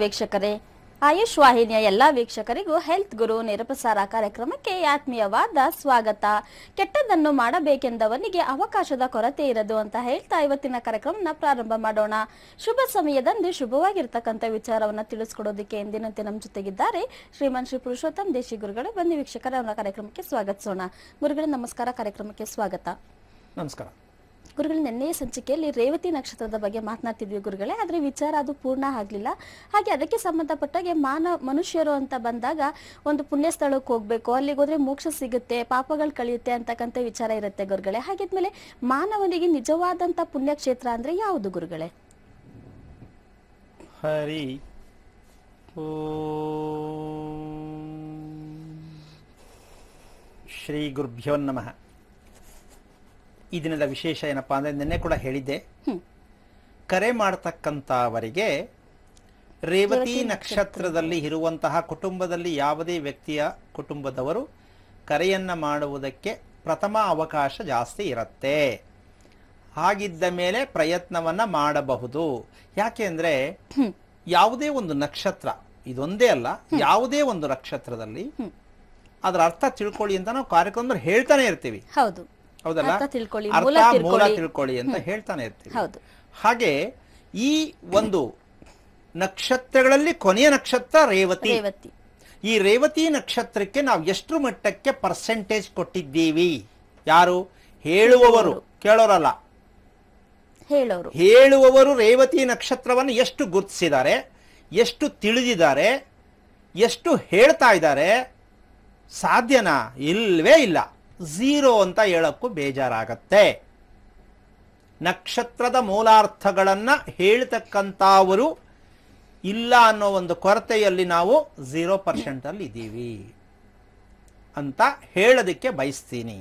ವೀಕ್ಷಕರೇ ಆಯುಷ್ ವಾಹಿನಿಯ ಎಲ್ಲಾ ವೀಕ್ಷಕರಿಗೂ ಹೆಲ್ತ್ ಗುರು ನಿರಪ್ರಸಾರ ಕಾರ್ಯಕ್ರಮಕ್ಕೆ ಆತ್ಮೀಯವಾದ ಸ್ವಾಗತ ಕೆಟ್ಟದನ್ನು ಮಾಡಬೇಕೆಂದವನಿಗೆ ಅವಕಾಶದ ಕೊರತೆ ಇರದು ಅಂತ ಹೇಳ್ತಾ ಇವತ್ತಿನ ಕಾರ್ಯಕ್ರಮನ ಪ್ರಾರಂಭ ಮಾಡೋಣ ಶುಭ ಸಮಯದಂದು ಶುಭವಾಗಿರ್ತಕ್ಕಂಥ ವಿಚಾರವನ್ನು ತಿಳಿಸ್ಕೊಡೋದಕ್ಕೆ ಎಂದಿನಂತೆ ನಮ್ಮ ಜೊತೆಗಿದ್ದಾರೆ ಶ್ರೀಮನ್ ಶ್ರೀ ಪುರುಷೋತ್ತಮ್ ದೇಶಿ ಗುರುಗಳು ಬನ್ನಿ ವೀಕ್ಷಕರ ಕಾರ್ಯಕ್ರಮಕ್ಕೆ ಸ್ವಾಗತಿಸೋಣ ಗುರುಗಳ ನಮಸ್ಕಾರ ಕಾರ್ಯಕ್ರಮಕ್ಕೆ ಸ್ವಾಗತ ನಮಸ್ಕಾರ ಗುರುಗಳು ನೆನ್ನೆಯ ಸಂಚಿಕೆಯಲ್ಲಿ ರೇವತಿ ನಕ್ಷತ್ರದ ಬಗ್ಗೆ ಮಾತನಾಡ್ತಿದ್ವಿ ಗುರುಗಳೇ ಆದರೆ ವಿಚಾರ ಅದು ಪೂರ್ಣ ಆಗಲಿಲ್ಲ ಹಾಗೆ ಅದಕ್ಕೆ ಸಂಬಂಧಪಟ್ಟಾಗೆ ಮಾನ ಮನುಷ್ಯರು ಅಂತ ಬಂದಾಗ ಒಂದು ಪುಣ್ಯ ಸ್ಥಳಕ್ಕೆ ಹೋಗಬೇಕು ಅಲ್ಲಿಗೆ ಹೋದ್ರೆ ಮೋಕ್ಷ ಸಿಗುತ್ತೆ ಪಾಪಗಳು ಕಳೆಯುತ್ತೆ ಅಂತಕ್ಕಂಥ ವಿಚಾರ ಇರುತ್ತೆ ಗುರುಗಳೇ ಹಾಗಿದ್ಮೇಲೆ ಮಾನವನಿಗೆ ನಿಜವಾದಂಥ ಪುಣ್ಯಕ್ಷೇತ್ರ ಅಂದರೆ ಯಾವುದು ಗುರುಗಳೇ ಹರಿ ಶ್ರೀ ಗುರುಭ್ಯೋ ನಮಃ ಈ ದಿನದ ವಿಶೇಷ ಏನಪ್ಪಾ ಅಂದ್ರೆ ನಿನ್ನೆ ಕೂಡ ಹೇಳಿದ್ದೆ ಕರೆ ಮಾಡ್ತಕ್ಕಂಥವರಿಗೆ ರೇವತಿ ನಕ್ಷತ್ರದಲ್ಲಿ ಇರುವಂತಹ ಕುಟುಂಬದಲ್ಲಿ ಯಾವುದೇ ವ್ಯಕ್ತಿಯ ಕುಟುಂಬದವರು ಕರೆಯನ್ನು ಮಾಡುವುದಕ್ಕೆ ಪ್ರಥಮ ಅವಕಾಶ ಜಾಸ್ತಿ ಇರುತ್ತೆ ಹಾಗಿದ್ದ ಮೇಲೆ ಪ್ರಯತ್ನವನ್ನ ಮಾಡಬಹುದು ಯಾಕೆ ಅಂದರೆ ಯಾವುದೇ ಒಂದು ನಕ್ಷತ್ರ ಇದೊಂದೇ ಅಲ್ಲ ಯಾವುದೇ ಒಂದು ನಕ್ಷತ್ರದಲ್ಲಿ ಅದರ ಅರ್ಥ ತಿಳ್ಕೊಳ್ಳಿ ಅಂತ ನಾವು ಕಾರ್ಯಕ್ರಮದಲ್ಲಿ ಹೇಳ್ತಾನೆ ಇರ್ತೀವಿ ಹೌದು ಹೌದಲ್ಲ ತಿಳ್ಕೊಳ್ಳಿ ಮೂಲ ತಿಳ್ಕೊಳ್ಳಿ ಅಂತ ಹೇಳ್ತಾನೆ ಇರ್ತೀವಿ ಹಾಗೆ ಈ ಒಂದು ನಕ್ಷತ್ರಗಳಲ್ಲಿ ಕೊನೆಯ ನಕ್ಷತ್ರ ರೇವತಿ ಈ ರೇವತಿ ನಕ್ಷತ್ರಕ್ಕೆ ನಾವು ಎಷ್ಟು ಮಟ್ಟಕ್ಕೆ ಪರ್ಸೆಂಟೇಜ್ ಕೊಟ್ಟಿದ್ದೀವಿ ಯಾರು ಹೇಳುವವರು ಕೇಳೋರಲ್ಲ ಹೇಳುವವರು ರೇವತಿ ನಕ್ಷತ್ರವನ್ನು ಎಷ್ಟು ಗುರುತಿಸಿದ್ದಾರೆ ಎಷ್ಟು ತಿಳಿದಿದ್ದಾರೆ ಎಷ್ಟು ಹೇಳ್ತಾ ಇದ್ದಾರೆ ಸಾಧ್ಯನಾ ಇಲ್ಲವೇ ಇಲ್ಲ ಝೀರೋ ಅಂತ ಹೇಳೋಕ್ಕೂ ಬೇಜಾರಾಗತ್ತೆ ನಕ್ಷತ್ರದ ಮೂಲಾರ್ಥಗಳನ್ನು ಹೇಳ್ತಕ್ಕಂಥವರು ಇಲ್ಲ ಅನ್ನೋ ಒಂದು ಕೊರತೆಯಲ್ಲಿ ನಾವು ಝೀರೋ ಪರ್ಸೆಂಟಲ್ಲಿ ಇದ್ದೀವಿ ಅಂತ ಹೇಳೋದಕ್ಕೆ ಬಯಸ್ತೀನಿ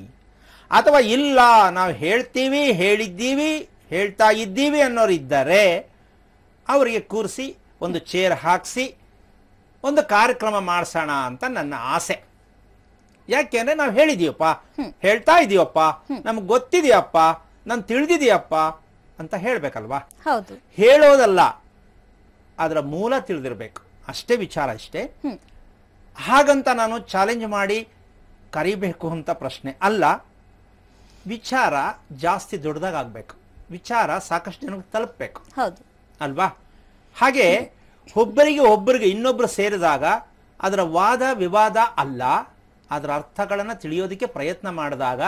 ಅಥವಾ ಇಲ್ಲ ನಾವು ಹೇಳ್ತೀವಿ ಹೇಳಿದ್ದೀವಿ ಹೇಳ್ತಾ ಇದ್ದೀವಿ ಇದ್ದರೆ ಅವರಿಗೆ ಕೂರಿಸಿ ಒಂದು ಚೇರ್ ಹಾಕಿಸಿ ಒಂದು ಕಾರ್ಯಕ್ರಮ ಮಾಡಿಸೋಣ ಅಂತ ನನ್ನ ಆಸೆ ಯಾಕೆ ಅಂದ್ರೆ ನಾವು ಹೇಳಿದೀವಪ್ಪ ಹೇಳ್ತಾ ಇದೀವಪ್ಪ ನಮ್ಗೆ ಗೊತ್ತಿದೆಯಪ್ಪ ನಾನು ತಿಳಿದಿದೀಯಪ್ಪ ಅಂತ ಹೇಳ್ಬೇಕಲ್ವಾ ಹೌದು ಹೇಳೋದಲ್ಲ ಅದರ ಮೂಲ ತಿಳಿದಿರ್ಬೇಕು ಅಷ್ಟೇ ವಿಚಾರ ಅಷ್ಟೇ ಹಾಗಂತ ನಾನು ಚಾಲೆಂಜ್ ಮಾಡಿ ಕರಿಬೇಕು ಅಂತ ಪ್ರಶ್ನೆ ಅಲ್ಲ ವಿಚಾರ ಜಾಸ್ತಿ ದೊಡ್ಡದಾಗಬೇಕು ವಿಚಾರ ಸಾಕಷ್ಟು ಜನಕ್ಕೆ ತಲುಪಬೇಕು ಹೌದು ಅಲ್ವಾ ಹಾಗೆ ಒಬ್ಬರಿಗೆ ಒಬ್ಬರಿಗೆ ಇನ್ನೊಬ್ರು ಸೇರಿದಾಗ ಅದರ ವಾದ ವಿವಾದ ಅಲ್ಲ ಅದರ ಅರ್ಥಗಳನ್ನ ತಿಳಿಯೋದಕ್ಕೆ ಪ್ರಯತ್ನ ಮಾಡಿದಾಗ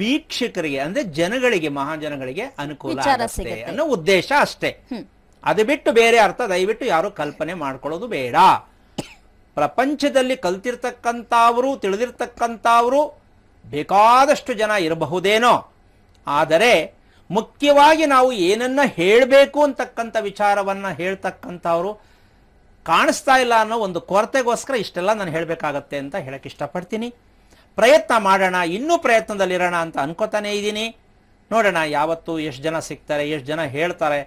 ವೀಕ್ಷಕರಿಗೆ ಅಂದ್ರೆ ಜನಗಳಿಗೆ ಮಹಾಜನಗಳಿಗೆ ಅನುಕೂಲ ಆಗುತ್ತೆ ಅನ್ನೋ ಉದ್ದೇಶ ಅಷ್ಟೇ ಅದು ಬಿಟ್ಟು ಬೇರೆ ಅರ್ಥ ದಯವಿಟ್ಟು ಯಾರು ಕಲ್ಪನೆ ಮಾಡ್ಕೊಳ್ಳೋದು ಬೇಡ ಪ್ರಪಂಚದಲ್ಲಿ ಕಲ್ತಿರ್ತಕ್ಕಂಥವರು ತಿಳಿದಿರ್ತಕ್ಕಂಥವ್ರು ಬೇಕಾದಷ್ಟು ಜನ ಇರಬಹುದೇನೋ ಆದರೆ ಮುಖ್ಯವಾಗಿ ನಾವು ಏನನ್ನ ಹೇಳಬೇಕು ಅಂತಕ್ಕಂಥ ವಿಚಾರವನ್ನ ಹೇಳ್ತಕ್ಕಂಥವ್ರು ಕಾಣಿಸ್ತಾ ಇಲ್ಲ ಅನ್ನೋ ಒಂದು ಕೊರತೆಗೋಸ್ಕರ ಇಷ್ಟೆಲ್ಲ ನಾನು ಹೇಳಬೇಕಾಗತ್ತೆ ಅಂತ ಹೇಳಕ್ಕೆ ಇಷ್ಟಪಡ್ತೀನಿ ಪ್ರಯತ್ನ ಮಾಡೋಣ ಇನ್ನೂ ಪ್ರಯತ್ನದಲ್ಲಿರೋಣ ಅಂತ ಅನ್ಕೋತಾನೇ ಇದ್ದೀನಿ ನೋಡೋಣ ಯಾವತ್ತು ಎಷ್ಟು ಜನ ಸಿಗ್ತಾರೆ ಎಷ್ಟು ಜನ ಹೇಳ್ತಾರೆ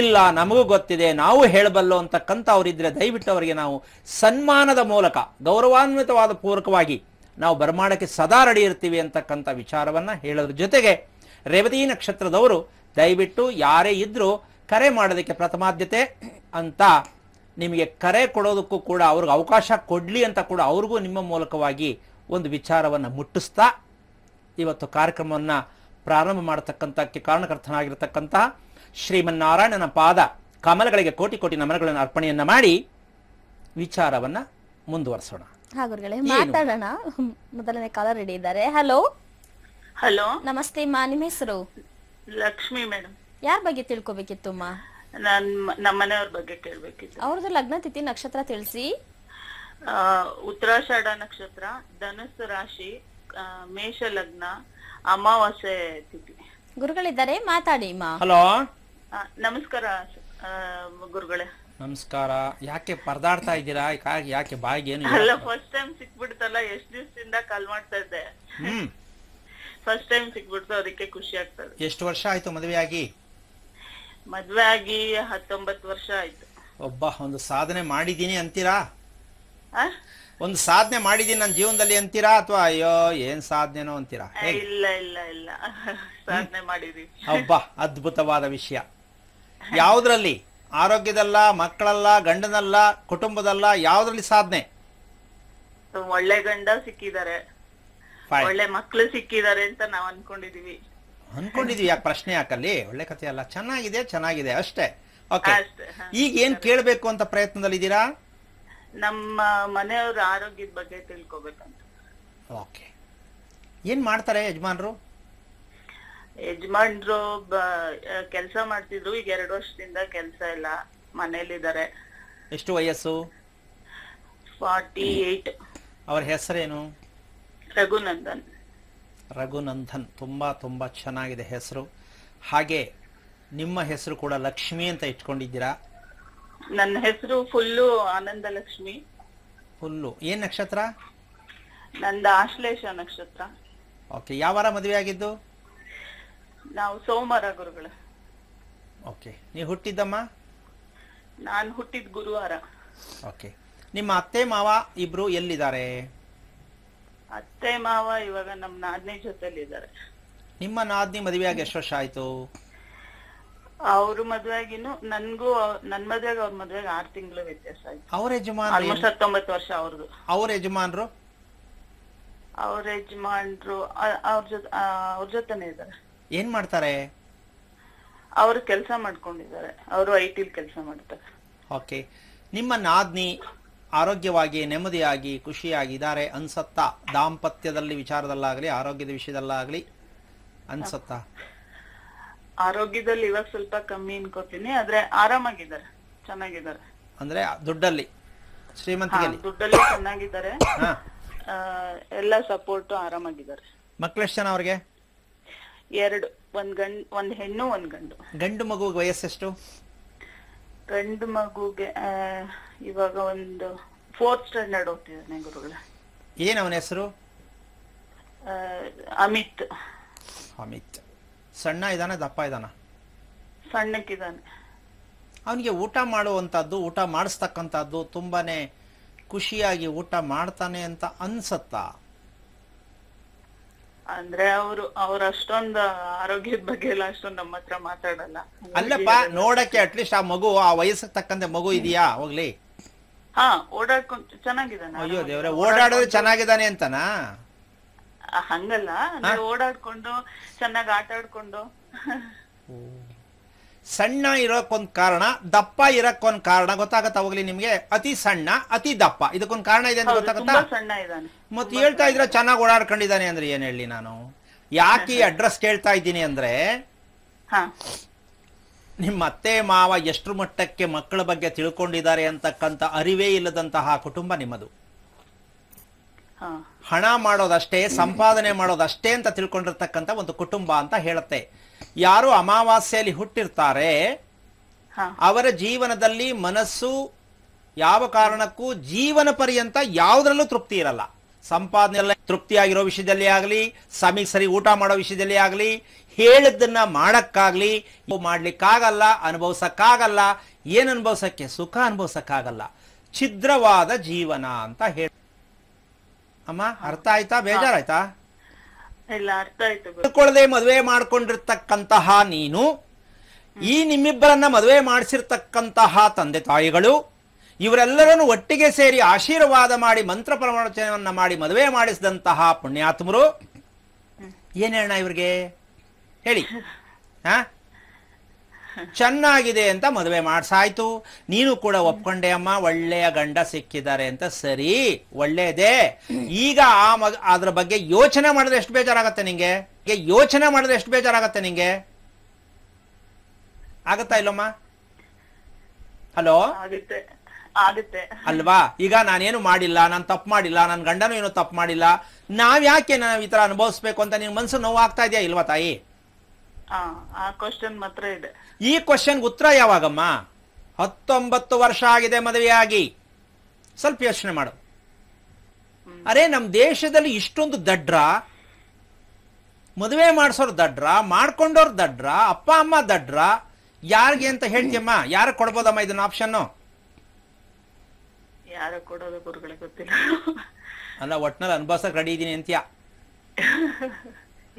ಇಲ್ಲ ನಮಗೂ ಗೊತ್ತಿದೆ ನಾವು ಹೇಳಬಲ್ಲೋ ಅಂತಕ್ಕಂಥ ಅವರಿದ್ದರೆ ದಯವಿಟ್ಟು ಅವರಿಗೆ ನಾವು ಸನ್ಮಾನದ ಮೂಲಕ ಗೌರವಾನ್ವಿತವಾದ ಪೂರ್ವಕವಾಗಿ ನಾವು ಬರಮಾಡಕ್ಕೆ ಸದಾ ರೆಡಿ ಇರ್ತೀವಿ ಅಂತಕ್ಕಂಥ ವಿಚಾರವನ್ನು ಹೇಳೋದ್ರ ಜೊತೆಗೆ ರೇವತಿ ನಕ್ಷತ್ರದವರು ದಯವಿಟ್ಟು ಯಾರೇ ಇದ್ದರೂ ಕರೆ ಮಾಡೋದಕ್ಕೆ ಪ್ರಥಮಾದ್ಯತೆ ಅಂತ ನಿಮಗೆ ಕರೆ ಕೊಡೋದಕ್ಕೂ ಕೂಡ ಅವ್ರಿಗೆ ಅವಕಾಶ ಕೊಡಲಿ ಅಂತ ಕೂಡ ಅವ್ರಿಗೂ ನಿಮ್ಮ ಮೂಲಕವಾಗಿ ಒಂದು ವಿಚಾರವನ್ನು ಮುಟ್ಟಿಸ್ತಾ ಇವತ್ತು ಕಾರ್ಯಕ್ರಮವನ್ನು ಪ್ರಾರಂಭ ಮಾಡತಕ್ಕಂಥ ಕಾರಣಕರ್ತನಾಗಿರ್ತಕ್ಕಂತಹ ಶ್ರೀಮನ್ನಾರಾಯಣನ ಪಾದ ಕಮಲಗಳಿಗೆ ಕೋಟಿ ಕೋಟಿ ನಮನಗಳನ್ನು ಅರ್ಪಣೆಯನ್ನ ಮಾಡಿ ವಿಚಾರವನ್ನ ಮುಂದುವರೆಸೋಣ ಮಾತಾಡೋಣ ಮೊದಲನೇ ಕಾಲ ರೆಡಿ ಇದ್ದಾರೆ ಹಲೋ ಹಲೋ ನಮಸ್ತೆ ಮಾ ನಿಮ್ಮ ಹೆಸರು ಲಕ್ಷ್ಮಿ ಮೇಡಮ್ ಯಾರ ಬಗ್ಗೆ ತಿಳ್ಕೊಬೇಕಿತ್ತು ನಾನ್ ನಮ್ಮನೆಯವ್ರ ಬಗ್ಗೆ ಕೇಳ್ಬೇಕಿತ್ತು ಅವ್ರದ್ದು ಲಗ್ನ ತಿಥಿ ನಕ್ಷತ್ರ ತಿಳಿಸಿ ಆ, ಉತ್ತರಾಷಾಢ ನಕ್ಷತ್ರ ಧನುಸ್ಸು ರಾಶಿ ಆ, ಮೇಷ ಲಗ್ನ ಅಮಾವಾಸ್ಯೆ ತಿಥಿ ಗುರುಗಳಿದ್ದಾರೆ ಮಾತಾಡಿ ಮಾ ಹಲೋ ನಮಸ್ಕಾರ ಆ, ಗುರುಗಳೇ ನಮಸ್ಕಾರ ಯಾಕೆ ಪರದಾಡ್ತಾ ಇದ್ದೀರಾ ಯಾಕೆ- ಯಾಕೆ ಬಾಯಿಗೆ ಏನು ಇಲ್ಲ? ಅಲ್ಲ ಫಸ್ಟ್ ಟೈಮ್ ಸಿಕ್ಬಿಡ್ತಲ್ಲ ಎಷ್ಟ್ ದಿವಸದಿಂದ ಕಾಲ್ ಮಾಡ್ತಾ ಇದ್ದೆ ಹ್ಮ್ ಫಸ್ಟ್ ಟೈಮ್ ಸಿಕ್ಬಿಡ್ತು ಅದಕ್ಕೆ ಖುಷಿ ಆಗ್ತದೆ ಎಷ್ಟು ವರ್ಷ ಆಯ್ತು ಆಗಿ ಮದ್ವೆ ಆಗಿ ಹತ್ತೊಂಬತ್ತು ವರ್ಷ ಆಯ್ತು ಒಬ್ಬ ಒಂದು ಸಾಧನೆ ಮಾಡಿದೀನಿ ಅಂತೀರಾ ಆ? ಒಂದು ಸಾಧನೆ ಮಾಡಿದೀನಿ ನನ್ನ ಜೀವನದಲ್ಲಿ ಅಂತೀರಾ ಅಥವಾ ಅಯ್ಯೋ ಏನ್ ಸಾಧನೆನೋ ಅಂತೀರಾ ಇಲ್ಲ ಇಲ್ಲ ಇಲ್ಲ ಸಾಧನೆ ಮಾಡಿದೀವಿ ಒಬ್ಬ ಅದ್ಭುತವಾದ ವಿಷಯ ಯಾವ್ದ್ರಲ್ಲಿ ಆರೋಗ್ಯದಲ್ಲ ಮಕ್ಕಳಲ್ಲ ಗಂಡನಲ್ಲ ಕುಟುಂಬದಲ್ಲ ಯಾವ್ದ್ರಲ್ಲಿ ಸಾಧನೆ ಒಳ್ಳೆ ಗಂಡ ಸಿಕ್ಕಿದ್ದಾರೆ ಒಳ್ಳೆ ಮಕ್ಕಳು ಸಿಕ್ಕಿದ್ದಾರೆ ಅಂತ ನಾವ್ ಅನ್ಕೊಂಡಿದೀವಿ ಅನ್ಕೊಂಡಿದ್ವಿ ಯಾಕೆ ಪ್ರಶ್ನೆ ಯಾಕಲ್ಲಿ ಒಳ್ಳೆ ಕಥೆ ಅಲ್ಲ ಚೆನ್ನಾಗಿದೆ ಚೆನ್ನಾಗಿದೆ ಅಷ್ಟೇ ಓಕೆ ಈಗ ಏನ್ ಕೇಳಬೇಕು ಅಂತ ಪ್ರಯತ್ನದಲ್ಲಿದ್ದೀರಾ ನಮ್ಮ ಮನೆಯವರ ಆರೋಗ್ಯದ ಬಗ್ಗೆ ತಿಳ್ಕೊಬೇಕಂತ ಓಕೆ ಏನ್ ಮಾಡ್ತಾರೆ ಯಜಮಾನ್ರು ಯಜಮಾನ್ರು ಕೆಲಸ ಮಾಡ್ತಿದ್ರು ಈಗ ಎರಡು ವರ್ಷದಿಂದ ಕೆಲಸ ಇಲ್ಲ ಮನೇಲಿದ್ದಾರೆ ಎಷ್ಟು ವಯಸ್ಸು ಫಾರ್ಟಿ ಏಟ್ ಅವ್ರ ಹೆಸರೇನು ರಘುನಂದನ್ ರಘುನಂದನ್ ತುಂಬ ತುಂಬ ಚೆನ್ನಾಗಿದೆ ಹೆಸರು ಹಾಗೆ ನಿಮ್ಮ ಹೆಸರು ಕೂಡ ಲಕ್ಷ್ಮಿ ಅಂತ ಇಟ್ಕೊಂಡಿದ್ದೀರಾ ನನ್ನ ಹೆಸರು ಫುಲ್ಲು ಆನಂದ ಲಕ್ಷ್ಮಿ ಫುಲ್ಲು ಏನ್ ನಕ್ಷತ್ರ ನಂದ ಆಶ್ಲೇಷ ನಕ್ಷತ್ರ ಓಕೆ ಯಾವಾರ ಮದುವೆ ಆಗಿದ್ದು ನಾವು ಸೋಮವಾರ ಗುರುಗಳು ಓಕೆ ನೀವು ಹುಟ್ಟಿದ್ದಮ್ಮ ನಾನು ಹುಟ್ಟಿದ ಗುರುವಾರ ಓಕೆ ನಿಮ್ಮ ಅತ್ತೆ ಮಾವ ಇಬ್ರು ಎಲ್ಲಿದ್ದಾರೆ ಅತ್ತೆ ಮಾವ ಇವಾಗ ನಮ್ಮ ನಾದ್ನಿ ಜೊತೆಲಿ ಇದ್ದಾರೆ ನಿಮ್ಮ ನಾದ್ನಿ ಮದುವೆಯಾಗಿ ಎಷ್ಟು ವರ್ಷ ಆಯ್ತು ಅವ್ರ ಮದ್ವೆಗಿನ್ನು ನನ್ಗೂ ನನ್ ಮದ್ವೆಗೆ ಅವ್ರ ಮದ್ವೆಗೆ ಆರ್ ತಿಂಗಳು ವ್ಯತ್ಯಾಸ ಆಯ್ತು ಅವ್ರ ಯಜಮಾನ್ ಹತ್ತೊಂಬತ್ತು ವರ್ಷ ಅವ್ರದ್ದು ಅವ್ರ ಯಜಮಾನ್ರು ಅವ್ರ ಯಜಮಾನ್ರು ಅವ್ರ ಜೊತೆ ಅವ್ರ ಜೊತೆನೆ ಇದ್ದಾರೆ ಏನ್ ಮಾಡ್ತಾರೆ ಅವರು ಕೆಲಸ ಮಾಡ್ಕೊಂಡಿದ್ದಾರೆ ಅವರು ಐ ಕೆಲಸ ಮಾಡ್ತಾರೆ ಓಕೆ ನಿಮ್ಮ ನಾದ್ನಿ ಆರೋಗ್ಯವಾಗಿ ನೆಮ್ಮದಿಯಾಗಿ ಖುಷಿಯಾಗಿ ಇದ್ದಾರೆ ಅನ್ಸತ್ತಾ ದಾಂಪತ್ಯದಲ್ಲಿ ವಿಚಾರದಲ್ಲಾಗಲಿ ಆರೋಗ್ಯದ ವಿಷಯದಲ್ಲಾಗಲಿ ಅನ್ಸತ್ತಾ ಆರೋಗ್ಯದಲ್ಲಿ ಇವಾಗ ಸ್ವಲ್ಪ ಕಮ್ಮಿ ಅನ್ಕೋತೀನಿ ಆದ್ರೆ ಆರಾಮಾಗಿದ್ದಾರೆ ಚೆನ್ನಾಗಿದ್ದಾರೆ ಅಂದ್ರೆ ದುಡ್ಡಲ್ಲಿ ಶ್ರೀಮಂತ ದುಡ್ಡಲ್ಲಿ ಚೆನ್ನಾಗಿದ್ದಾರೆ ಎಲ್ಲ ಸಪೋರ್ಟ್ ಆರಾಮಾಗಿದ್ದಾರೆ ಮಕ್ಕಳೆಷ್ಟು ಜನ ಅವ್ರಿಗೆ ಎರಡು ಒಂದ್ ಗಂಡ್ ಒಂದ್ ಹೆಣ್ಣು ಒಂದ್ ಗಂಡು ಗಂಡು ಮಗುಗೆ ವಯಸ್ಸೆಷ್ಟು ಗಂಡು ಮಗುಗೆ ಇವಾಗ ಒಂದು ಫೋರ್ತ್ ಸ್ಟ್ಯಾಂಡರ್ಡ್ ಓದ್ತಿದ್ದಾನೆ ಗುರುಗಳೇ ಏನು ಅವನ ಹೆಸರು ಅಮಿತ್ ಅಮಿತ್ ಸಣ್ಣ ಇದಾನ ದಪ್ಪ ಇದಾನ ಸಣ್ಣಕ್ಕಿದ್ದಾನೆ ಅವನಿಗೆ ಊಟ ಮಾಡುವಂತದ್ದು ಊಟ ಮಾಡಿಸ್ತಕ್ಕಂಥದ್ದು ತುಂಬಾನೇ ಖುಷಿಯಾಗಿ ಊಟ ಮಾಡ್ತಾನೆ ಅಂತ ಅನ್ಸತ್ತಾ ಅಂದ್ರೆ ಅವರು ಅವ್ರ ಅಷ್ಟೊಂದು ಆರೋಗ್ಯದ ಬಗ್ಗೆ ಎಲ್ಲ ಅಷ್ಟೊಂದು ನಮ್ಮ ಹತ್ರ ಮಾತಾಡಲ್ಲ ಅಲ್ಲಪ್ಪ ನೋಡಕ್ಕೆ ಅಟ್ಲೀಸ್ಟ್ ಆ ಮಗು ಆ ವಯಸ್ಸಿಗೆ ತಕ್ಕಂತೆ ಮಗು ಇದೆಯಾ ಹೋಗ್ಲಿ ಹಾ ಅಯ್ಯೋ ದೇವ್ರೆ ಓಡಾಡೋದು ಚೆನ್ನಾಗಿದ್ದಾನೆ ಅಂತನಾ ಹಂಗಲ್ಲ ಓಡಾಡ್ಕೊಂಡು ಚೆನ್ನಾಗಿ ಆಟ ಆಡ್ಕೊಂಡು ಸಣ್ಣ ಇರೋಕ್ಕೊಂದ್ ಕಾರಣ ದಪ್ಪ ಇರಕ್ಕೊಂದ್ ಕಾರಣ ಗೊತ್ತಾಗತ್ತ ಹೋಗ್ಲಿ ನಿಮ್ಗೆ ಅತಿ ಸಣ್ಣ ಅತಿ ದಪ್ಪ ಇದಕ್ಕೊಂದ್ ಕಾರಣ ಇದೆ ಅಂತ ಮತ್ತೆ ಹೇಳ್ತಾ ಇದ್ರೆ ಚೆನ್ನಾಗಿ ಓಡಾಡ್ಕೊಂಡಿದ್ದಾನೆ ಅಂದ್ರೆ ಏನ್ ಹೇಳಿ ನಾನು ಯಾಕೆ ಅಡ್ರೆಸ್ ಕೇಳ್ತಾ ಇದ್ದೀನಿ ಅಂದ್ರೆ ನಿಮ್ಮ ಅತ್ತೆ ಮಾವ ಎಷ್ಟು ಮಟ್ಟಕ್ಕೆ ಮಕ್ಕಳ ಬಗ್ಗೆ ತಿಳ್ಕೊಂಡಿದ್ದಾರೆ ಅಂತಕ್ಕಂತ ಅರಿವೇ ಇಲ್ಲದಂತಹ ಕುಟುಂಬ ನಿಮ್ಮದು ಹಣ ಮಾಡೋದಷ್ಟೇ ಸಂಪಾದನೆ ಮಾಡೋದಷ್ಟೇ ಅಂತ ತಿಳ್ಕೊಂಡಿರ್ತಕ್ಕಂಥ ಒಂದು ಕುಟುಂಬ ಅಂತ ಹೇಳುತ್ತೆ ಯಾರು ಅಮಾವಾಸ್ಯೆಯಲ್ಲಿ ಹುಟ್ಟಿರ್ತಾರೆ ಅವರ ಜೀವನದಲ್ಲಿ ಮನಸ್ಸು ಯಾವ ಕಾರಣಕ್ಕೂ ಜೀವನ ಪರ್ಯಂತ ಯಾವುದ್ರಲ್ಲೂ ತೃಪ್ತಿ ಇರಲ್ಲ ಸಂಪಾದನೆ ತೃಪ್ತಿಯಾಗಿರೋ ವಿಷಯದಲ್ಲಿ ಆಗಲಿ ಸಮಿಗೆ ಸರಿ ಊಟ ಮಾಡೋ ವಿಷಯದಲ್ಲಿ ಆಗಲಿ ಹೇಳಿದ್ದನ್ನ ಮಾಡಕ್ಕಾಗ್ಲಿ ಮಾಡ್ಲಿಕ್ಕಾಗಲ್ಲ ಅನುಭವಿಸಕ್ಕಾಗಲ್ಲ ಏನ್ ಅನುಭವಿಸಕ್ಕೆ ಸುಖ ಅನುಭವಿಸಕ್ಕಾಗಲ್ಲ ಛಿದ್ರವಾದ ಜೀವನ ಅಂತ ಹೇಳಿ ಅಮ್ಮ ಅರ್ಥ ಆಯ್ತಾ ಬೇಜಾರಾಯ್ತಾ ತಿಳ್ಕೊಳ್ಳದೆ ಮದುವೆ ಮಾಡ್ಕೊಂಡಿರ್ತಕ್ಕಂತಹ ನೀನು ಈ ನಿಮ್ಮಿಬ್ಬರನ್ನ ಮದುವೆ ಮಾಡಿಸಿರ್ತಕ್ಕಂತಹ ತಂದೆ ತಾಯಿಗಳು ಇವರೆಲ್ಲರನ್ನು ಒಟ್ಟಿಗೆ ಸೇರಿ ಆಶೀರ್ವಾದ ಮಾಡಿ ಮಂತ್ರ ಪ್ರವಚನವನ್ನು ಮಾಡಿ ಮದುವೆ ಮಾಡಿಸಿದಂತಹ ಪುಣ್ಯಾತ್ಮರು ಏನ್ ಹೇಳೋಣ ಇವ್ರಿಗೆ ಹೇಳಿ ಹಾ ಚೆನ್ನಾಗಿದೆ ಅಂತ ಮದುವೆ ಮಾಡಿಸಾಯ್ತು ನೀನು ಕೂಡ ಒಪ್ಕೊಂಡೆ ಅಮ್ಮ ಒಳ್ಳೆಯ ಗಂಡ ಸಿಕ್ಕಿದ್ದಾರೆ ಅಂತ ಸರಿ ಒಳ್ಳೇದೇ ಈಗ ಆ ಮಗ ಅದ್ರ ಬಗ್ಗೆ ಯೋಚನೆ ಮಾಡಿದ್ರೆ ಎಷ್ಟು ಬೇಜಾರಾಗತ್ತೆ ನಿಂಗೆ ಯೋಚನೆ ಮಾಡಿದ್ರೆ ಎಷ್ಟು ಬೇಜಾರಾಗತ್ತೆ ನಿಂಗೆ ಆಗತ್ತಾ ಇಲ್ಲಮ್ಮ ಹಲೋ ಅಲ್ವಾ ಈಗ ನಾನೇನು ಮಾಡಿಲ್ಲ ನಾನು ತಪ್ಪು ಮಾಡಿಲ್ಲ ನನ್ನ ಗಂಡನು ಏನು ತಪ್ಪು ಮಾಡಿಲ್ಲ ನಾವ್ ಯಾಕೆ ನಾವ್ ಈ ತರ ಅನುಭವಿಸ್ಬೇಕು ಅಂತ ನಿನ್ ಮನ್ಸು ನೋವು ಆಗ್ತಾ ಇದೆಯಾ ಇಲ್ವಾ ತಾಯಿ ಈ ಕ್ವಶನ್ ಉತ್ತರ ಯಾವಾಗಮ್ಮ ಹತ್ತೊಂಬತ್ತು ವರ್ಷ ಆಗಿದೆ ಆಗಿ ಸ್ವಲ್ಪ ಯೋಚನೆ ಮಾಡು ಅರೆ ನಮ್ ದೇಶದಲ್ಲಿ ಇಷ್ಟೊಂದು ದಡ್ರ ಮದುವೆ ಮಾಡಿಸೋರು ದಡ್ರ ಮಾಡ್ಕೊಂಡೋರ್ ದಡ್ರ ಅಪ್ಪ ಅಮ್ಮ ದಡ್ರ ಯಾರಿಗೆ ಅಂತ ಹೇಳ್ತೀಯಮ್ಮ ಯಾರು ಕೊಡ್ಬೋದಮ್ಮ ಇದನ್ನ ಆಪ್ಷನ್ನು ಯಾರು ಕೊಡೋದು ಗುರುಗಳಿಗೆ ಗೊತ್ತಿಲ್ಲ ಅಲ್ಲ ಒಟ್ನಲ್ಲಿ ಅನುಭವಿಸಕ್ ರೆಡಿ ಇದೀನಿ ಅಂತ್ಯ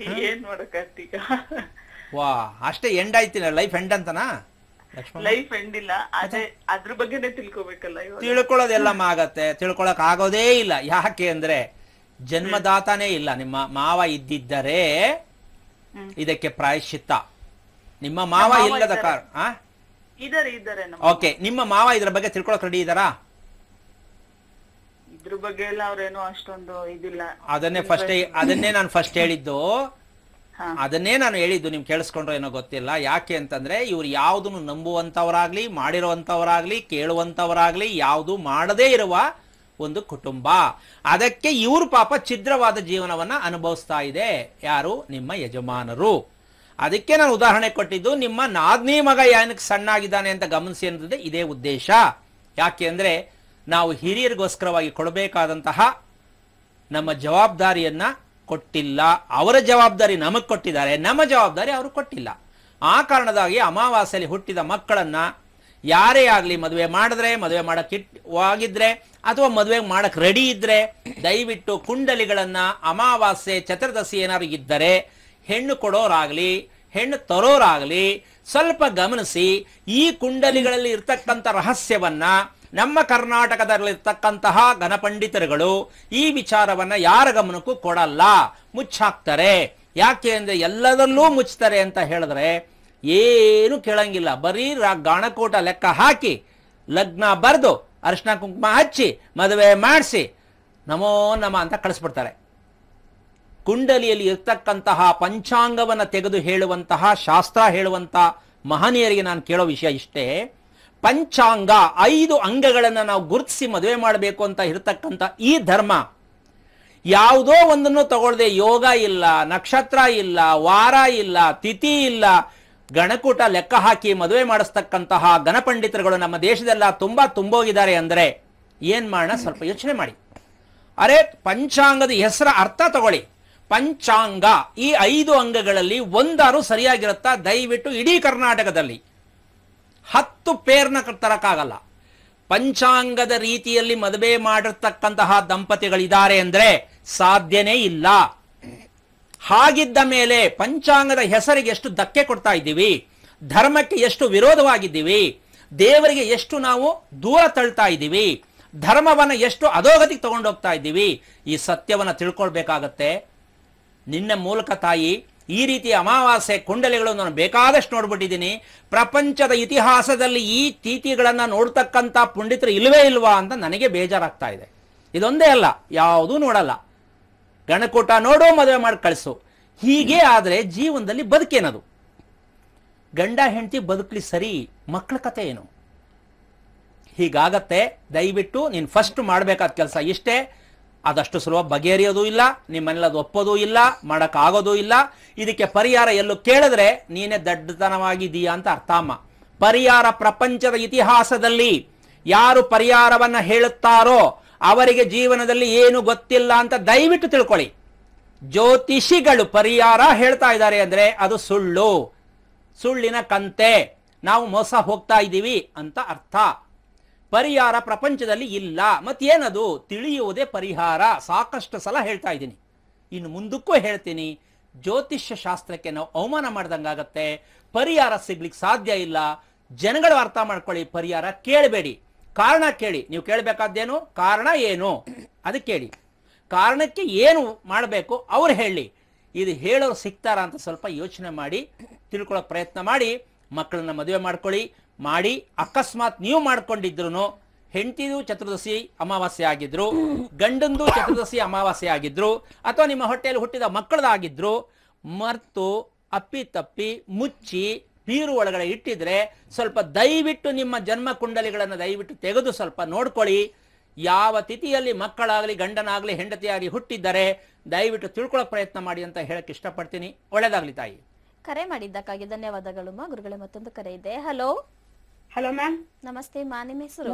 ಏನ್ ಮಾಡಕ್ಕಾಗ್ತೀಗ ವಾ ಅಷ್ಟೇ ಎಂಡ್ ಆಯ್ತಿನ ಲೈಫ್ ಎಂಡ್ ಅಂತನಾ ಲೈಫ್ ಎಂಡ್ ಇಲ್ಲ ಅದೇ ಅದ್ರ ಬಗ್ಗೆನೇ ತಿಳ್ಕೊಬೇಕಲ್ಲ ತಿಳ್ಕೊಳ್ಳೋದೆಲ್ಲಮ್ಮ ಆಗತ್ತೆ ತಿಳ್ಕೊಳಕ್ ಆಗೋದೇ ಇಲ್ಲ ಯಾಕೆ ಅಂದ್ರೆ ಜನ್ಮದಾತಾನೇ ಇಲ್ಲ ನಿಮ್ಮ ಮಾವ ಇದ್ದಿದ್ದರೆ ಇದಕ್ಕೆ ಪ್ರಾಯಶ್ಚಿತ್ತ ನಿಮ್ಮ ಮಾವ ಇಲ್ಲದ ಕಾರಣ ಓಕೆ ನಿಮ್ಮ ಮಾವ ಇದ್ರ ಬಗ್ಗೆ ತಿಳ್ಕೊಳಕ್ ರೆಡಿ ಇದ್ದಾರಾ ಅಷ್ಟೊಂದು ಇದಿಲ್ಲ ಅದನ್ನೇ ಫಸ್ಟ್ ಅದನ್ನೇ ನಾನು ಫಸ್ಟ್ ಹೇಳಿದ್ದು ಅದನ್ನೇ ನಾನು ಹೇಳಿದ್ದು ನಿಮ್ ಕೇಳಿಸ್ಕೊಂಡ್ರೆ ಏನೋ ಗೊತ್ತಿಲ್ಲ ಯಾಕೆ ಅಂತಂದ್ರೆ ಇವ್ರು ಯಾವ್ದನ್ನು ನಂಬುವಂತವರಾಗ್ಲಿ ಮಾಡಿರುವಂತವರಾಗ್ಲಿ ಕೇಳುವಂತವರಾಗ್ಲಿ ಯಾವುದು ಮಾಡದೇ ಇರುವ ಒಂದು ಕುಟುಂಬ ಅದಕ್ಕೆ ಇವ್ರ ಪಾಪ ಛಿದ್ರವಾದ ಜೀವನವನ್ನ ಅನುಭವಿಸ್ತಾ ಇದೆ ಯಾರು ನಿಮ್ಮ ಯಜಮಾನರು ಅದಕ್ಕೆ ನಾನು ಉದಾಹರಣೆ ಕೊಟ್ಟಿದ್ದು ನಿಮ್ಮ ನಾದ್ನಿ ಮಗ ಏನಕ್ಕೆ ಸಣ್ಣಾಗಿದ್ದಾನೆ ಅಂತ ಗಮನಿಸಿ ಅನ್ನೋದೇ ಇದೇ ಉದ್ದೇಶ ಯಾಕೆ ಅಂದ್ರೆ ನಾವು ಹಿರಿಯರಿಗೋಸ್ಕರವಾಗಿ ಕೊಡಬೇಕಾದಂತಹ ನಮ್ಮ ಜವಾಬ್ದಾರಿಯನ್ನ ಕೊಟ್ಟಿಲ್ಲ ಅವರ ಜವಾಬ್ದಾರಿ ನಮಗ್ ಕೊಟ್ಟಿದ್ದಾರೆ ನಮ್ಮ ಜವಾಬ್ದಾರಿ ಅವರು ಕೊಟ್ಟಿಲ್ಲ ಆ ಕಾರಣದಾಗಿ ಅಮಾವಾಸ್ಯೆಯಲ್ಲಿ ಹುಟ್ಟಿದ ಮಕ್ಕಳನ್ನ ಯಾರೇ ಆಗಲಿ ಮದುವೆ ಮಾಡಿದ್ರೆ ಮದುವೆ ಮಾಡಕ್ಕೆ ಆಗಿದ್ರೆ ಅಥವಾ ಮದುವೆ ಮಾಡಕ್ಕೆ ರೆಡಿ ಇದ್ರೆ ದಯವಿಟ್ಟು ಕುಂಡಲಿಗಳನ್ನ ಅಮಾವಾಸ್ಯೆ ಚತುರ್ದಶಿ ಏನಾದ್ರು ಇದ್ದರೆ ಹೆಣ್ಣು ಕೊಡೋರಾಗಲಿ ಹೆಣ್ಣು ತರೋರಾಗಲಿ ಸ್ವಲ್ಪ ಗಮನಿಸಿ ಈ ಕುಂಡಲಿಗಳಲ್ಲಿ ಇರ್ತಕ್ಕಂಥ ರಹಸ್ಯವನ್ನ ನಮ್ಮ ಕರ್ನಾಟಕದಲ್ಲಿರ್ತಕ್ಕಂತಹ ಘನಪಂಡಿತರುಗಳು ಈ ವಿಚಾರವನ್ನ ಯಾರ ಗಮನಕ್ಕೂ ಕೊಡಲ್ಲ ಮುಚ್ಚಾಕ್ತಾರೆ ಯಾಕೆ ಅಂದ್ರೆ ಎಲ್ಲದಲ್ಲೂ ಮುಚ್ಚುತ್ತಾರೆ ಅಂತ ಹೇಳಿದ್ರೆ ಏನು ಕೇಳಂಗಿಲ್ಲ ಬರೀ ಗಾಣಕೋಟ ಲೆಕ್ಕ ಹಾಕಿ ಲಗ್ನ ಬರೆದು ಅರಿಶಿನ ಕುಂಕುಮ ಹಚ್ಚಿ ಮದುವೆ ಮಾಡಿಸಿ ನಮೋ ನಮ ಅಂತ ಕಳಿಸ್ಬಿಡ್ತಾರೆ ಕುಂಡಲಿಯಲ್ಲಿ ಇರ್ತಕ್ಕಂತಹ ಪಂಚಾಂಗವನ್ನು ತೆಗೆದು ಹೇಳುವಂತಹ ಶಾಸ್ತ್ರ ಹೇಳುವಂತಹ ಮಹನೀಯರಿಗೆ ನಾನು ಕೇಳೋ ವಿಷಯ ಇಷ್ಟೇ ಪಂಚಾಂಗ ಐದು ಅಂಗಗಳನ್ನು ನಾವು ಗುರುತಿಸಿ ಮದುವೆ ಮಾಡಬೇಕು ಅಂತ ಇರತಕ್ಕಂಥ ಈ ಧರ್ಮ ಯಾವುದೋ ಒಂದನ್ನು ತಗೊಳ್ಳದೆ ಯೋಗ ಇಲ್ಲ ನಕ್ಷತ್ರ ಇಲ್ಲ ವಾರ ಇಲ್ಲ ತಿಥಿ ಇಲ್ಲ ಗಣಕೂಟ ಲೆಕ್ಕ ಹಾಕಿ ಮದುವೆ ಮಾಡಿಸ್ತಕ್ಕಂತಹ ಗಣಪಂಡಿತರುಗಳು ನಮ್ಮ ದೇಶದೆಲ್ಲ ತುಂಬಾ ತುಂಬೋಗಿದ್ದಾರೆ ಅಂದರೆ ಏನ್ ಮಾಡೋಣ ಸ್ವಲ್ಪ ಯೋಚನೆ ಮಾಡಿ ಅರೆ ಪಂಚಾಂಗದ ಹೆಸರ ಅರ್ಥ ತಗೊಳ್ಳಿ ಪಂಚಾಂಗ ಈ ಐದು ಅಂಗಗಳಲ್ಲಿ ಒಂದಾರು ಸರಿಯಾಗಿರುತ್ತಾ ದಯವಿಟ್ಟು ಇಡೀ ಕರ್ನಾಟಕದಲ್ಲಿ ಹತ್ತು ಪೇರ್ನ ತರಕ್ಕಾಗಲ್ಲ ಪಂಚಾಂಗದ ರೀತಿಯಲ್ಲಿ ಮದುವೆ ಮಾಡಿರ್ತಕ್ಕಂತಹ ದಂಪತಿಗಳಿದ್ದಾರೆ ಅಂದರೆ ಸಾಧ್ಯನೇ ಇಲ್ಲ ಹಾಗಿದ್ದ ಮೇಲೆ ಪಂಚಾಂಗದ ಹೆಸರಿಗೆ ಎಷ್ಟು ಧಕ್ಕೆ ಕೊಡ್ತಾ ಇದ್ದೀವಿ ಧರ್ಮಕ್ಕೆ ಎಷ್ಟು ವಿರೋಧವಾಗಿದ್ದೀವಿ ದೇವರಿಗೆ ಎಷ್ಟು ನಾವು ದೂರ ತಳ್ತಾ ಇದ್ದೀವಿ ಧರ್ಮವನ್ನು ಎಷ್ಟು ಅಧೋಗತಿಗೆ ತಗೊಂಡೋಗ್ತಾ ಇದ್ದೀವಿ ಈ ಸತ್ಯವನ್ನು ತಿಳ್ಕೊಳ್ಬೇಕಾಗತ್ತೆ ನಿನ್ನ ಮೂಲಕ ತಾಯಿ ಈ ರೀತಿಯ ಅಮಾವಾಸ್ಯೆ ಕುಂಡಲಿಗಳನ್ನು ನಾನು ಬೇಕಾದಷ್ಟು ನೋಡ್ಬಿಟ್ಟಿದ್ದೀನಿ ಪ್ರಪಂಚದ ಇತಿಹಾಸದಲ್ಲಿ ಈ ತೀತಿಗಳನ್ನು ನೋಡ್ತಕ್ಕಂಥ ಪುಂಡಿತರು ಇಲ್ಲವೇ ಇಲ್ವಾ ಅಂತ ನನಗೆ ಬೇಜಾರಾಗ್ತಾ ಇದೆ ಇದೊಂದೇ ಅಲ್ಲ ಯಾವುದೂ ನೋಡಲ್ಲ ಗಣಕೂಟ ನೋಡೋ ಮದುವೆ ಮಾಡಿ ಕಳಿಸು ಹೀಗೆ ಆದರೆ ಜೀವನದಲ್ಲಿ ಬದುಕೇನದು ಗಂಡ ಹೆಂಡತಿ ಬದುಕಲಿ ಸರಿ ಮಕ್ಕಳ ಕತೆ ಏನು ಹೀಗಾಗತ್ತೆ ದಯವಿಟ್ಟು ನೀನು ಫಸ್ಟ್ ಮಾಡಬೇಕಾದ ಕೆಲಸ ಇಷ್ಟೇ ಅದಷ್ಟು ಸುಲಭ ಬಗೆಹರಿಯೋದು ಇಲ್ಲ ನಿಮ್ಮನೇಲಿ ಅದು ಒಪ್ಪೋದು ಇಲ್ಲ ಮಾಡೋಕ್ಕಾಗೋದು ಇಲ್ಲ ಇದಕ್ಕೆ ಪರಿಹಾರ ಎಲ್ಲೂ ಕೇಳಿದ್ರೆ ನೀನೇ ದಡ್ಡತನವಾಗಿದೀಯಾ ಅಂತ ಅರ್ಥಮ್ಮ ಪರಿಹಾರ ಪ್ರಪಂಚದ ಇತಿಹಾಸದಲ್ಲಿ ಯಾರು ಪರಿಹಾರವನ್ನು ಹೇಳುತ್ತಾರೋ ಅವರಿಗೆ ಜೀವನದಲ್ಲಿ ಏನು ಗೊತ್ತಿಲ್ಲ ಅಂತ ದಯವಿಟ್ಟು ತಿಳ್ಕೊಳ್ಳಿ ಜ್ಯೋತಿಷಿಗಳು ಪರಿಹಾರ ಹೇಳ್ತಾ ಇದ್ದಾರೆ ಅಂದರೆ ಅದು ಸುಳ್ಳು ಸುಳ್ಳಿನ ಕಂತೆ ನಾವು ಮೋಸ ಹೋಗ್ತಾ ಇದ್ದೀವಿ ಅಂತ ಅರ್ಥ ಪರಿಹಾರ ಪ್ರಪಂಚದಲ್ಲಿ ಇಲ್ಲ ಮತ್ತೇನದು ತಿಳಿಯುವುದೇ ಪರಿಹಾರ ಸಾಕಷ್ಟು ಸಲ ಹೇಳ್ತಾ ಇದ್ದೀನಿ ಇನ್ನು ಮುಂದಕ್ಕೂ ಹೇಳ್ತೀನಿ ಜ್ಯೋತಿಷ್ಯ ಶಾಸ್ತ್ರಕ್ಕೆ ನಾವು ಅವಮಾನ ಮಾಡ್ದಂಗಾಗತ್ತೆ ಪರಿಹಾರ ಸಿಗ್ಲಿಕ್ಕೆ ಸಾಧ್ಯ ಇಲ್ಲ ಜನಗಳು ಅರ್ಥ ಮಾಡ್ಕೊಳ್ಳಿ ಪರಿಹಾರ ಕೇಳಬೇಡಿ ಕಾರಣ ಕೇಳಿ ನೀವು ಕೇಳಬೇಕಾದ್ದೇನು ಕಾರಣ ಏನು ಅದು ಕೇಳಿ ಕಾರಣಕ್ಕೆ ಏನು ಮಾಡಬೇಕು ಅವ್ರು ಹೇಳಿ ಇದು ಹೇಳೋರು ಸಿಗ್ತಾರಾ ಅಂತ ಸ್ವಲ್ಪ ಯೋಚನೆ ಮಾಡಿ ತಿಳ್ಕೊಳ್ಳೋಕೆ ಪ್ರಯತ್ನ ಮಾಡಿ ಮಕ್ಕಳನ್ನ ಮದುವೆ ಮಾಡ್ಕೊಳ್ಳಿ ಮಾಡಿ ಅಕಸ್ಮಾತ್ ನೀವು ಮಾಡ್ಕೊಂಡಿದ್ರು ಹೆಂಡತಿದು ಚತುರ್ದಶಿ ಅಮಾವಾಸ್ಯೆ ಆಗಿದ್ರು ಗಂಡಂದು ಚತುರ್ದಶಿ ಅಮಾವಾಸ್ಯೆ ಆಗಿದ್ರು ಅಥವಾ ನಿಮ್ಮ ಹೊಟ್ಟೆಯಲ್ಲಿ ಹುಟ್ಟಿದ ಮಕ್ಕಳದಾಗಿದ್ರು ಮರ್ತು ಅಪ್ಪಿ ತಪ್ಪಿ ಮುಚ್ಚಿ ಬೀರು ಒಳಗಡೆ ಇಟ್ಟಿದ್ರೆ ಸ್ವಲ್ಪ ದಯವಿಟ್ಟು ನಿಮ್ಮ ಜನ್ಮ ಕುಂಡಲಿಗಳನ್ನು ದಯವಿಟ್ಟು ತೆಗೆದು ಸ್ವಲ್ಪ ನೋಡ್ಕೊಳ್ಳಿ ಯಾವ ತಿಥಿಯಲ್ಲಿ ಮಕ್ಕಳಾಗಲಿ ಗಂಡನಾಗಲಿ ಹೆಂಡತಿಯಾಗಿ ಹುಟ್ಟಿದ್ದಾರೆ ದಯವಿಟ್ಟು ತಿಳ್ಕೊಳ್ಳೋ ಪ್ರಯತ್ನ ಮಾಡಿ ಅಂತ ಹೇಳಕ್ಕೆ ಇಷ್ಟಪಡ್ತೀನಿ ಒಳ್ಳೇದಾಗ್ಲಿ ತಾಯಿ ಕರೆ ಮಾಡಿದ್ದಕ್ಕಾಗಿ ಧನ್ಯವಾದಗಳು ಗುರುಗಳೇ ಮತ್ತೊಂದು ಕರೆ ಇದೆ ಹಲೋ ಹಲೋ ಮ್ಯಾಮ್ ನಮಸ್ತೆ ಮಾ ನಿಮ್ಮ ಹೆಸರು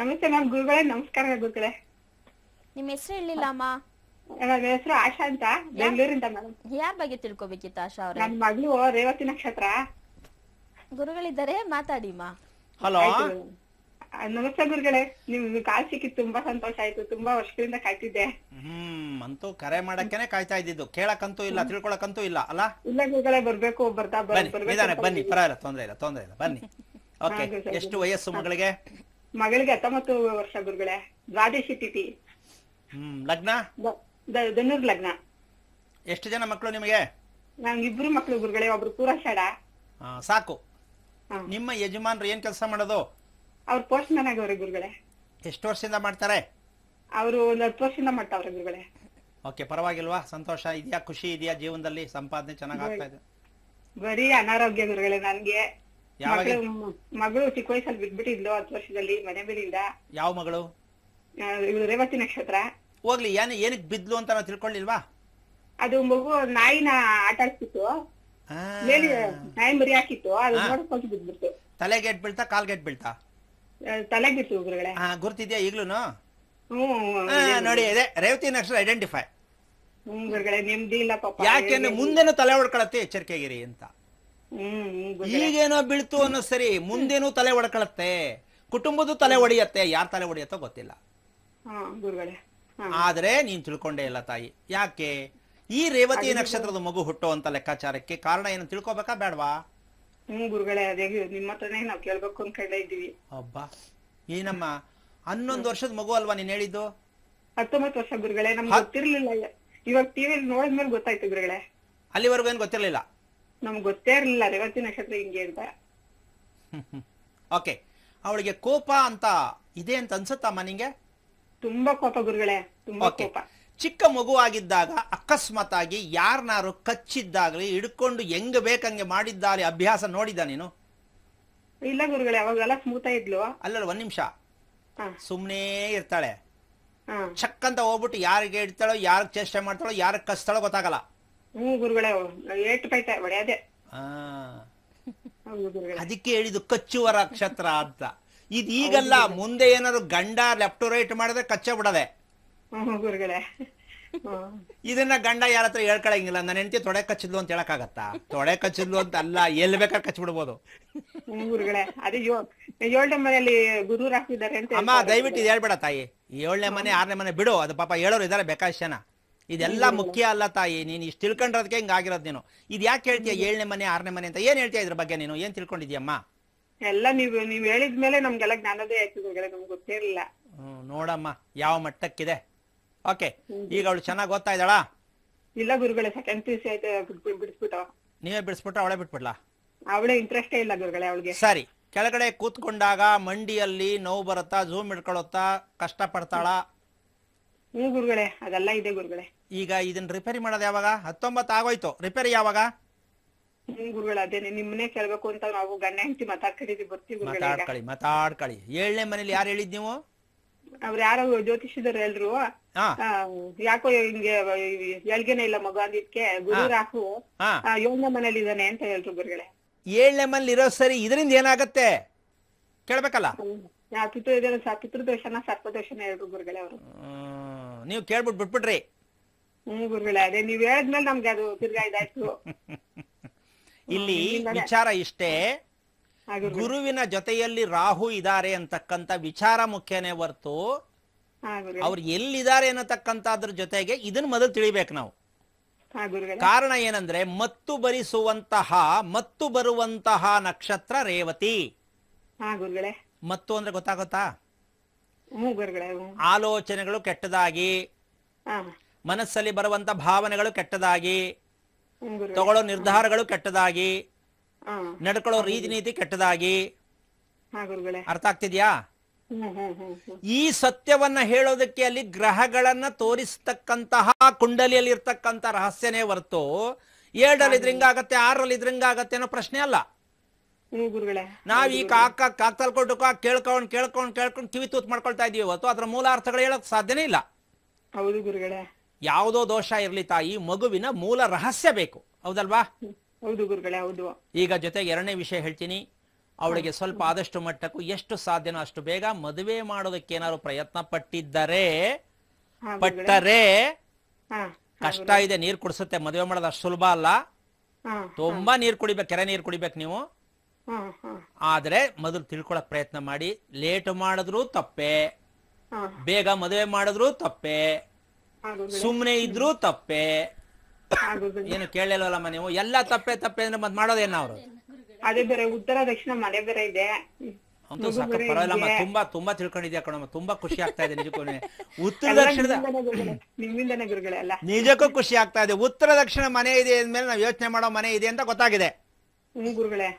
ನಮಸ್ತೆ ಮ್ಯಾಮ್ ಗುರುಗಳೇ ನಮಸ್ಕಾರ ಗುರುಗಳೇ ನಿಮ್ಮ ಹೆಸರು ಹೇಳಿಲ್ಲ ಅಮ್ಮ ನನ್ನ ಹೆಸರು ಆಶಾ ಅಂತ ಬೆಂಗಳೂರಿಂದ ಮೇಡಮ್ ಯಾರ ಬಗ್ಗೆ ತಿಳ್ಕೊಬೇಕಿತ್ತು ಆಶಾ ಅವ್ರೆ ನನ್ನ ಮಗಳು ರೇವತಿ ನಕ್ಷತ್ರ ಗುರುಗಳಿದ್ದಾರೆ ಮಾತಾಡಿ ಮಾ ಹಲೋ ನಮಸ್ತೆ ಗುರುಗಳೇ ನಿಮ್ಗೆ ಕಾಲ್ ಸಿಕ್ಕಿದ್ ತುಂಬಾ ಸಂತೋಷ ಆಯ್ತು ತುಂಬಾ ವರ್ಷಗಳಿಂದ ಕಾಯ್ತಿದ್ದೆ ಹ್ಮ್ ಅಂತೂ ಕರೆ ಮಾಡಕ್ಕೇನೆ ಕಾಯ್ತಾ ಇದ್ದಿದ್ದು ಕೇಳಕ್ಕಂತೂ ಇಲ್ಲ ತಿಳ್ಕೊಳಕ್ಕಂತೂ ಇಲ್ಲ ಅಲ್ಲ ಇಲ್ಲ ಗುರುಗಳೇ ಬರ್ಬೇಕು ಬರ್ತಾ ಬನ್ನಿ ಬನ್ನಿ ಪರವಾಗಿಲ್ಲ ತೊಂದ್ರೆ ಇಲ್ಲ ತೊಂದ್ರೆ ಇಲ್ಲ ಬನ್ನಿ ಓಕೆ ಎಷ್ಟು ವಯಸ್ಸು ಮಗಳಿಗೆ ಮಗಳಿಗೆ ಹತ್ತೊಂಬತ್ತು ವರ್ಷ ಗುರುಗಳೇ ದ್ವಾದಶಿ ತಿಥಿ ಹ್ಮ್ ಲಗ್ನ ಧನುರ್ ಲಗ್ನ ಎಷ್ಟು ಜನ ಮಕ್ಕಳು ನಿಮಗೆ ನಂಗೆ ಇಬ್ರು ಮಕ್ಕಳು ಗುರುಗಳೇ ಒಬ್ರು ಪೂರಾಷಾಢ ಸಾಕು ನಿಮ್ಮ ಯಜಮಾನ್ರು ಏನ್ ಕೆಲಸ ಮಾಡೋದು ಅವ್ರ ಪೋಸ್ಟ್ ಮ್ಯಾನ್ ಆಗವ್ರೆ ಗುರುಗಳೇ ಎಷ್ಟು ವರ್ಷದಿಂದ ಮಾಡ್ತಾರೆ ಅವರು ಒಂದು ಹತ್ತು ವರ್ಷದಿಂದ ಮಾಡ್ತಾವ್ರೆ ಗುರುಗಳೇ ಓಕೆ ಪರವಾಗಿಲ್ವಾ ಸಂತೋಷ ಇದೆಯಾ ಖುಷಿ ಇದೆಯಾ ಜೀವನದಲ್ಲಿ ಸಂಪಾದನೆ ಚೆನ್ನಾಗಿ ಆಗ್ತಾ ಇದೆ ಬರೀ ಅನಾರೋಗ್ಯ ಗುರುಗಳೇ ನನಗೆ ಮಗಳು ಚಿಕ್ಕ ವಯಸ್ಸಲ್ಲಿ ಬಿಟ್ಬಿಟ್ಟಿದ್ಲು ಹತ್ತು ವರ್ಷದಲ್ಲಿ ಮನೆ ಮೇಲಿಂದ ಯಾವ ಮಗಳು ಇವ್ಳು ರೇವತಿ ನಕ್ಷತ್ರ ಹೋಗ್ಲಿ ಏನ್ ಏನಕ್ಕೆ ಬಿದ್ಲು ಅಂತ ನಾವು ತಿಳ್ಕೊಳ್ಳಿಲ್ವಾ ಅದು ಮಗು ನಾಯಿನ ಆಟ ಆಡ್ತಿತ್ತು ಮೇಲೆ ನಾಯಿ ಮರಿ ಹಾಕಿತ್ತು ಅದು ನೋಡಕ್ ಹೋಗಿ ಬಿದ್ಬಿಡ್ತು ತಲೆಗೆಟ್ ಬೀಳ್ತಾ ಕಾಲ್ಗೆಟ್ ಬೀಳ್ತಾ ತಲೆಗೆ ಬಿತ್ತು ಗುರುಗಳೇ ಹಾ ಗುರ್ತಿದ್ಯಾ ಈಗ್ಲೂನು ಹ್ಮ್ ನೋಡಿ ಇದೆ ರೇವತಿ ನಕ್ಷತ್ರ ಐಡೆಂಟಿಫೈ ಗುರುಗಳೇ ನೆಮ್ಮದಿ ಇಲ್ಲ ಪಾಪ ಯಾಕೆ ಮುಂದೆನೂ ತಲೆ ಹೊಡ್ಕೊಳತ್ತೆ ಎಚ್ಚರಿಕೆಗಿರಿ ಅಂತ ಈಗೇನೋ ಬೀಳ್ತು ಅನ್ನೋ ಸರಿ ಮುಂದೇನು ತಲೆ ಒಡ್ಕೊಳತ್ತೆ ಕುಟುಂಬದ ತಲೆ ಒಡೆಯತ್ತೆ ಯಾರ ತಲೆ ಒಡೆಯತ್ತೋ ಗೊತ್ತಿಲ್ಲ ಆದ್ರೆ ನೀನ್ ತಿಳ್ಕೊಂಡೇ ಇಲ್ಲ ತಾಯಿ ಯಾಕೆ ಈ ರೇವತಿ ನಕ್ಷತ್ರದ ಮಗು ಹುಟ್ಟೋ ಅಂತ ಲೆಕ್ಕಾಚಾರಕ್ಕೆ ಕಾರಣ ಏನು ತಿಳ್ಕೊಬೇಕಾ ಬೇಡವಾ ಅಬ್ಬಾ ಏನಮ್ಮ ಹನ್ನೊಂದು ವರ್ಷದ ಮಗು ಅಲ್ವಾ ನೀನ್ ಹೇಳಿದ್ದು ಹತ್ತೊಂಬತ್ತು ವರ್ಷ ಗುರುಗಳೇ ನಮ್ಗೆ ಗೊತ್ತಿರ್ಲಿಲ್ಲ ಇವಾಗ ಟಿವಿಯಲ್ಲಿ ನೋಡಿದ್ಮೇಲೆ ಗೊತ್ತಾಯ್ತು ಗುರುಗಳೇ ಅಲ್ಲಿವರೆಗೂ ಏನ್ ಗೊತ್ತಿರ್ಲಿಲ್ಲ ನಮ್ಗೆ ಗೊತ್ತೇ ಇರಲಿಲ್ಲ ರೇವತಿ ನಕ್ಷತ್ರ ಹಿಂಗೆ ಅಂತ ಓಕೆ ಅವಳಿಗೆ ಕೋಪ ಅಂತ ಇದೆ ಅಂತ ಅನ್ಸುತ್ತಮ್ಮ ನಿಂಗೆ ತುಂಬಾ ಕೋಪ ಗುರುಗಳೇ ತುಂಬಾ ಕೋಪ ಚಿಕ್ಕ ಮಗು ಆಗಿದ್ದಾಗ ಅಕಸ್ಮಾತ್ ಆಗಿ ಯಾರನ್ನಾರು ಕಚ್ಚಿದ್ದಾಗಲಿ ಹಿಡ್ಕೊಂಡು ಹೆಂಗ್ ಬೇಕಂಗೆ ಮಾಡಿದ್ದಾರೆ ಅಭ್ಯಾಸ ನೋಡಿದ ನೀನು ಇಲ್ಲ ಗುರುಗಳೇ ಅವಾಗೆಲ್ಲ ಸ್ಮೂತ ಇದ್ಲು ಅಲ್ಲಲ್ಲ ಒಂದ್ ನಿಮಿಷ ಸುಮ್ಮನೆ ಇರ್ತಾಳೆ ಚಕ್ ಅಂತ ಹೋಗ್ಬಿಟ್ಟು ಯಾರಿಗೆ ಇಡ್ತಾಳೋ ಯಾರಿಗೆ ಚೇಷ್ಟೆ ಮಾಡ್ತಾಳೋ ಯಾರಿಗೆ ಕಚ್ತಾಳೋ ಗೊತ್ತಾಗಲ್ಲ ಅದಿಕ್ಕೆ ಗುರುಗಳೇ ಅದಕ್ಕೆ ಹೇಳಿದು ಕಚ್ಚುವರ ನಕ್ಷತ್ರ ಅಂತ ಇದೀಗಲ್ಲ ಮುಂದೆ ಏನಾದ್ರು ಗಂಡ ಲೆಫ್ಟ್ ರೈಟ್ ಮಾಡಿದ್ರೆ ಕಚ್ಚ ಬಿಡದೆ ಗುರುಗಳೇ ಇದನ್ನ ಗಂಡ ಯಾರ ಹತ್ರ ಹೇಳ್ಕೊಳಂಗಿಲ್ಲ ನನ್ನ ಹೆಂಡತಿ ತೊಡೆ ಕಚ್ಚಿದ್ಲು ಅಂತ ಹೇಳಕ್ಕಾಗತ್ತಾ ತೊಡೆ ಕಚ್ಚಿದ್ಲು ಅಂತ ಅಲ್ಲ ಎಲ್ಲಿ ಬೇಕಾದ್ರೆ ಕಚ್ಚಿ ಬಿಡ್ಬೋದು ಅಮ್ಮ ದಯವಿಟ್ಟು ಇದು ಹೇಳ್ಬೇಡ ತಾಯಿ ಏಳನೇ ಮನೆ ಆರನೇ ಮನೆ ಬಿಡು ಅದು ಪಾಪ ಹೇಳೋರು ಇದಾರೆ ಬೇಕಾ ಜನ ಇದೆಲ್ಲ ಮುಖ್ಯ ಅಲ್ಲ ತಾಯಿ ನೀನು ಇಷ್ಟು ತಿಳ್ಕೊಂಡ್ರದಕ್ಕೆ ಹಿಂಗಾಗಿರೋದು ನೀನು ಇದು ಯಾಕೆ ಹೇಳ್ತೀಯ ಏಳನೇ ಮನೆ ಆರನೇ ಮನೆ ಅಂತ ಏನ್ ಹೇಳ್ತೀಯ ಇದ್ರ ಬಗ್ಗೆ ನೀನು ಏನ್ ತಿಳ್ಕೊಂಡಿದ್ಯಮ್ಮ ಎಲ್ಲ ನೀವು ನೀವು ಹೇಳಿದ್ಮೇಲೆ ನಮ್ಗೆಲ್ಲ ಜ್ಞಾನದೇ ಆಯ್ತು ನಮ್ಗೆ ಗೊತ್ತಿರಲಿಲ್ಲ ಹ್ಮ್ ನೋಡಮ್ಮ ಯಾವ ಮಟ್ಟಕ್ಕಿದೆ ಓಕೆ ಈಗ ಅವಳು ಚೆನ್ನಾಗಿ ಓದ್ತಾ ಇದ್ದಾಳಾ ಇಲ್ಲ ಗುರುಗಳೇ ಸೆಕೆಂಡ್ ಪಿ ಸಿ ಐತೆ ಬಿಡಿಸ್ಬಿಟ್ಟು ನೀವೇ ಬಿಡಿಸ್ಬಿಟ್ಟ ಅವಳೇ ಬಿಟ್ಬಿಡ್ಲಾ ಅವಳೇ ಇಂಟ್ರೆಸ್ಟೇ ಇಲ್ಲ ಗುರುಗಳೇ ಅವಳಿಗೆ ಸರಿ ಕೆಳಗಡೆ ಕೂತ್ಕೊಂಡಾಗ ಮಂಡಿಯಲ್ಲಿ ನೋವು ಬರುತ್ತಾ ಝೂಮ್ ಹಿಡ್ಕೊಳತ್ತಾ ಕಷ್ಟ ಪಡ್ತಾಳಾ ನೀವು ಗುರುಗಳೇ ಅದೆಲ್ಲ ಇದೆ ಗುರುಗಳೇ ಈಗ ಇದನ್ನ ರಿಪೇರಿ ಮಾಡೋದು ಯಾವಾಗ ಹತ್ತೊಂಬತ್ತು ಆಗೋಯ್ತು ರಿಪೇರಿ ಯಾವಾಗ ಹ್ಮ್ ಗುರುಗಳು ಅದೇನೆ ನಿಮ್ಮನ್ನೇ ಕೇಳ್ಬೇಕು ಅಂತ ನಾವು ಗಂಡ ಹೆಂಡತಿ ಬರ್ತೀವಿ ಗುರುಗಳೇ ಈಗ. ಏಳನೇ ಮನೇಲಿ ಯಾರು ಹೇಳಿದ್ ನೀವು ಅವ್ರ ಯಾರೋ ಜ್ಯೋತಿಷಿದ್ರು ಎಲ್ರು ಹಾ ಯಾಕೋ ಹಿಂಗೆ ಎಳ್ಗೆನೆ ಇಲ್ಲ ಮಗು ಅಂದಿದ್ಕೆ ಗುರು ರಾಹು ಹಾ ಆ, ಮನೇಲಿ ಇದಾನೆ ಅಂತ ಹೇಳ್ರು ಗುರುಗಳೇ ಏಳನೇ ಮನೇಲಿ ಇರೋ ಸರಿ ಇದರಿಂದ ಏನಾಗತ್ತೆ ಕೇಳ್ಬೇಕಲ್ಲ ಪಿತೃದೋಷನ ಸರ್ಪದೋಷನ ಗುರುಗಳೇ ಅವರು ನೀವು ಕೇಳ್ಬಿಟ್ಟು ಬಿಟ್ಬಿಟ್ರಿ ಹ್ಮ್ ಗುರುಗಳೇ ಅದೇ ನೀವ್ ಹೇಳಿದ್ಮೇಲೆ ನಮ್ಗೆ ಅದು ತಿರ್ಗಾ ಇದಾಯ್ತು ಇಲ್ಲಿ ವಿಚಾರ ಇಷ್ಟೇ ಗುರುವಿನ ಜೊತೆಯಲ್ಲಿ ರಾಹು ಇದಾರೆ ಅಂತಕ್ಕಂತ ವಿಚಾರ ಮುಖ್ಯನೇ ಹೊರ್ತು ಅವ್ರು ಎಲ್ಲಿದ್ದಾರೆ ಅನ್ನತಕ್ಕಂಥದ್ರ ಜೊತೆಗೆ ಇದನ್ನ ಮೊದಲು ತಿಳಿಬೇಕು ನಾವು ಕಾರಣ ಏನಂದ್ರೆ ಮತ್ತು ಬರಿಸುವಂತಹ ಮತ್ತು ಬರುವಂತಹ ನಕ್ಷತ್ರ ರೇವತಿ ಮತ್ತು ಅಂದ್ರೆ ಗೊತ್ತಾಗುತ್ತಾ ಆಲೋಚನೆಗಳು ಕೆಟ್ಟದಾಗಿ ಮನಸ್ಸಲ್ಲಿ ಬರುವಂತ ಭಾವನೆಗಳು ಕೆಟ್ಟದಾಗಿ ತಗೊಳ್ಳೋ ನಿರ್ಧಾರಗಳು ಕೆಟ್ಟದಾಗಿ ನಡ್ಕೊಳ್ಳೋ ರೀತಿ ನೀತಿ ಕೆಟ್ಟದಾಗಿ ಅರ್ಥ ಆಗ್ತಿದ್ಯಾ ಈ ಸತ್ಯವನ್ನ ಹೇಳೋದಕ್ಕೆ ಅಲ್ಲಿ ಗ್ರಹಗಳನ್ನ ತೋರಿಸ್ತಕ್ಕಂತಹ ಕುಂಡಲಿಯಲ್ಲಿ ಇರ್ತಕ್ಕಂತ ರಹಸ್ಯನೇ ಹೊರತು ಏಳರಲ್ಲಿ ಇದ್ರಿಂಗ ಆಗತ್ತೆ ಆರರಲ್ಲಿ ಇದ್ರಿಂಗ ಆಗತ್ತೆ ಅನ್ನೋ ಪ್ರಶ್ನೆ ಅಲ್ಲ ನಾವ್ ಈ ಕಾಕ ಕಾಕ್ ತಲ್ಕೊಂಡು ಕೇಳ್ಕೊಂಡ್ ಕೇಳ್ಕೊಂಡ್ ಕೇಳ್ಕೊಂಡ್ ಕಿವಿ ತೂತ್ ಮಾಡ್ಕೊಳ್ತಾ ಇದೀವಿ ಇವತ್ತು ಅದ್ರ ಮೂಲ ಅರ್ಥಗಳು ಹೇಳಕ್ ಸಾಧ್ಯನೇ ಇಲ್ಲ ಹೌದು ಗುರುಗಳೇ ಯಾವುದೋ ದೋಷ ಇರ್ಲಿ ತಾಯಿ ಮಗುವಿನ ಮೂಲ ರಹಸ್ಯ ಬೇಕು ಹೌದಲ್ವಾ ಹೌದು ಗುರುಗಳೇ ಹೌದು ಈಗ ಜೊತೆಗೆ ಎರಡನೇ ವಿಷಯ ಹೇಳ್ತೀನಿ ಅವಳಿಗೆ ಸ್ವಲ್ಪ ಆದಷ್ಟು ಮಟ್ಟಕ್ಕೂ ಎಷ್ಟು ಸಾಧ್ಯನೋ ಅಷ್ಟು ಬೇಗ ಮದುವೆ ಮಾಡೋದಕ್ಕೆ ಏನಾದ್ರು ಪ್ರಯತ್ನ ಪಟ್ಟಿದ್ದರೆ ಪಟ್ಟರೆ ಕಷ್ಟ ಇದೆ ನೀರ್ ಕುಡಿಸುತ್ತೆ ಮದುವೆ ಮಾಡೋದು ಅಷ್ಟು ಸುಲಭ ಅಲ್ಲ ತುಂಬಾ ನೀರ್ ಕುಡಿಬೇಕು ಕೆರೆ ನೀರ್ ಕುಡಿಬೇಕು ನೀವು ಆದರೆ ಮೊದಲು ತಿಳ್ಕೊಳಕ್ ಪ್ರಯತ್ನ ಮಾಡಿ ಲೇಟ್ ಮಾಡಿದ್ರು ತಪ್ಪೇ ಬೇಗ ಮದುವೆ ಮಾಡಿದ್ರು ತಪ್ಪೆ ಸುಮ್ಮನೆ ಇದ್ರು ತಪ್ಪೆ ಏನು ಕೇಳಿಲ್ವಲ್ಲಮ್ಮ ನೀವು ಎಲ್ಲ ತಪ್ಪೆ ತಪ್ಪೆ ಅಂದ್ರೆ ಮತ್ ಮಾಡೋದೇನ ಅವರು ಅದೇ ಬೇರೆ ಉತ್ತರ ದಕ್ಷಿಣ ಮಳೆ ಬೇರೆ ಇದೆ ಅಂತೂ ಸಾಕು ಪರವಾಗಿಲ್ಲಮ್ಮ ತುಂಬಾ ತುಂಬಾ ತಿಳ್ಕೊಂಡಿದ್ಯಾ ಕಣಮ್ಮ ತುಂಬಾ ಖುಷಿ ಆಗ್ತಾ ಇದೆ ನಿಜಕ್ಕೂ ಉತ್ತರ ದಕ್ಷಿಣದ ನಿಜಕ್ಕೂ ಖುಷಿ ಆಗ್ತಾ ಇದೆ ಉತ್ತರ ದಕ್ಷಿಣ ಮನೆ ಇದೆ ಅಂದ್ಮೇಲೆ ನಾವು ಯೋಚನೆ ಮಾಡೋ ಮನೆ ಇದೆ ಅಂತ ಗೊತ್ತಾಗಿದೆ ಗುರುಗಳೇ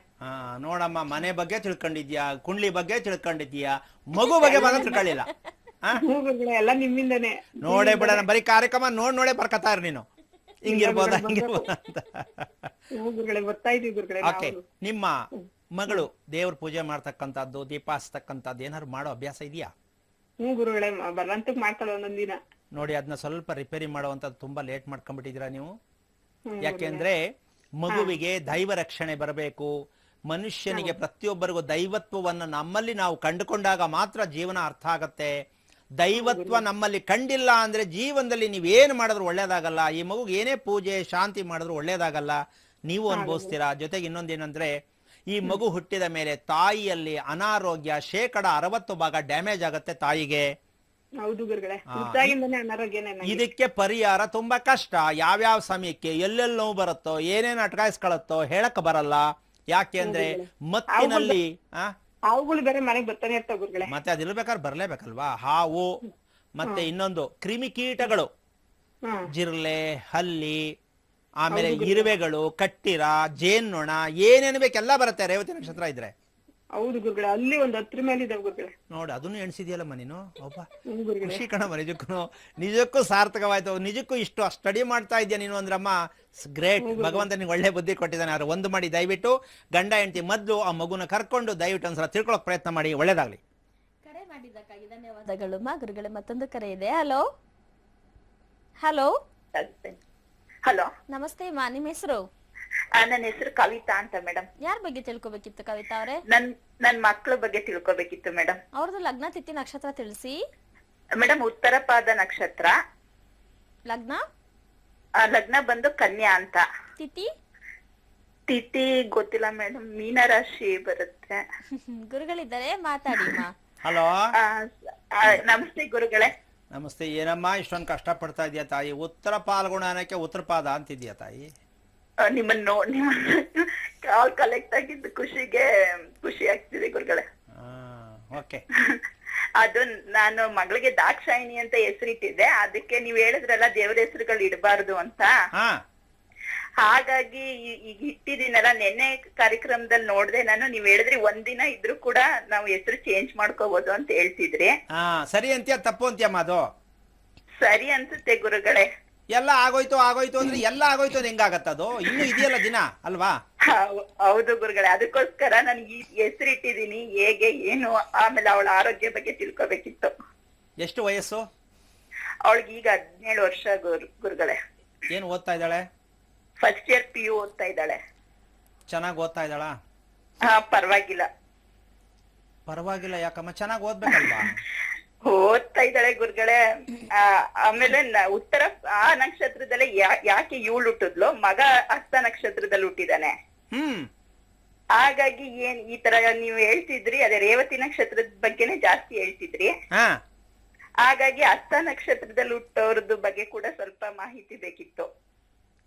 ನೋಡಮ್ಮ ಮನೆ ಬಗ್ಗೆ ತಿಳ್ಕೊಂಡಿದ್ಯಾ ಕುಂಡ್ಲಿ ಬಗ್ಗೆ ತಿಳ್ಕೊಂಡಿದ್ಯಾ ಮಗು ಬಗ್ಗೆ ಮಾತ್ರ ತಿಳ್ಕೊಳ್ಳಿಲ್ಲ ಎಲ್ಲ ನಿಮ್ಮಿಂದನೇ ನೋಡೇ ಬಿಡ ಬರೀ ಕಾರ್ಯಕ್ರಮ ನೋಡ್ ನೋಡೇ ಬರ್ಕತಾರ ನೀನು ಹಿಂಗಿರ್ಬೋದ ಹಿಂಗಿರ್ಬೋದ ಓಕೆ ನಿಮ್ಮ ಮಗಳು ದೇವ್ರ ಪೂಜೆ ಮಾಡ್ತಕ್ಕಂಥದ್ದು ದೀಪ ಹಚ್ತಕ್ಕಂಥದ್ದು ಏನಾದ್ರು ಮಾಡೋ ಅಭ್ಯಾಸ ಇದೆಯಾ ಹ್ಞೂ ಗುರುಗಳೇ ಮಾಡ್ತಾಳೆ ನೋಡಿ ಅದನ್ನ ಸ್ವಲ್ಪ ರಿಪೇರಿ ಮಾಡುವಂಥದ್ದು ತುಂಬಾ ಲೇಟ್ ಮಾಡ್ಕೊಂಡ್ಬಿಟ್ಟಿದ್ದೀರಾ ನೀವು ಯಾಕೆಂದ್ರೆ ಮಗುವಿಗೆ ದೈವ ರಕ್ಷಣೆ ಬರಬೇಕು ಮನುಷ್ಯನಿಗೆ ಪ್ರತಿಯೊಬ್ಬರಿಗೂ ದೈವತ್ವವನ್ನು ನಮ್ಮಲ್ಲಿ ನಾವು ಕಂಡುಕೊಂಡಾಗ ಮಾತ್ರ ಜೀವನ ಅರ್ಥ ಆಗತ್ತೆ ದೈವತ್ವ ನಮ್ಮಲ್ಲಿ ಕಂಡಿಲ್ಲ ಅಂದ್ರೆ ಜೀವನದಲ್ಲಿ ನೀವೇನು ಮಾಡಿದ್ರು ಒಳ್ಳೇದಾಗಲ್ಲ ಈ ಮಗುಗೆ ಏನೇ ಪೂಜೆ ಶಾಂತಿ ಮಾಡಿದ್ರು ಒಳ್ಳೇದಾಗಲ್ಲ ನೀವು ಅನುಭವಿಸ್ತೀರಾ ಜೊತೆಗೆ ಇನ್ನೊಂದೇನಂದ್ರೆ ಈ ಮಗು ಹುಟ್ಟಿದ ಮೇಲೆ ತಾಯಿಯಲ್ಲಿ ಅನಾರೋಗ್ಯ ಶೇಕಡ ಅರವತ್ತು ಭಾಗ ಡ್ಯಾಮೇಜ್ ಆಗತ್ತೆ ತಾಯಿಗೆ ಇದಕ್ಕೆ ಪರಿಹಾರ ತುಂಬಾ ಕಷ್ಟ ಯಾವ್ಯಾವ ಸಮಯಕ್ಕೆ ಎಲ್ಲೆಲ್ಲಿ ನೋವು ಬರುತ್ತೋ ಏನೇನು ಅಟಕಾಯಿಸ್ಕೊಳತ್ತೋ ಹೇಳಕ್ ಬರಲ್ಲ ಯಾಕೆ ಅಂದ್ರೆ ಮತ್ತಿನಲ್ಲಿ ಹಾವುಗಳು ಬೇರೆ ಮನೆಗೆ ಮತ್ತೆ ಅದಿರ್ಬೇಕಾದ್ರೆ ಬರ್ಲೇಬೇಕಲ್ವಾ ಹಾವು ಮತ್ತೆ ಇನ್ನೊಂದು ಕ್ರಿಮಿಕೀಟಗಳು ಜಿರ್ಲೆ ಹಲ್ಲಿ ಆಮೇಲೆ ಇರುವೆಗಳು ಕಟ್ಟಿರ ಜೇನ್ನೊಣ ಏನೇನು ಬೇಕೆಲ್ಲ ಬರುತ್ತೆ ರೇವತಿ ನಕ್ಷತ್ರ ಇದ್ರೆ ಹೌದು ಅಲ್ಲಿ ಒಂದ್ ಹತ್ರ ಮೇಲೆ ಇದೆ ಗುರುಗಳೇ ನೋಡು ಅದನ್ನು ಎಣಿಸಿದ್ಯಲ್ಲಮ್ಮ ನೀನು ಒಬ್ಬ ಖುಷಿ ಕಣಮ್ಮ ನಿಜಕ್ಕೂ ನಿಜಕ್ಕೂ ಸಾರ್ಥಕವಾಯ್ತು ನಿಜಕ್ಕೂ ಇಷ್ಟು ಸ್ಟಡಿ ಮಾಡ್ತಾ ಇದೆಯಾ ನೀನು ಅಂದ್ರಮ್ಮ ಗ್ರೇಟ್ ಭಗವಂತ ನಿನ್ಗೆ ಒಳ್ಳೆ ಬುದ್ಧಿ ಕೊಟ್ಟಿದ್ದಾನೆ ಅವ್ರು ಒಂದು ಮಾಡಿ ದಯವಿಟ್ಟು ಗಂಡ ಹೆಂಡತಿ ಮೊದಲು ಆ ಮಗುನ ಕರ್ಕೊಂಡು ದಯವಿಟ್ಟು ಒಂದ್ಸಲ ತಿಳ್ಕೊಳಕ್ ಪ್ರಯತ್ನ ಮಾಡಿ ಒಳ್ಳೇದಾಗ್ಲಿ ಕರೆ ಮಾಡಿದ್ದಕ್ಕಾಗಿ ಧನ್ಯವಾದಗಳು ಗುರುಗಳ ಮತ್ತೊಂದು ಕರೆ ಇದೆ ಹಲೋ ಹಲೋ ಹಲೋ ನಮಸ್ತೆ ಮಾ ನಿಮ್ಮ ಹೆಸರು ನನ್ನ ಹೆಸರು ಕವಿತಾ ಅಂತ ಮೇಡಮ್ ಯಾರ ಬಗ್ಗೆ ತಿಳ್ಕೊಬೇಕಿತ್ತು ಕವಿತಾ ಅವರೇ ನನ್ ನನ್ ಮಕ್ಳ ಬಗ್ಗೆ ತಿಳ್ಕೊಬೇಕಿತ್ತು ಮೇಡಮ್ ಅವ್ರದ್ದು ಲಗ್ನ ತಿಥಿ ನಕ್ಷತ್ರ ತಿಳಿಸಿ ಮೇಡಮ್ ಉತ್ತರ ಪಾದ ನಕ್ಷತ್ರ ಲಗ್ನ ಆ, ಲಗ್ನ ಬಂದು ಕನ್ಯಾ ಅಂತ ತಿಥಿ ತಿಥಿ ಗೊತ್ತಿಲ್ಲ ಮೇಡಮ್ ಮೀನರಾಶಿ ಬರುತ್ತೆ ಗುರುಗಳಿದ್ದಾರೆ ಮಾತಾಡಿ ಮಾ ಹಲೋ ನಮಸ್ತೆ ಗುರುಗಳೇ ನಮಸ್ತೆ ಏನಮ್ಮ ಇಷ್ಟೊಂದು ಪಡ್ತಾ ಇದೆಯಾ ತಾಯಿ ಉತ್ತರ ಪಾಲ್ಗುಣ ಅನ್ನಕ್ಕೆ ಉತ್ತರ ಪಾದ ಅಂತಿದ್ಯಾ ತಾಯಿ ನಿಮ್ಮನ್ನ ನೋಡಿ ಕಾಲ್ ಕಲೆಕ್ಟ್ ಆಗಿದ್ದು ಖುಷಿಗೆ ಖುಷಿ ಆಗ್ತಿದೆ ಗುರುಗಳೇ ಅದು ನಾನು ಮಗಳಿಗೆ ದಾಕ್ಷಾಯಿಣಿ ಅಂತ ಹೆಸರಿಟ್ಟಿದ್ದೆ ಅದಕ್ಕೆ ನೀವ್ ಹೇಳಿದ್ರಲ್ಲ ದೇವರ ಹೆಸರುಗಳು ಇಡಬಾರ್ದು ಅಂತ ಹಾಗಾಗಿ ಈಗ ಇಟ್ಟಿದ್ದೀನಲ್ಲ ನಿನ್ನೆ ಕಾರ್ಯಕ್ರಮದಲ್ಲಿ ನೋಡ್ದೆ ನಾನು ನೀವ್ ಹೇಳಿದ್ರಿ ಒಂದಿನ ಇದ್ರು ಕೂಡ ನಾವು ಹೆಸರು ಚೇಂಜ್ ಮಾಡ್ಕೋಬಹುದು ಅಂತ ಹೇಳ್ತಿದ್ರಿ ಸರಿ ಅಂತ ತಪ್ಪು ಅದು ಸರಿ ಅನ್ಸುತ್ತೆ ಗುರುಗಳೇ ಎಲ್ಲ ಆಗೋಯ್ತು ಆಗೋಯ್ತು ಅಂದ್ರೆ ಎಲ್ಲ ಆಗೋಯ್ತು ಅಂದ್ರೆ ಅದು ಇನ್ನು ಇದೆಯಲ್ಲ ದಿನ ಅಲ್ವಾ ಹೌದು ಗುರುಗಳೇ ಅದಕ್ಕೋಸ್ಕರ ನನ್ಗೆ ಹೆಸರಿಟ್ಟಿದೀನಿ ಹೇಗೆ ಏನು ಆಮೇಲೆ ಅವಳ ಆರೋಗ್ಯ ಬಗ್ಗೆ ತಿಳ್ಕೊಬೇಕಿತ್ತು ಎಷ್ಟು ವಯಸ್ಸು ಅವಳಿಗೆ ಈಗ ಹದಿನೇಳು ವರ್ಷ ಗುರುಗಳೇ ಏನ್ ಓದ್ತಾ ಇದ್ದಾಳೆ ಫಸ್ಟ್ ಇಯರ್ ಪಿ ಯು ಓದ್ತಾ ಇದ್ದಾಳೆ ಚೆನ್ನಾಗಿ ಓದ್ತಾ ಇದ್ದಾಳ ಹಾ ಪರವಾಗಿಲ್ಲ ಪರವಾಗಿಲ್ಲ ಯಾಕಮ್ಮ ಚೆನ್ನಾಗಿ ಓದ್ಬೇಕಲ್ವಾ ಓದ್ತಾ ಇದ್ದಾಳೆ ಗುರುಗಳೇ ಆಮೇಲೆ ಉತ್ತರ ಆ ನಕ್ಷತ್ರದಲ್ಲೇ ಯಾಕೆ ಇವಳು ಹುಟ್ಟಿದ್ಲು ಮಗ ಅಸ್ತ ನಕ್ಷತ್ರದಲ್ಲಿ ಹುಟ್ಟಿದಾನೆ ಹಾಗಾಗಿ ಏನ್ ಈ ತರ ನೀವು ಹೇಳ್ತಿದ್ರಿ ಅದೇ ರೇವತಿ ನಕ್ಷತ್ರದ ಬಗ್ಗೆನೆ ಜಾಸ್ತಿ ಹೇಳ್ತಿದ್ರಿ ಹಾಗಾಗಿ ಅಸ್ತ ನಕ್ಷತ್ರದಲ್ಲಿ ಹುಟ್ಟೋರದ್ದು ಬಗ್ಗೆ ಕೂಡ ಸ್ವಲ್ಪ ಮಾಹಿತಿ ಬೇಕಿತ್ತು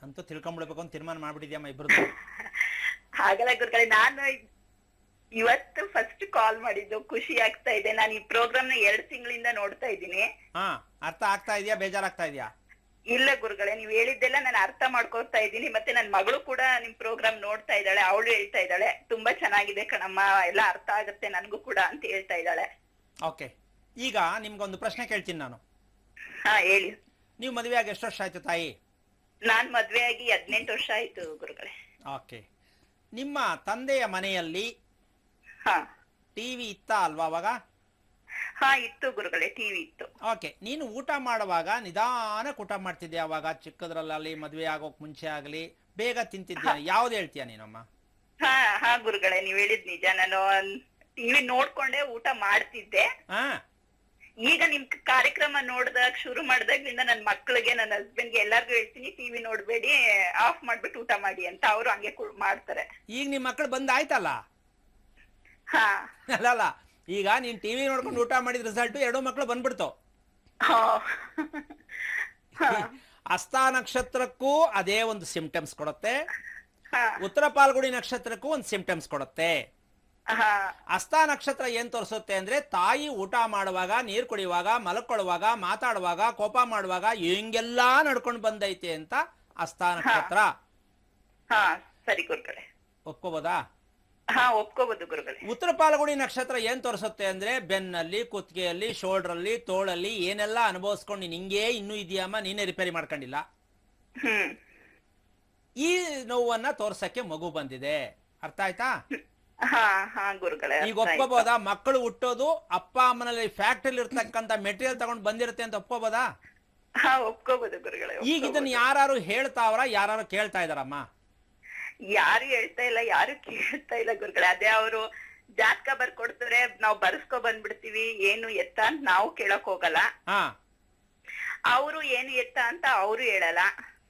ಅಂತೂ ತಿಳ್ಕೊಂಡ್ಬಿಡ್ಬೇಕು ಅಂತ ತೀರ್ಮಾನ ಮಾಡ್ಬಿಟ್ಟಿದ್ಯಮ್ಮ ಇಬ್ರು ಹಾಗಲ್ಲ ಗುರುಗಳೇ ನಾನು ಇವತ್ತು ಫಸ್ಟ್ ಕಾಲ್ ಮಾಡಿದ್ದು ಖುಷಿ ಆಗ್ತಾ ಇದೆ ನಾನು ಈ ಪ್ರೋಗ್ರಾಮ್ ನ ಎರಡ್ ತಿಂಗಳಿಂದ ನೋಡ್ತಾ ಇದ್ದೀನಿ ಹಾ ಅರ್ಥ ಆಗ್ತಾ ಇದೆಯಾ ಬೇಜಾರಾಗ್ತಾ ಇದೆಯಾ ಇಲ್ಲ ಗುರುಗಳೇ ನೀವ್ ಹೇಳಿದ್ದೆಲ್ಲ ನಾನು ಅರ್ಥ ಮಾಡ್ಕೊಳ್ತಾ ಇದ್ದೀನಿ ಮತ್ತೆ ನನ್ ಮಗಳು ಕೂಡ ನಿಮ್ ಪ್ರೋಗ್ರಾಮ್ ನೋಡ್ತಾ ಇದ್ದಾಳೆ ಅವಳು ಹೇಳ್ತಾ ಇದ್ದಾಳೆ ತುಂಬಾ ಚೆನ್ನಾಗಿದೆ ಕಣಮ್ಮ ಎಲ್ಲ ಅರ್ಥ ಆಗುತ್ತೆ ನನ್ಗೂ ಕೂಡ ಅಂತ ಹೇಳ್ತಾ ಇದ್ದಾಳೆ ಓಕೆ ಈಗ ನಿಮ್ಗೊಂದು ಪ್ರಶ್ನೆ ಕೇಳ್ತೀನಿ ನಾನು ಹಾ ಹೇಳಿ ನೀವು ಆಗಿ ಎಷ್ಟು ವರ್ಷ ಆಯ್ತು ತಾಯಿ ನಾನ್ ಮದ್ವೆ ಆಗಿ ಹದಿನೆಂಟು ವರ್ಷ ಆಯ್ತು ಗುರುಗಳೇ ಓಕೆ ನಿಮ್ಮ ತಂದೆಯ ಮನೆಯಲ್ಲಿ ಟಿವಿ ಇತ್ತಾ ಅಲ್ವಾ ಅವಾಗ ಹಾ ಇತ್ತು ಗುರುಗಳೇ ಟಿವಿ ಇತ್ತು ಓಕೆ ನೀನು ಊಟ ಮಾಡುವಾಗ ನಿಧಾನಕ್ಕೆ ಊಟ ಮಾಡ್ತಿದ್ದೆ ಅವಾಗ ಚಿಕ್ಕದ್ರಲ್ಲಿ ಮದ್ವೆ ಆಗೋಕ್ ಮುಂಚೆ ಆಗಲಿ ಬೇಗ ತಿಂತಿದ್ದೆ ಯಾವ್ದು ಹೇಳ್ತೀಯ ನೀನಮ್ಮ ಹಾ ಗುರುಗಳೇ ನೀವ್ ಹೇಳಿದ್ ನಿಜ ನಾನು ಟಿವಿ ನೋಡ್ಕೊಂಡೆ ಊಟ ಮಾಡ್ತಿದ್ದೆ ಈಗ ನಿಮ್ ಕಾರ್ಯಕ್ರಮ ನೋಡಿದಾಗ ಶುರು ಮಾಡಿದಾಗ್ಲಿಂದ ನನ್ ಮಕ್ಳಿಗೆ ನನ್ನ ಹಸ್ಬೆಂಡ್ಗೆ ಎಲ್ಲಾರ್ಗು ಹೇಳ್ತೀನಿ ಟಿವಿ ನೋಡ್ಬೇಡಿ ಆಫ್ ಮಾಡ್ಬಿಟ್ಟು ಊಟ ಮಾಡಿ ಅಂತ ಅವ್ರು ಹಂಗೆ ಮಾಡ್ತಾರೆ ಈಗ ನಿಮ್ ಮಕ್ಳು ಬಂದ್ ಆಯ್ತಲ್ಲ ಅಲ್ಲ ಈಗ ನೀನ್ ಟಿವಿ ನೋಡ್ಕೊಂಡು ಊಟ ಮಾಡಿದ ರಿಸಲ್ಟ್ ಎರಡು ಮಕ್ಕಳು ಬಂದ್ಬಿಡ್ತಾವ್ ಅಸ್ತ ನಕ್ಷತ್ರಕ್ಕೂ ಅದೇ ಒಂದು ಸಿಂಪ್ಟಮ್ಸ್ ಕೊಡುತ್ತೆ ಉತ್ತರ ಪಾಲ್ಗುಡಿ ನಕ್ಷತ್ರಕ್ಕೂ ಒಂದು ಸಿಂಪ್ಟಮ್ಸ್ ಕೊಡುತ್ತೆ ಅಸ್ತ ನಕ್ಷತ್ರ ಏನ್ ತೋರಿಸುತ್ತೆ ಅಂದ್ರೆ ತಾಯಿ ಊಟ ಮಾಡುವಾಗ ನೀರು ಕುಡಿಯುವಾಗ ಮಲಕೊಳ್ಳುವಾಗ ಮಾತಾಡುವಾಗ ಕೋಪ ಮಾಡುವಾಗ ಹಿಂಗೆಲ್ಲಾ ನಡ್ಕೊಂಡು ಬಂದೈತೆ ಅಂತ ಅಸ್ತ ನಕ್ಷತ್ರ ಒಪ್ಕೋಬೋದಾ ಹಾ ಒಪ್ಕೋಬಹುದು ಗುರುಗಳೇ ಉತ್ತರ ಪಾಲ್ಗುಡಿ ನಕ್ಷತ್ರ ಏನ್ ತೋರಿಸುತ್ತೆ ಅಂದ್ರೆ ಬೆನ್ನಲ್ಲಿ ಕುತ್ತಿಗೆಯಲ್ಲಿ ಶೋಲ್ಡರ್ ಅಲ್ಲಿ ತೋಳಲ್ಲಿ ಏನೆಲ್ಲ ಅನುಭವಿಸ್ಕೊಂಡು ನಿಂಗೆ ಇನ್ನೂ ಇದೆಯಮ್ಮ ನೀನೇ ರಿಪೇರಿ ಮಾಡ್ಕೊಂಡಿಲ್ಲ ಈ ನೋವನ್ನ ತೋರ್ಸಕ್ಕೆ ಮಗು ಬಂದಿದೆ ಅರ್ಥ ಆಯ್ತಾ ಈಗ ಒಪ್ಕೋಬಹುದಾ ಮಕ್ಕಳು ಹುಟ್ಟೋದು ಅಪ್ಪ ಅಮ್ಮನಲ್ಲಿ ಫ್ಯಾಕ್ಟ್ರಿಲಿ ಇರ್ತಕ್ಕಂತ ಮೆಟೀರಿಯಲ್ ತಗೊಂಡ್ ಬಂದಿರುತ್ತೆ ಅಂತ ಒಪ್ಕೋಬಹುದಾ ಒಪ್ಕೋಬಹುದು ಈಗ ಇದನ್ನ ಯಾರು ಹೇಳ್ತಾವ್ರ ಯಾರು ಕೇಳ್ತಾ ಇದಾರಮ್ಮ ಯಾರು ಹೇಳ್ತಾ ಇಲ್ಲ ಯಾರು ಕೇಳ್ತಾ ಇಲ್ಲ ಗುರುಗಳೇ ಅದೇ ಅವರು ಜಾತಕ ಬರ್ಕೊಡ್ತಾರೆ ನಾವ್ ಬರ್ಸ್ಕೊ ಬಂದ್ಬಿಡ್ತೀವಿ ಏನು ಎತ್ತ ಅಂತ ನಾವು ಕೇಳಕ್ ಹೋಗಲ್ಲ ಅವರು ಏನು ಎತ್ತ ಅಂತ ಅವರು ಹೇಳಲ್ಲ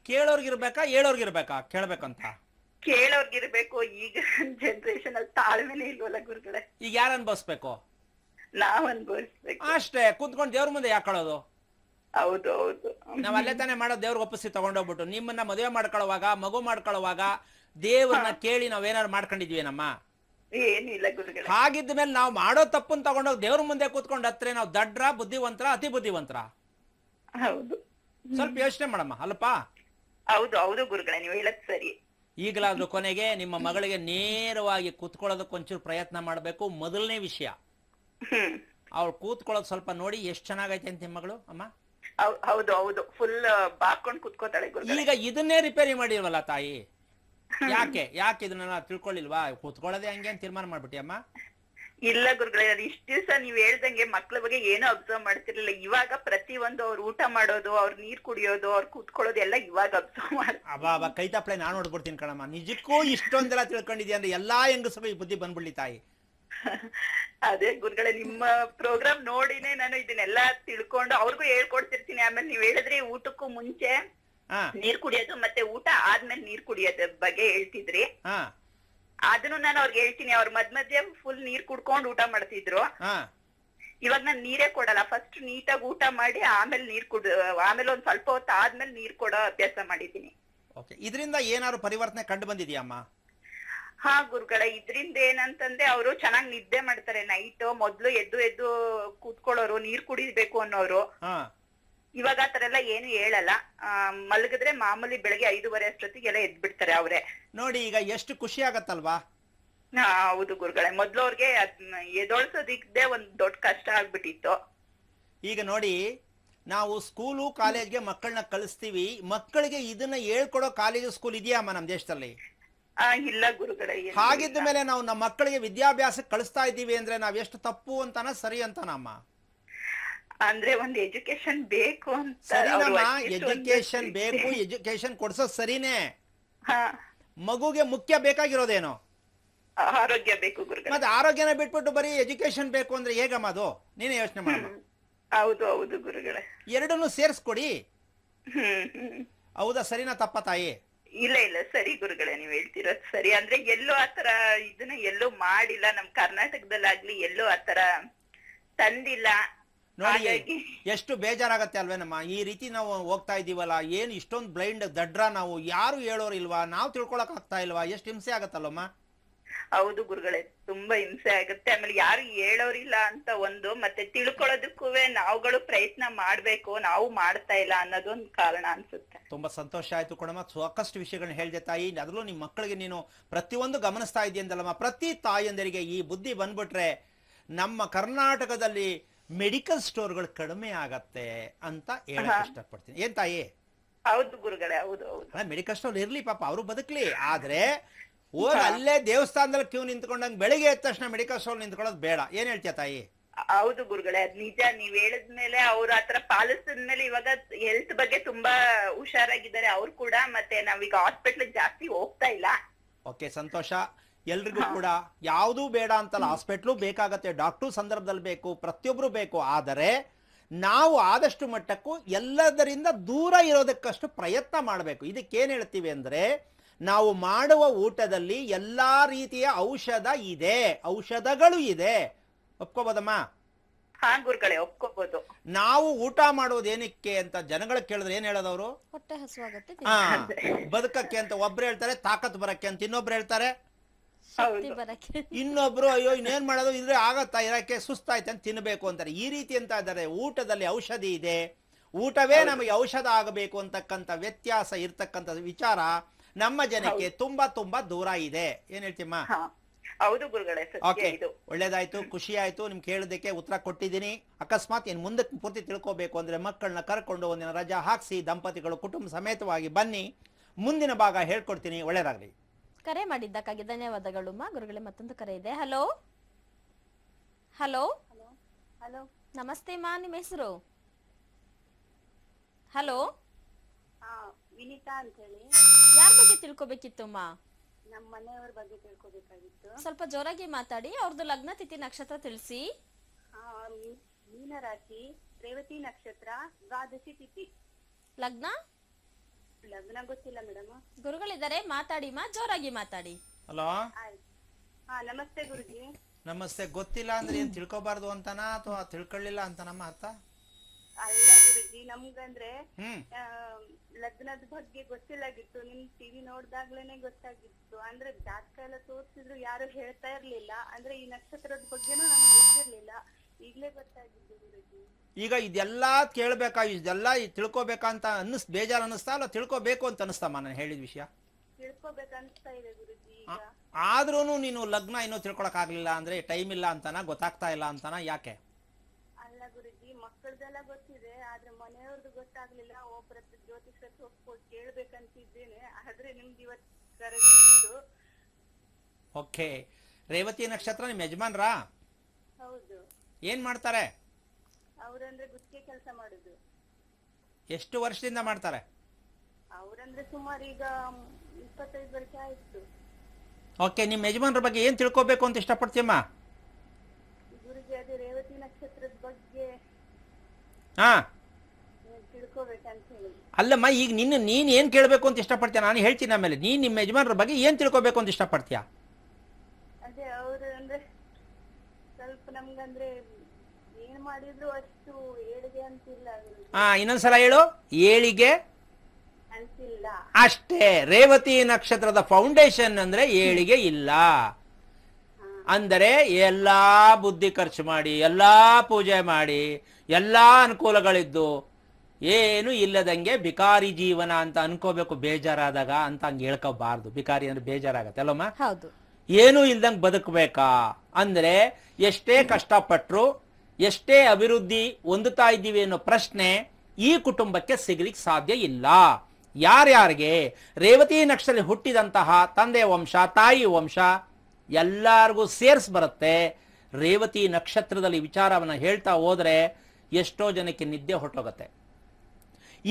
ಕೇಳೋರ್ಗಿರ್ಬೇಕಾ ಹೇಳೋರ್ಗಿರ್ಬೇಕಾ ಕೇಳ್ಬೇಕಂತ ಕೇಳೋರ್ಗಿರ್ಬೇಕು ಈಗ ಜನರೇಷನ್ ಅಲ್ಲಿ ತಾಳ್ಮೆನೆ ಇಲ್ವಲ್ಲ ಗುರುಗಳೇ ಈಗ ಯಾರು ಅನ್ಬಸ್ಬೇಕು ನಾವ್ ಅನ್ಬೋಸ್ಬೇಕು ಅಷ್ಟೇ ಕುತ್ಕೊಂಡು ದೇವ್ರ ಮುಂದೆ ಯಾಕೊಳ್ಳೋದು ಹೌದು ಹೌದು ನಾವ್ ಅಲ್ಲೇ ತಾನೇ ಮಾಡೋ ದೇವ್ರಿಗೆ ಒಪ್ಪಿಸಿ ತಗೊಂಡೋಗ್ಬಿಟ್ಟು ನಿಮ್ಮನ್ನ ಮದುವೆ ಮಾಡ್ಕೊಳ್ಳುವಾಗ ಮಗು ಮಾಡ್ಕೊಳ್ಳುವಾಗ ದೇವರನ್ನ ಕೇಳಿ ನಾವೇನಾದ್ರು ಮಾಡ್ಕೊಂಡಿದ್ವೇನಮ್ಮ ನಮ್ಮ ಹಾಗಿದ್ದ ಮೇಲೆ ನಾವು ಮಾಡೋ ತಪ್ಪನ್ ತಗೊಂಡೋಗಿ ದೇವ್ರ ಮುಂದೆ ಕೂತ್ಕೊಂಡು ಹತ್ರ ನಾವು ದಡ್ರ ಬುದ್ಧಿವಂತರ ಅತಿ ಬುದ್ಧಿವಂತರ ಹೌದು ಸ್ವಲ್ಪ ಯೋಚನೆ ಮಾಡಮ್ಮ ಅಲ್ಲಪ್ಪ ಹೌದು ಹೌದು ನೀವು ಸರಿ ಈಗಲಾದ್ರೂ ಕೊನೆಗೆ ನಿಮ್ಮ ಮಗಳಿಗೆ ನೇರವಾಗಿ ಒಂಚೂರು ಪ್ರಯತ್ನ ಮಾಡಬೇಕು ಮೊದಲನೇ ವಿಷಯ ಅವಳು ಕೂತ್ಕೊಳ್ಳೋದು ಸ್ವಲ್ಪ ನೋಡಿ ಎಷ್ಟು ಚೆನ್ನಾಗೈತೆ ಅಂತ ನಿಮ್ಮ ಮಗಳು ಅಮ್ಮ ಹೌದು ಹೌದು ಫುಲ್ ಬಾಕೊಂಡು ಕೂತ್ಕೋತಾಳೆ ಈಗ ಇದನ್ನೇ ರಿಪೇರಿ ಮಾಡಿಲ್ವಲ್ಲ ತಾಯಿ ಯಾಕೆ ಯಾಕೆ ಇದನ್ನೆಲ್ಲ ತಿಳ್ಕೊಳ್ಳಿಲ್ವಾ ಕೂತ್ಕೊಳ್ಳೋದೇ ಹಂಗೆ ಅಂತ ತೀರ್ಮಾನ ಅಮ್ಮ ಇಲ್ಲ ಗುರುಗಳೇ ಅದು ಇಷ್ಟ ದಿವಸ ನೀವ್ ಹೇಳ್ದಂಗೆ ಮಕ್ಳ ಬಗ್ಗೆ ಏನೂ ಅಬ್ಸರ್ವ್ ಮಾಡ್ತಿರ್ಲಿಲ್ಲ ಇವಾಗ ಪ್ರತಿ ಒಂದು ಅವ್ರು ಊಟ ಮಾಡೋದು ಅವ್ರ ನೀರ್ ಕುಡಿಯೋದು ಅವ್ರು ಕೂತ್ಕೊಳ್ಳೋದು ಎಲ್ಲ ಇವಾಗ ಅಬ್ಸರ್ವ್ ಮಾಡ್ ಅಬ್ಬಾ ಕೈ ತಪ್ಪಲೆ ನಾನು ನೋಡ್ಬಿಡ್ತೀನಿ ಕಣಮ್ಮ ನಿಜಕ್ಕೂ ಇಷ್ಟೊಂದೆಲ್ಲ ತಿಳ್ಕೊಂಡಿದ್ಯಾ ಅಂದ್ರೆ ಎಲ್ಲಾ ಹೆಂಗಸರು ಬುದ್ಧಿ ಬಂದ್ಬಿಡ್ಲಿ ತಾಯಿ ಅದೇ ಗುರುಗಳೇ ನಿಮ್ಮ ಪ್ರೋಗ್ರಾಮ್ ನೋಡಿನೇ ನಾನು ಇದನ್ನೆಲ್ಲಾ ತಿಳ್ಕೊಂಡು ಅವ್ರಿಗೂ ಹೇಳ್ಕೊಡ್ತಿರ್ತೀನಿ ಆಮೇಲೆ ನೀವ್ ಹೇಳಿದ್ರಿ ಊಟಕ್ಕೂ ಮುಂಚೆ ನೀರ್ ಕುಡಿಯೋದು ಮತ್ತೆ ಊಟ ಆದ್ಮೇಲೆ ನೀರ್ ಕುಡಿಯೋದ ಬಗ್ಗೆ ಹೇಳ್ತಿದ್ರಿ ಅದನ್ನು ನಾನು ಅವ್ರಿಗೆ ಹೇಳ್ತೀನಿ ಅವ್ರ ಮದ್ ಮಧ್ಯೆ ಫುಲ್ ನೀರ್ ಕುಡ್ಕೊಂಡು ಊಟ ಮಾಡ್ತಿದ್ರು ಇವಾಗ ನಾನು ನೀರೇ ಕೊಡಲ್ಲ ಫಸ್ಟ್ ನೀಟಾಗಿ ಊಟ ಮಾಡಿ ಆಮೇಲೆ ನೀರ್ ಕುಡ್ ಆಮೇಲೆ ಒಂದ್ ಸ್ವಲ್ಪ ಹೊತ್ತು ಆದ್ಮೇಲೆ ನೀರ್ ಕೊಡೋ ಅಭ್ಯಾಸ ಮಾಡಿದೀನಿ ಇದರಿಂದ ಏನಾದ್ರು ಪರಿವರ್ತನೆ ಕಂಡು ಬಂದಿದ್ಯಾಮ್ಮ ಹಾ ಗುರುಗಳ ಇದ್ರಿಂದ ಏನಂತಂದ್ರೆ ಅವರು ಚೆನ್ನಾಗಿ ನಿದ್ದೆ ಮಾಡ್ತಾರೆ ನೈಟ್ ಮೊದ್ಲು ಎದ್ದು ಎದ್ದು ಕೂತ್ಕೊಳ್ಳೋರು ನೀರ್ ಕುಡಿಬೇಕು ಅನ್ನೋರು ಇವಾಗ ಆತರ ಎಲ್ಲ ಏನು ಹೇಳಲ್ಲ ಆ, ಮಲಗಿದ್ರೆ ಮಾಮೂಲಿ ಬೆಳಗ್ಗೆ ಐದೂವರೆ ಎಲ್ಲ ಎದ್ ಬಿಡ್ತಾರೆ ಅವ್ರೆ ನೋಡಿ ಈಗ ಎಷ್ಟು ಖುಷಿ ಆಗತ್ತಲ್ವಾ ಹೌದು ಗುರುಗಳೇ ಮೊದ್ಲು ಅವ್ರಿಗೆ ಎದೊಳ್ಸೋದಿಕ್ದೇ ಒಂದ್ ದೊಡ್ಡ ಕಷ್ಟ ಆಗ್ಬಿಟ್ಟಿತ್ತು ಈಗ ನೋಡಿ ನಾವು ಸ್ಕೂಲು ಕಾಲೇಜ್ಗೆ ಮಕ್ಕಳನ್ನ ಕಳಿಸ್ತೀವಿ ಮಕ್ಕಳಿಗೆ ಇದನ್ನ ಹೇಳ್ಕೊಡೋ ಕಾಲೇಜು ಸ್ಕೂಲ್ ಇದೆಯಮ್ಮ ನಮ್ಮ ದೇಶದಲ್ಲಿ ಆ, ಇಲ್ಲ ಗುರುಗಳೇ ಹಾಗಿದ್ದ ಮೇಲೆ ನಾವು ನಮ್ಮ ಮಕ್ಕಳಿಗೆ ವಿದ್ಯಾಭ್ಯಾಸ ಕಳಿಸ್ತಾ ಇದ್ದೀವಿ ಅಂದ್ರೆ ನಾವ್ ಎಷ್ಟು ತಪ್ಪು ಅಂತಾನ ಸರಿ ಅಂತಾನಮ್ಮ ಅಂದ್ರೆ ಒಂದು ಎಜುಕೇಶನ್ ಬೇಕು ಅಂತ ಎಜುಕೇಶನ್ ಬೇಕು ಎಜುಕೇಶನ್ ಕೊಡ್ಸೋದ್ ಸರಿನೇ ಮಗುಗೆ ಮುಖ್ಯ ಬೇಕಾಗಿರೋದೇನು ಆರೋಗ್ಯ ಬೇಕು ಮತ್ತೆ ಆರೋಗ್ಯನ ಬಿಟ್ಬಿಟ್ಟು ಬರೀ ಎಜುಕೇಶನ್ ಬೇಕು ಅಂದ್ರೆ ಹೇಗಮ್ಮ ಅದು ನೀನೇ ಯೋಚನೆ ಮಾಡಮ್ಮ ಹೌದು ಹೌದು ಗುರುಗಳೇ ಎರಡನ್ನೂ ಸೇರಿಸ್ಕೊಡಿ ಹೌದಾ ಸರಿನಾ ತಪ್ಪ ತಾಯಿ ಇಲ್ಲ ಇಲ್ಲ ಸರಿ ಗುರುಗಳೇ ನೀವ್ ಹೇಳ್ತಿರೋದು ಸರಿ ಅಂದ್ರೆ ಎಲ್ಲೋ ಆತರ ಇದನ್ನ ಎಲ್ಲೋ ಮಾಡಿಲ್ಲ ನಮ್ ಕರ್ನಾಟಕದಲ್ಲಾಗ್ಲಿ ಎಲ್ಲೋ ಆತರ ತಂದಿಲ್ಲ ನೋಡಿ ಎಷ್ಟು ಬೇಜಾರಾಗತ್ತೆ ಅಲ್ವೇನಮ್ಮ ಈ ರೀತಿ ನಾವು ಹೋಗ್ತಾ ಇದೀವಲ್ಲ ಏನು ಇಷ್ಟೊಂದು ಬ್ಲೈಂಡ್ ದಡ್ರ ನಾವು ಯಾರು ಹೇಳೋರ್ ಇಲ್ವಾ ನಾವು ತಿಳ್ಕೊಳಕ್ ಆಗ್ತಾ ಇಲ್ವಾ ಎಷ್ಟು ಹಿಂಸೆ ಆಗತ್ತಲ್ಲಮ್ಮ ಹೌದು ಗುರುಗಳೇ ತುಂಬಾ ಹಿಂಸೆ ಆಗುತ್ತೆ ಆಮೇಲೆ ಯಾರು ಹೇಳೋರಿಲ್ಲ ಅಂತ ಒಂದು ಮತ್ತೆ ತಿಳ್ಕೊಳ್ಳೋದಕ್ಕೂ ನಾವುಗಳು ಪ್ರಯತ್ನ ಮಾಡ್ಬೇಕು ನಾವು ಮಾಡ್ತಾ ಇಲ್ಲ ಅನ್ನೋದೊಂದು ಕಾರಣ ಅನ್ಸುತ್ತೆ ತುಂಬಾ ಸಂತೋಷ ಆಯ್ತು ಕೊಡಮ್ಮ ಸಾಕಷ್ಟು ವಿಷಯಗಳನ್ನ ಹೇಳಿದೆ ತಾಯಿ ಅದರಲ್ಲೂ ನಿಮ್ಮ ಮಕ್ಕಳಿಗೆ ನೀನು ಪ್ರತಿಯೊಂದು ಗಮನಿಸ್ತಾ ಇದೆಯಂತಲ್ಲಮ್ಮ ಪ್ರತಿ ತಾಯಿಯಂದರಿಗೆ ಈ ಬುದ್ಧಿ ಬಂದ್ಬಿಟ್ರೆ ನಮ್ಮ ಕರ್ನಾಟಕದಲ್ಲಿ ಮೆಡಿಕಲ್ ಗಳು ಕಡಿಮೆ ಆಗತ್ತೆ ಅಂತ ಹೇಳಕ್ ಇಷ್ಟಪಡ್ತೀನಿ ಏನ್ ತಾಯಿ ಹೌದು ಗುರುಗಳೇ ಹೌದು ಮೆಡಿಕಲ್ ಸ್ಟೋರ್ ಇರ್ಲಿ ಪಾಪ ಅವರು ಬದುಕ್ಲಿ ಆದ್ರೆ ಹೋಗಿ ಅಲ್ಲೇ ದೇವಸ್ಥಾನದಲ್ಲಿ ಕ್ಯೂ ನಿಂತ್ಕೊಂಡಂಗ್ ಬೆಳಿಗ್ಗೆ ಎದ್ದ ತಕ್ಷಣ ಮೆಡಿಕಲ್ ಸ್ಟೋರ್ ನಿಂತ್ಕೊಳ್ಳೋದು ಬೇಡ ಏನ್ ಹೇಳ್ತೀಯ ತಾಯಿ ಹೌದು ಗುರುಗಳೇ ಅದ್ ನಿಜ ನೀವ್ ಹೇಳಿದ್ಮೇಲೆ ಅವ್ರ ಆತರ ಪಾಲಿಸಿದ್ಮೇಲೆ ಇವಾಗ ಹೆಲ್ತ್ ಬಗ್ಗೆ ತುಂಬಾ ಹುಷಾರಾಗಿದ್ದಾರೆ ಅವ್ರು ಕೂಡ ಮತ್ತೆ ನಾವೀಗ ಹಾಸ್ಪಿಟ್ಲ್ ಜಾಸ್ತಿ ಹೋಗ್ತಾ ಇಲ್ಲ ಓಕೆ ಸಂತೋಷ ಎಲ್ರಿಗೂ ಕೂಡ ಯಾವುದೂ ಬೇಡ ಅಂತಲ್ಲ ಹಾಸ್ಪಿಟ್ಲು ಬೇಕಾಗತ್ತೆ ಡಾಕ್ಟರ್ ಸಂದರ್ಭದಲ್ಲಿ ಬೇಕು ಪ್ರತಿಯೊಬ್ರು ಬೇಕು ಆದರೆ ನಾವು ಆದಷ್ಟು ಮಟ್ಟಕ್ಕೂ ಎಲ್ಲದರಿಂದ ದೂರ ಇರೋದಕ್ಕಷ್ಟು ಪ್ರಯತ್ನ ಮಾಡಬೇಕು ಇದಕ್ಕೇನು ಹೇಳ್ತೀವಿ ಅಂದ್ರೆ ನಾವು ಮಾಡುವ ಊಟದಲ್ಲಿ ಎಲ್ಲಾ ರೀತಿಯ ಔಷಧ ಇದೆ ಔಷಧಗಳು ಇದೆ ಒಪ್ಕೋಬೋದಮ್ಮ ಗುರುಗಳೇ ಒಪ್ಕೋಬಹುದು ನಾವು ಊಟ ಮಾಡೋದು ಏನಕ್ಕೆ ಅಂತ ಜನಗಳ ಕೇಳಿದ್ರೆ ಏನ್ ಹೇಳೋದವ್ರು ಹೊಟ್ಟೆ ಬದುಕಕ್ಕೆ ಅಂತ ಒಬ್ರು ಹೇಳ್ತಾರೆ ತಾಕತ್ ಬರಕ್ಕೆ ಅಂತ ಇನ್ನೊಬ್ರು ಹೇಳ್ತಾರೆ ಇನ್ನೊಬ್ರು ಅಯ್ಯೋ ಇನ್ನೇನ್ ಮಾಡೋದು ಇದ್ರೆ ಆಗತ್ತಾ ಇರಕ್ಕೆ ಸುಸ್ತಾಯ್ತು ಅಂತ ತಿನ್ಬೇಕು ಅಂತಾರೆ ಈ ರೀತಿ ಅಂತ ಇದ್ದಾರೆ ಊಟದಲ್ಲಿ ಔಷಧಿ ಇದೆ ಊಟವೇ ನಮಗೆ ಔಷಧ ಆಗಬೇಕು ಅಂತಕ್ಕಂಥ ವ್ಯತ್ಯಾಸ ಇರ್ತಕ್ಕಂಥ ವಿಚಾರ ನಮ್ಮ ಜನಕ್ಕೆ ತುಂಬಾ ತುಂಬಾ ದೂರ ಇದೆ ಏನ್ ಹೇಳ್ತಿಮ್ಮ ಹೌದು ಗುರುಗಳೇ ಒಳ್ಳೇದಾಯ್ತು ಖುಷಿ ಆಯ್ತು ನಿಮ್ ಕೇಳೋದಕ್ಕೆ ಉತ್ತರ ಕೊಟ್ಟಿದ್ದೀನಿ ಅಕಸ್ಮಾತ್ ಇನ್ ಮುಂದಕ್ಕೆ ಪೂರ್ತಿ ತಿಳ್ಕೋಬೇಕು ಅಂದ್ರೆ ಮಕ್ಕಳನ್ನ ಕರ್ಕೊಂಡು ಒಂದಿನ ರಜಾ ಹಾಕ್ಸಿ ದಂಪತಿಗಳು ಕುಟುಂಬ ಸಮೇತವಾಗಿ ಬನ್ನಿ ಮುಂದಿನ ಭಾಗ ಹೇಳ್ಕೊಡ್ತೀನಿ ಒಳ್ಳೇದಾಗ್ಲಿ ಕರೆ ಮಾಡಿದ್ದಕ್ಕಾಗಿ ಧನ್ಯವಾದಗಳು ಮಾ ಗುರುಗಳೇ ಮತ್ತೊಂದು ಕರೆ ಇದೆ ಹಲೋ ಹಲೋ ಹಲೋ ನಮಸ್ತೆ ಮಾ ನಿಮ್ಮ ಹೆಸರು ಹಲೋ ವಿನಿತಾ ಅಂತ ಹೇಳಿ ಯಾರ ಬಗ್ಗೆ ತಿಳ್ಕೊಬೇಕಿತ್ತು ಮಾ ನಮ್ಮ ಮನೆಯವರ ಬಗ್ಗೆ ತಿಳ್ಕೊಬೇಕಾಗಿತ್ತು ಸ್ವಲ್ಪ ಜೋರಾಗಿ ಮಾತಾಡಿ ಅವ್ರದ್ದು ಲಗ್ನ ತಿಥಿ ನಕ್ಷತ್ರ ತಿಳಿಸಿ ಮೀನ ರಾಶಿ ರೇವತಿ ನಕ್ಷತ್ರ ದ್ವಾದಶಿ ತಿಥಿ ಲಗ್ನ ಲಗ್ನ ಗೊತ್ತಿಲ್ಲ ಮೇಡಮ್ ಗುರುಗಳಿದ್ದಾರೆ ಮಾತಾಡಿ ಮಾ ಜೋರಾಗಿ ಮಾತಾಡಿ ಹಲೋ ಹಾ ನಮಸ್ತೆ ಗುರುಜಿ ನಮಸ್ತೆ ಗೊತ್ತಿಲ್ಲ ಅಂದ್ರೆ ಏನ್ ತಿಳ್ಕೊಬಾರ್ದು ಅಂತನಾ ಅಥವಾ ತಿಳ್ಕೊಳ್ಳಿಲ್ಲ ಅಂತನಮ್ಮ ಅರ್ಥ ಅಲ್ಲ ಗುರುಜಿ ನಮ್ಗಂದ್ರೆ ಅಂದ್ರೆ ಲಗ್ನದ ಬಗ್ಗೆ ಗೊತ್ತಿಲ್ಲಾಗಿತ್ತು ನಿಮ್ ಟಿವಿ ನೋಡ್ದಾಗ್ಲೇನೆ ಗೊತ್ತಾಗಿತ್ತು ಅಂದ್ರೆ ಜಾತಕ ಎಲ್ಲ ತೋರ್ಸಿದ್ರು ಯಾರು ಹೇಳ್ತಾ ಇರ್ಲಿಲ್ಲ ಅಂದ್ರೆ ಈ ನಕ್ಷತ್ರದ ಬಗ್ಗೆನೂ ನಮ್ಗೆ ಗೊತ್ತಿರ್ಲಿಲ್ಲ ಈಗ ಇದೆಲ್ಲಾ ಕೇಳಬೇಕಾ ಇದೆಲ್ಲ ತಿಳ್ಕೊಬೇಕಂತ ಅನ್ನಿಸ್ ಬೇಜಾರು ಅನ್ನಿಸ್ತಾ ಅಲ್ಲ ತಿಳ್ಕೋಬೇಕು ಅಂತ ಅನಿಸ್ತಮ್ಮ ನಾನು ಹೇಳಿದ ವಿಷಯ ಆದ್ರೂ ನೀನು ಲಗ್ನ ಇನ್ನೂ ತಿಳ್ಕೊಳಕ್ ಆಗ್ಲಿಲ್ಲ ಅಂದ್ರೆ ಟೈಮ್ ಇಲ್ಲ ಅಂತಾನ ಗೊತ್ತಾಗ್ತಾ ಇಲ್ಲ ಅಂತಾನ ಯಾಕೆ ಅಲ್ಲ ಗುರುಜಿ ಮಕ್ಕಳದೆಲ್ಲ ಗೊತ್ತಿದೆ ಆದ್ರೆ ಮನೆಯವ್ರದ್ದು ಗೊತ್ತಾಗ್ಲಿಲ್ಲ ಒಬ್ಬರ ಜ್ಯೋತಿಷ ಕೇಳ್ಬೇಕಂತಿದ್ದೇನೆ ಆದ್ರೆ ನಿಮ್ದು ಇವತ್ತು ಓಕೆ ರೇವತಿ ನಕ್ಷತ್ರ ನಿಮ್ ಯಜಮಾನ್ರಾ ಹೌದು ಏನ್ ಮಾಡ್ತಾರೆ ಅವರಂದ್ರೆ ಗುತ್ತಿಗೆ ಕೆಲಸ ಮಾಡಿದ್ದು ಎಷ್ಟು ವರ್ಷದಿಂದ ಮಾಡ್ತಾರೆ ಅವರಂದ್ರೆ ಸುಮಾರು ಈಗ ಇಪ್ಪತ್ತೈದು ವರ್ಷ ಆಯಿತು ಓಕೆ ನಿಮ್ಮ ಯಜಮಾನ್ರ ಬಗ್ಗೆ ಏನು ತಿಳ್ಕೋಬೇಕು ಅಂತ ಇಷ್ಟಪಡ್ತೀಯಮ್ಮ ಗುರುಜಿ ಅದು ರೇವತಿ ನಕ್ಷತ್ರದ ಬಗ್ಗೆ ಹಾ ತಿಳ್ಕೊಬೇಕಂತ ಹೇಳಿ ಅಲ್ಲಮ್ಮ ಈಗ ನಿನ್ನ ನೀನು ಏನು ಕೇಳಬೇಕು ಅಂತ ಇಷ್ಟಪಡ್ತೀಯ ನಾನು ಹೇಳ್ತೀನಿ ಆಮೇಲೆ ನೀನು ನಿಮ್ಮ ಯಜಮಾನ್ರ ಬಗ್ಗೆ ಏನು ತಿಳ್ಕೋಬೇಕು ಅಂತ ಇಷ್ಟಪಡ್ತೀಯ ಅದೇ ಅವ್ರ ಏನ್ ಮಾಡಿದ್ರು ಅಷ್ಟು ಹಾ ಇನ್ನೊಂದ್ಸಲ ಹೇಳು ಏಳಿಗೆ ಇಲ್ಲ ಅಷ್ಟೇ ರೇವತಿ ನಕ್ಷತ್ರದ ಫೌಂಡೇಶನ್ ಅಂದ್ರೆ ಏಳಿಗೆ ಇಲ್ಲ ಅಂದರೆ ಎಲ್ಲಾ ಬುದ್ಧಿ ಖರ್ಚು ಮಾಡಿ ಎಲ್ಲಾ ಪೂಜೆ ಮಾಡಿ ಎಲ್ಲಾ ಅನುಕೂಲಗಳಿದ್ದು ಏನು ಇಲ್ಲದಂಗೆ ಬಿಕಾರಿ ಜೀವನ ಅಂತ ಅನ್ಕೋಬೇಕು ಬೇಜಾರಾದಾಗ ಅಂತ ಹಂಗೆ ಹೇಳ್ಕೋಬಾರ್ದು ಬಿಕಾರಿ ಅಂದ್ರೆ ಬೇಜಾರಾಗತ್ತೆ ಅಲ್ಲಮ್ಮ ಹೌದು ಏನೂ ಇಲ್ದಂಗೆ ಬದುಕಬೇಕಾ ಅಂದರೆ ಎಷ್ಟೇ ಕಷ್ಟಪಟ್ಟರು ಎಷ್ಟೇ ಅಭಿವೃದ್ಧಿ ಹೊಂದುತ್ತಾ ಇದ್ದೀವಿ ಅನ್ನೋ ಪ್ರಶ್ನೆ ಈ ಕುಟುಂಬಕ್ಕೆ ಸಿಗಲಿಕ್ಕೆ ಸಾಧ್ಯ ಇಲ್ಲ ಯಾರ್ಯಾರಿಗೆ ರೇವತಿ ನಕ್ಷತ್ರ ಹುಟ್ಟಿದಂತಹ ತಂದೆ ವಂಶ ತಾಯಿ ವಂಶ ಎಲ್ಲರಿಗೂ ಸೇರ್ಸ್ ಬರುತ್ತೆ ರೇವತಿ ನಕ್ಷತ್ರದಲ್ಲಿ ವಿಚಾರವನ್ನು ಹೇಳ್ತಾ ಹೋದರೆ ಎಷ್ಟೋ ಜನಕ್ಕೆ ನಿದ್ದೆ ಹೊಟ್ಟೋಗುತ್ತೆ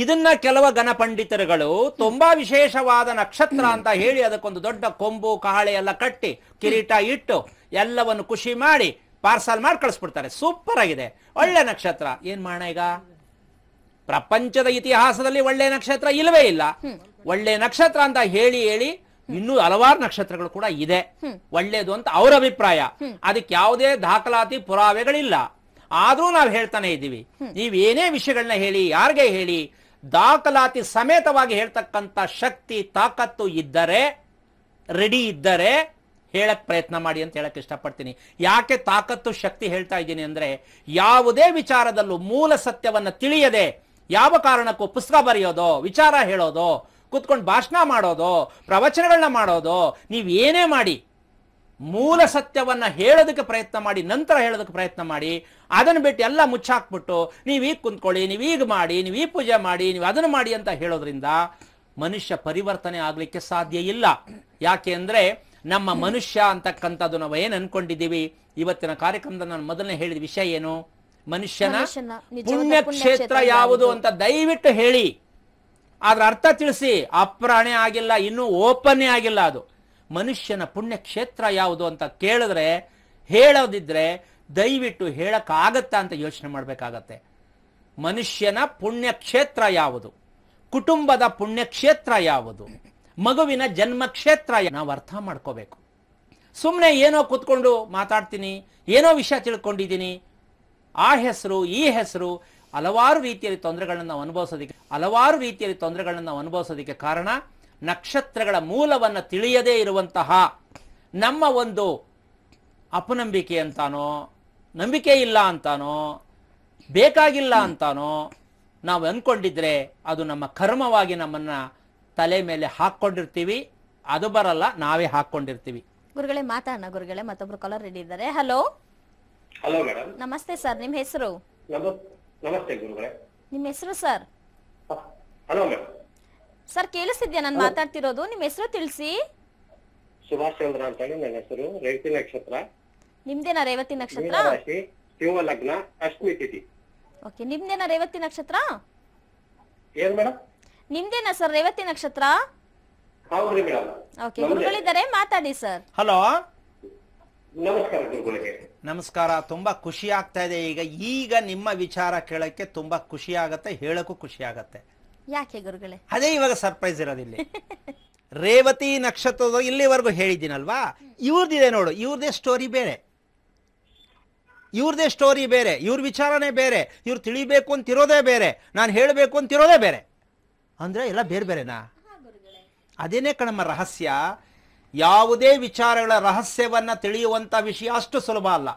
ಇದನ್ನ ಕೆಲವ ಗಣಪಂಡಿತರುಗಳು ತುಂಬಾ ವಿಶೇಷವಾದ ನಕ್ಷತ್ರ ಅಂತ ಹೇಳಿ ಅದಕ್ಕೊಂದು ದೊಡ್ಡ ಕೊಂಬು ಕಹಳೆ ಎಲ್ಲ ಕಟ್ಟಿ ಕಿರೀಟ ಇಟ್ಟು ಎಲ್ಲವನ್ನು ಖುಷಿ ಮಾಡಿ ಪಾರ್ಸಲ್ ಮಾಡಿ ಕಳಿಸ್ಬಿಡ್ತಾರೆ ಸೂಪರ್ ಆಗಿದೆ ಒಳ್ಳೆ ನಕ್ಷತ್ರ ಏನ್ ಮಾಡೋಣ ಈಗ ಪ್ರಪಂಚದ ಇತಿಹಾಸದಲ್ಲಿ ಒಳ್ಳೆ ನಕ್ಷತ್ರ ಇಲ್ಲವೇ ಇಲ್ಲ ಒಳ್ಳೆ ನಕ್ಷತ್ರ ಅಂತ ಹೇಳಿ ಹೇಳಿ ಇನ್ನೂ ಹಲವಾರು ನಕ್ಷತ್ರಗಳು ಕೂಡ ಇದೆ ಒಳ್ಳೇದು ಅಂತ ಅವರ ಅಭಿಪ್ರಾಯ ಅದಕ್ಕೆ ಯಾವುದೇ ದಾಖಲಾತಿ ಪುರಾವೆಗಳಿಲ್ಲ ಆದ್ರೂ ನಾವು ಹೇಳ್ತಾನೆ ಇದ್ದೀವಿ ನೀವೇನೇ ವಿಷಯಗಳನ್ನ ಹೇಳಿ ಯಾರಿಗೆ ಹೇಳಿ ದಾಖಲಾತಿ ಸಮೇತವಾಗಿ ಹೇಳ್ತಕ್ಕಂಥ ಶಕ್ತಿ ತಾಕತ್ತು ಇದ್ದರೆ ರೆಡಿ ಇದ್ದರೆ ಹೇಳಕ್ ಪ್ರಯತ್ನ ಮಾಡಿ ಅಂತ ಹೇಳಕ್ ಇಷ್ಟಪಡ್ತೀನಿ ಯಾಕೆ ತಾಕತ್ತು ಶಕ್ತಿ ಹೇಳ್ತಾ ಇದ್ದೀನಿ ಅಂದ್ರೆ ಯಾವುದೇ ವಿಚಾರದಲ್ಲೂ ಮೂಲ ಸತ್ಯವನ್ನು ತಿಳಿಯದೆ ಯಾವ ಕಾರಣಕ್ಕೂ ಪುಸ್ತಕ ಬರೆಯೋದು ವಿಚಾರ ಹೇಳೋದು ಕೂತ್ಕೊಂಡು ಭಾಷಣ ಮಾಡೋದು ಪ್ರವಚನಗಳನ್ನ ಮಾಡೋದು ಏನೇ ಮಾಡಿ ಮೂಲ ಸತ್ಯವನ್ನು ಹೇಳೋದಕ್ಕೆ ಪ್ರಯತ್ನ ಮಾಡಿ ನಂತರ ಹೇಳೋದಕ್ಕೆ ಪ್ರಯತ್ನ ಮಾಡಿ ಅದನ್ನು ಬಿಟ್ಟು ಎಲ್ಲ ಮುಚ್ಚಾಕ್ಬಿಟ್ಟು ನೀವೀಗ ಕುಂತ್ಕೊಳ್ಳಿ ನೀವೀಗ ಮಾಡಿ ನೀವು ಈ ಪೂಜೆ ಮಾಡಿ ನೀವು ಅದನ್ನು ಮಾಡಿ ಅಂತ ಹೇಳೋದ್ರಿಂದ ಮನುಷ್ಯ ಪರಿವರ್ತನೆ ಆಗಲಿಕ್ಕೆ ಸಾಧ್ಯ ಇಲ್ಲ ಯಾಕೆ ಅಂದರೆ ನಮ್ಮ ಮನುಷ್ಯ ಅಂತಕ್ಕಂಥದ್ದು ನಾವು ಏನು ಅನ್ಕೊಂಡಿದ್ದೀವಿ ಇವತ್ತಿನ ಕಾರ್ಯಕ್ರಮದ ನಾನು ಮೊದಲನೇ ಹೇಳಿದ ವಿಷಯ ಏನು ಮನುಷ್ಯನ ಪುಣ್ಯ ಕ್ಷೇತ್ರ ಯಾವುದು ಅಂತ ದಯವಿಟ್ಟು ಹೇಳಿ ಅದರ ಅರ್ಥ ತಿಳಿಸಿ ಅಪ್ರಾಣೆ ಆಗಿಲ್ಲ ಇನ್ನೂ ಓಪನ್ನೇ ಆಗಿಲ್ಲ ಅದು ಮನುಷ್ಯನ ಪುಣ್ಯ ಕ್ಷೇತ್ರ ಯಾವುದು ಅಂತ ಕೇಳಿದ್ರೆ ಹೇಳೋದಿದ್ರೆ ದಯವಿಟ್ಟು ಹೇಳಕ್ಕಾಗತ್ತಾ ಅಂತ ಯೋಚನೆ ಮಾಡಬೇಕಾಗತ್ತೆ ಮನುಷ್ಯನ ಪುಣ್ಯಕ್ಷೇತ್ರ ಯಾವುದು ಕುಟುಂಬದ ಪುಣ್ಯಕ್ಷೇತ್ರ ಯಾವುದು ಮಗುವಿನ ಜನ್ಮಕ್ಷೇತ್ರ ನಾವು ಅರ್ಥ ಮಾಡ್ಕೋಬೇಕು ಸುಮ್ಮನೆ ಏನೋ ಕೂತ್ಕೊಂಡು ಮಾತಾಡ್ತೀನಿ ಏನೋ ವಿಷಯ ತಿಳ್ಕೊಂಡಿದ್ದೀನಿ ಆ ಹೆಸರು ಈ ಹೆಸರು ಹಲವಾರು ರೀತಿಯಲ್ಲಿ ತೊಂದರೆಗಳನ್ನು ನಾವು ಅನುಭವಿಸೋದಕ್ಕೆ ಹಲವಾರು ರೀತಿಯಲ್ಲಿ ತೊಂದರೆಗಳನ್ನು ನಾವು ಅನುಭವಿಸೋದಕ್ಕೆ ಕಾರಣ ನಕ್ಷತ್ರಗಳ ಮೂಲವನ್ನು ತಿಳಿಯದೇ ಇರುವಂತಹ ನಮ್ಮ ಒಂದು ಅಪನಂಬಿಕೆ ಅಂತಾನೋ ನಂಬಿಕೆ ಇಲ್ಲ ಅಂತಾನೋ ಬೇಕಾಗಿಲ್ಲ ಅಂತಾನೋ ನಾವು ಅಂದ್ಕೊಂಡಿದ್ರೆ ಅದು ನಮ್ಮ ಕರ್ಮವಾಗಿ ನಮ್ಮನ್ನ ತಲೆ ಮೇಲೆ ಹಾಕ್ಕೊಂಡಿರ್ತೀವಿ ಅದು ಬರಲ್ಲ ನಾವೇ ಹಾಕ್ಕೊಂಡಿರ್ತೀವಿ ಗುರುಗಳೇ ಮಾತಾಡೋಣ ಗುರುಗಳೇ ಮತ್ತೊಬ್ರು ಕಲರ್ ರೆಡಿ ಇದ್ದಾರೆ ಹಲೋ ಹಲೋ ನಮಸ್ತೆ ಸರ್ ನಿಮ್ಮ ಹೆಸರು ನಮಸ್ತೆ ಗುರುಗಳೇ ನಿಮ್ಮ ಹೆಸರು ಸರ್ ಹಲೋ ಸರ್ ಕೇಳಿಸ್ತಿದ್ಯಾ ನಾನು ಮಾತಾಡ್ತಿರೋದು ನಿಮ್ಮ ಹೆಸರು ತಿಳಿಸಿ ಸುಭಾಷ್ ಚಂದ್ರ ಅಂತ ಹೇಳಿ ನನ್ನ ಹೆಸರು ರೈತಿ ನಕ್ಷತ್ರ ನಿಮ್ದೇನಾ ರೇವತಿ ನಕ್ಷತ್ರ ರಾಶಿ ಲಗ್ನ ತಿಥಿ ಓಕೆ ರೇವತಿ ನಕ್ಷತ್ರ ಏನ್ ಮೇಡಮ್ ನಿಮ್ದೇನಾ ಸರ್ ರೇವತಿ ನಕ್ಷತ್ರ ಹೌದ್ರಿ ಮೇಡಮ್ ಓಕೆ ಗುರುಗಳಿದ್ದಾರೆ ಮಾತಾಡಿ ಸರ್ ಹಲೋ ನಮಸ್ಕಾರ ಗುರುಗಳಿಗೆ ನಮಸ್ಕಾರ ತುಂಬಾ ಖುಷಿ ಆಗ್ತಾ ಇದೆ ಈಗ ಈಗ ನಿಮ್ಮ ವಿಚಾರ ಕೇಳಕ್ಕೆ ತುಂಬಾ ಖುಷಿ ಆಗತ್ತೆ ಹೇಳಕ್ಕೂ ಖುಷಿ ಆಗತ್ತೆ ಯಾಕೆ ಗುರುಗಳೇ ಅದೇ ಇವಾಗ ಸರ್ಪ್ರೈಸ್ ಇರೋದಿಲ್ಲ ರೇವತಿ ನಕ್ಷತ್ರದ ಇಲ್ಲಿವರೆಗೂ ಹೇಳಿದ್ದೀನಲ್ವಾ ಇವ್ರದ್ದಿದೆ ನೋಡು ಇವ್ರದೇ ಸ್ಟೋರಿ ಬೇರೆ ಇವ್ರದೇ ಸ್ಟೋರಿ ಬೇರೆ ಇವ್ರ ವಿಚಾರನೇ ಬೇರೆ ಇವ್ರು ತಿಳಿಬೇಕು ಅಂತಿರೋದೇ ಬೇರೆ ನಾನು ಹೇಳಬೇಕು ಅಂತಿರೋದೇ ಬೇರೆ ಅಂದರೆ ಎಲ್ಲ ಬೇರೆ ಬೇರೆನಾ ಅದೇನೇ ಕಣಮ್ಮ ರಹಸ್ಯ ಯಾವುದೇ ವಿಚಾರಗಳ ರಹಸ್ಯವನ್ನ ತಿಳಿಯುವಂತ ವಿಷಯ ಅಷ್ಟು ಸುಲಭ ಅಲ್ಲ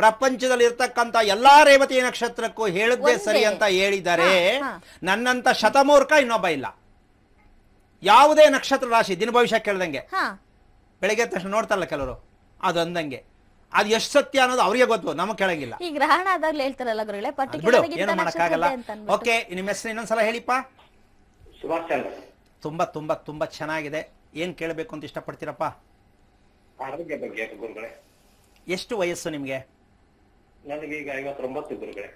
ಪ್ರಪಂಚದಲ್ಲಿ ಇರ್ತಕ್ಕಂಥ ಎಲ್ಲಾ ರೇವತಿ ನಕ್ಷತ್ರಕ್ಕೂ ಹೇಳದ್ದೇ ಸರಿ ಅಂತ ಹೇಳಿದರೆ ನನ್ನಂತ ಶತಮೂರ್ಖ ಇನ್ನೊಬ್ಬ ಇಲ್ಲ ಯಾವುದೇ ನಕ್ಷತ್ರ ರಾಶಿ ದಿನ ಭವಿಷ್ಯ ಕೇಳ್ದಂಗೆ ಬೆಳಗ್ಗೆ ತಕ್ಷಣ ನೋಡ್ತಾರಲ್ಲ ಕೆಲವರು ಅದು ಅಂದಂಗೆ ಅದು ಎಷ್ಟು ಸತ್ಯ ಅನ್ನೋದು ಅವರಿಗೆ ಗೊತ್ತು ನಮ್ಮ ಕೆಳಗಿಲ್ಲ ಈ ಗ್ರಹಣ ಆದಾಗ ಹೇಳ್ತಾರಲ್ಲ ಗುರುಗಳೇ ಮಾಡಕ್ಕಾಗಲ್ಲ ಓಕೆ ನಿಮ್ಮ ಹೆಸರು ಇನ್ನೊಂದ್ಸಲ ಹೇಳಿಪ್ಪ ಸುಭಾಷ್ ಚಂದ್ರ ತುಂಬಾ ತುಂಬಾ ತುಂಬಾ ಚೆನ್ನಾಗಿದೆ ಏನ್ ಕೇಳಬೇಕು ಅಂತ ಇಷ್ಟಪಡ್ತೀರಪ್ಪ ಆರೋಗ್ಯ ಬಗ್ಗೆ ಗುರುಗಳೇ ಎಷ್ಟು ವಯಸ್ಸು ನಿಮಗೆ ನನಗೆ ಈಗ ಐವತ್ತೊಂಬತ್ತು ಗುರುಗಳೇ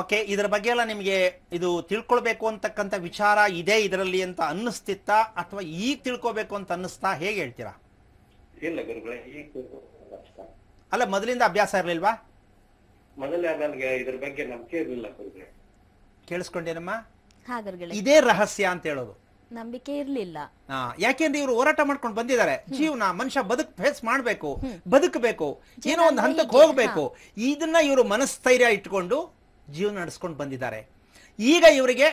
ಓಕೆ ಇದ್ರ ಬಗ್ಗೆ ಎಲ್ಲ ನಿಮಗೆ ಇದು ತಿಳ್ಕೊಳ್ಬೇಕು ಅಂತಕ್ಕಂಥ ವಿಚಾರ ಇದೆ ಇದರಲ್ಲಿ ಅಂತ ಅನ್ನಿಸ್ತಿತ್ತಾ ಅಥವಾ ಈಗ ತಿಳ್ಕೊಬೇಕು ಅಂತ ಅನ್ನಿಸ್ತಾ ಹೇಗೆ ಹೇಳ್ತೀರಾ ಇಲ್ಲ ಗುರುಗಳೇ ಈಗ ಅಲ್ಲ ಮೊದಲಿಂದ ಅಭ್ಯಾಸ ಇರ್ಲಿಲ್ವಾ ಮೊದಲೇ ನನಗೆ ಇದ್ರ ಬಗ್ಗೆ ನಂಬಿಕೆ ಇರಲಿಲ್ಲ ಗುರುಗಳೇ ಕೇಳಿಸ್ಕೊಂಡೇನಮ್ಮ ಇದೇ ರಹಸ್ಯ ಅಂತ ಹೇಳೋದು ನಂಬಿಕೆ ಇರ್ಲಿಲ್ಲ ಯಾಕೆಂದ್ರೆ ಇವರು ಹೋರಾಟ ಮಾಡ್ಕೊಂಡು ಬಂದಿದ್ದಾರೆ ಜೀವನ ಮನುಷ್ಯ ಬದುಕ್ ಫೇಸ್ ಮಾಡ್ಬೇಕು ಬದುಕಬೇಕು ಏನೋ ಒಂದು ಹಂತಕ್ಕೆ ಹೋಗ್ಬೇಕು ಇದನ್ನ ಇವರು ಮನಸ್ಥೈರ್ಯ ಇಟ್ಕೊಂಡು ಜೀವನ ನಡೆಸ್ಕೊಂಡು ಬಂದಿದ್ದಾರೆ ಈಗ ಇವರಿಗೆ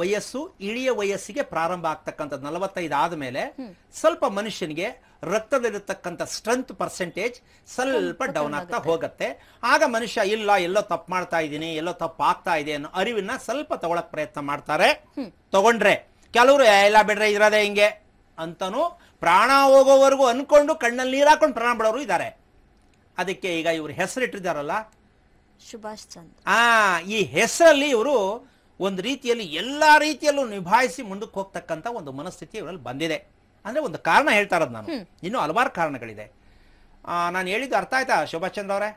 ವಯಸ್ಸು ಇಳಿಯ ವಯಸ್ಸಿಗೆ ಪ್ರಾರಂಭ ಆಗ್ತಕ್ಕಂಥದ್ದು ನಲವತ್ತೈದು ಆದ್ಮೇಲೆ ಸ್ವಲ್ಪ ಮನುಷ್ಯನಿಗೆ ರಕ್ತದಲ್ಲಿರತಕ್ಕಂಥ ಸ್ಟ್ರೆಂತ್ ಪರ್ಸೆಂಟೇಜ್ ಸ್ವಲ್ಪ ಡೌನ್ ಆಗ್ತಾ ಹೋಗುತ್ತೆ ಆಗ ಮನುಷ್ಯ ಇಲ್ಲ ಎಲ್ಲೋ ತಪ್ಪು ಮಾಡ್ತಾ ಇದ್ದೀನಿ ಎಲ್ಲೋ ತಪ್ಪು ಆಗ್ತಾ ಇದೆ ಅನ್ನೋ ಅರಿವಿನ ಸ್ವಲ್ಪ ತಗೊಳಕ್ ಪ್ರಯತ್ನ ಮಾಡ್ತಾರೆ ತಗೊಂಡ್ರೆ ಕೆಲವರು ಎಲ್ಲ ಬಿಡ್ರೆ ಇರೋದೇ ಹಿಂಗೆ ಅಂತನೂ ಪ್ರಾಣ ಹೋಗೋವರೆಗೂ ಅನ್ಕೊಂಡು ಕಣ್ಣಲ್ಲಿ ನೀರು ಹಾಕೊಂಡು ಪ್ರಾಣ ಬಿಡೋರು ಇದ್ದಾರೆ ಅದಕ್ಕೆ ಈಗ ಇವರು ಇಟ್ಟಿದಾರಲ್ಲ ಸುಭಾಷ್ ಚಂದ್ ಆ ಈ ಹೆಸರಲ್ಲಿ ಇವರು ಒಂದು ರೀತಿಯಲ್ಲಿ ಎಲ್ಲ ರೀತಿಯಲ್ಲೂ ನಿಭಾಯಿಸಿ ಮುಂದಕ್ಕೆ ಹೋಗ್ತಕ್ಕಂಥ ಒಂದು ಮನಸ್ಥಿತಿ ಇವರಲ್ಲಿ ಬಂದಿದೆ ಅಂದರೆ ಒಂದು ಕಾರಣ ಹೇಳ್ತಾ ಇರೋದು ನಾನು ಇನ್ನೂ ಹಲವಾರು ಕಾರಣಗಳಿದೆ ನಾನು ಹೇಳಿದ್ದು ಅರ್ಥ ಆಯ್ತಾ ಶೋಭಾ ಚಂದ್ರ ಅವರೇ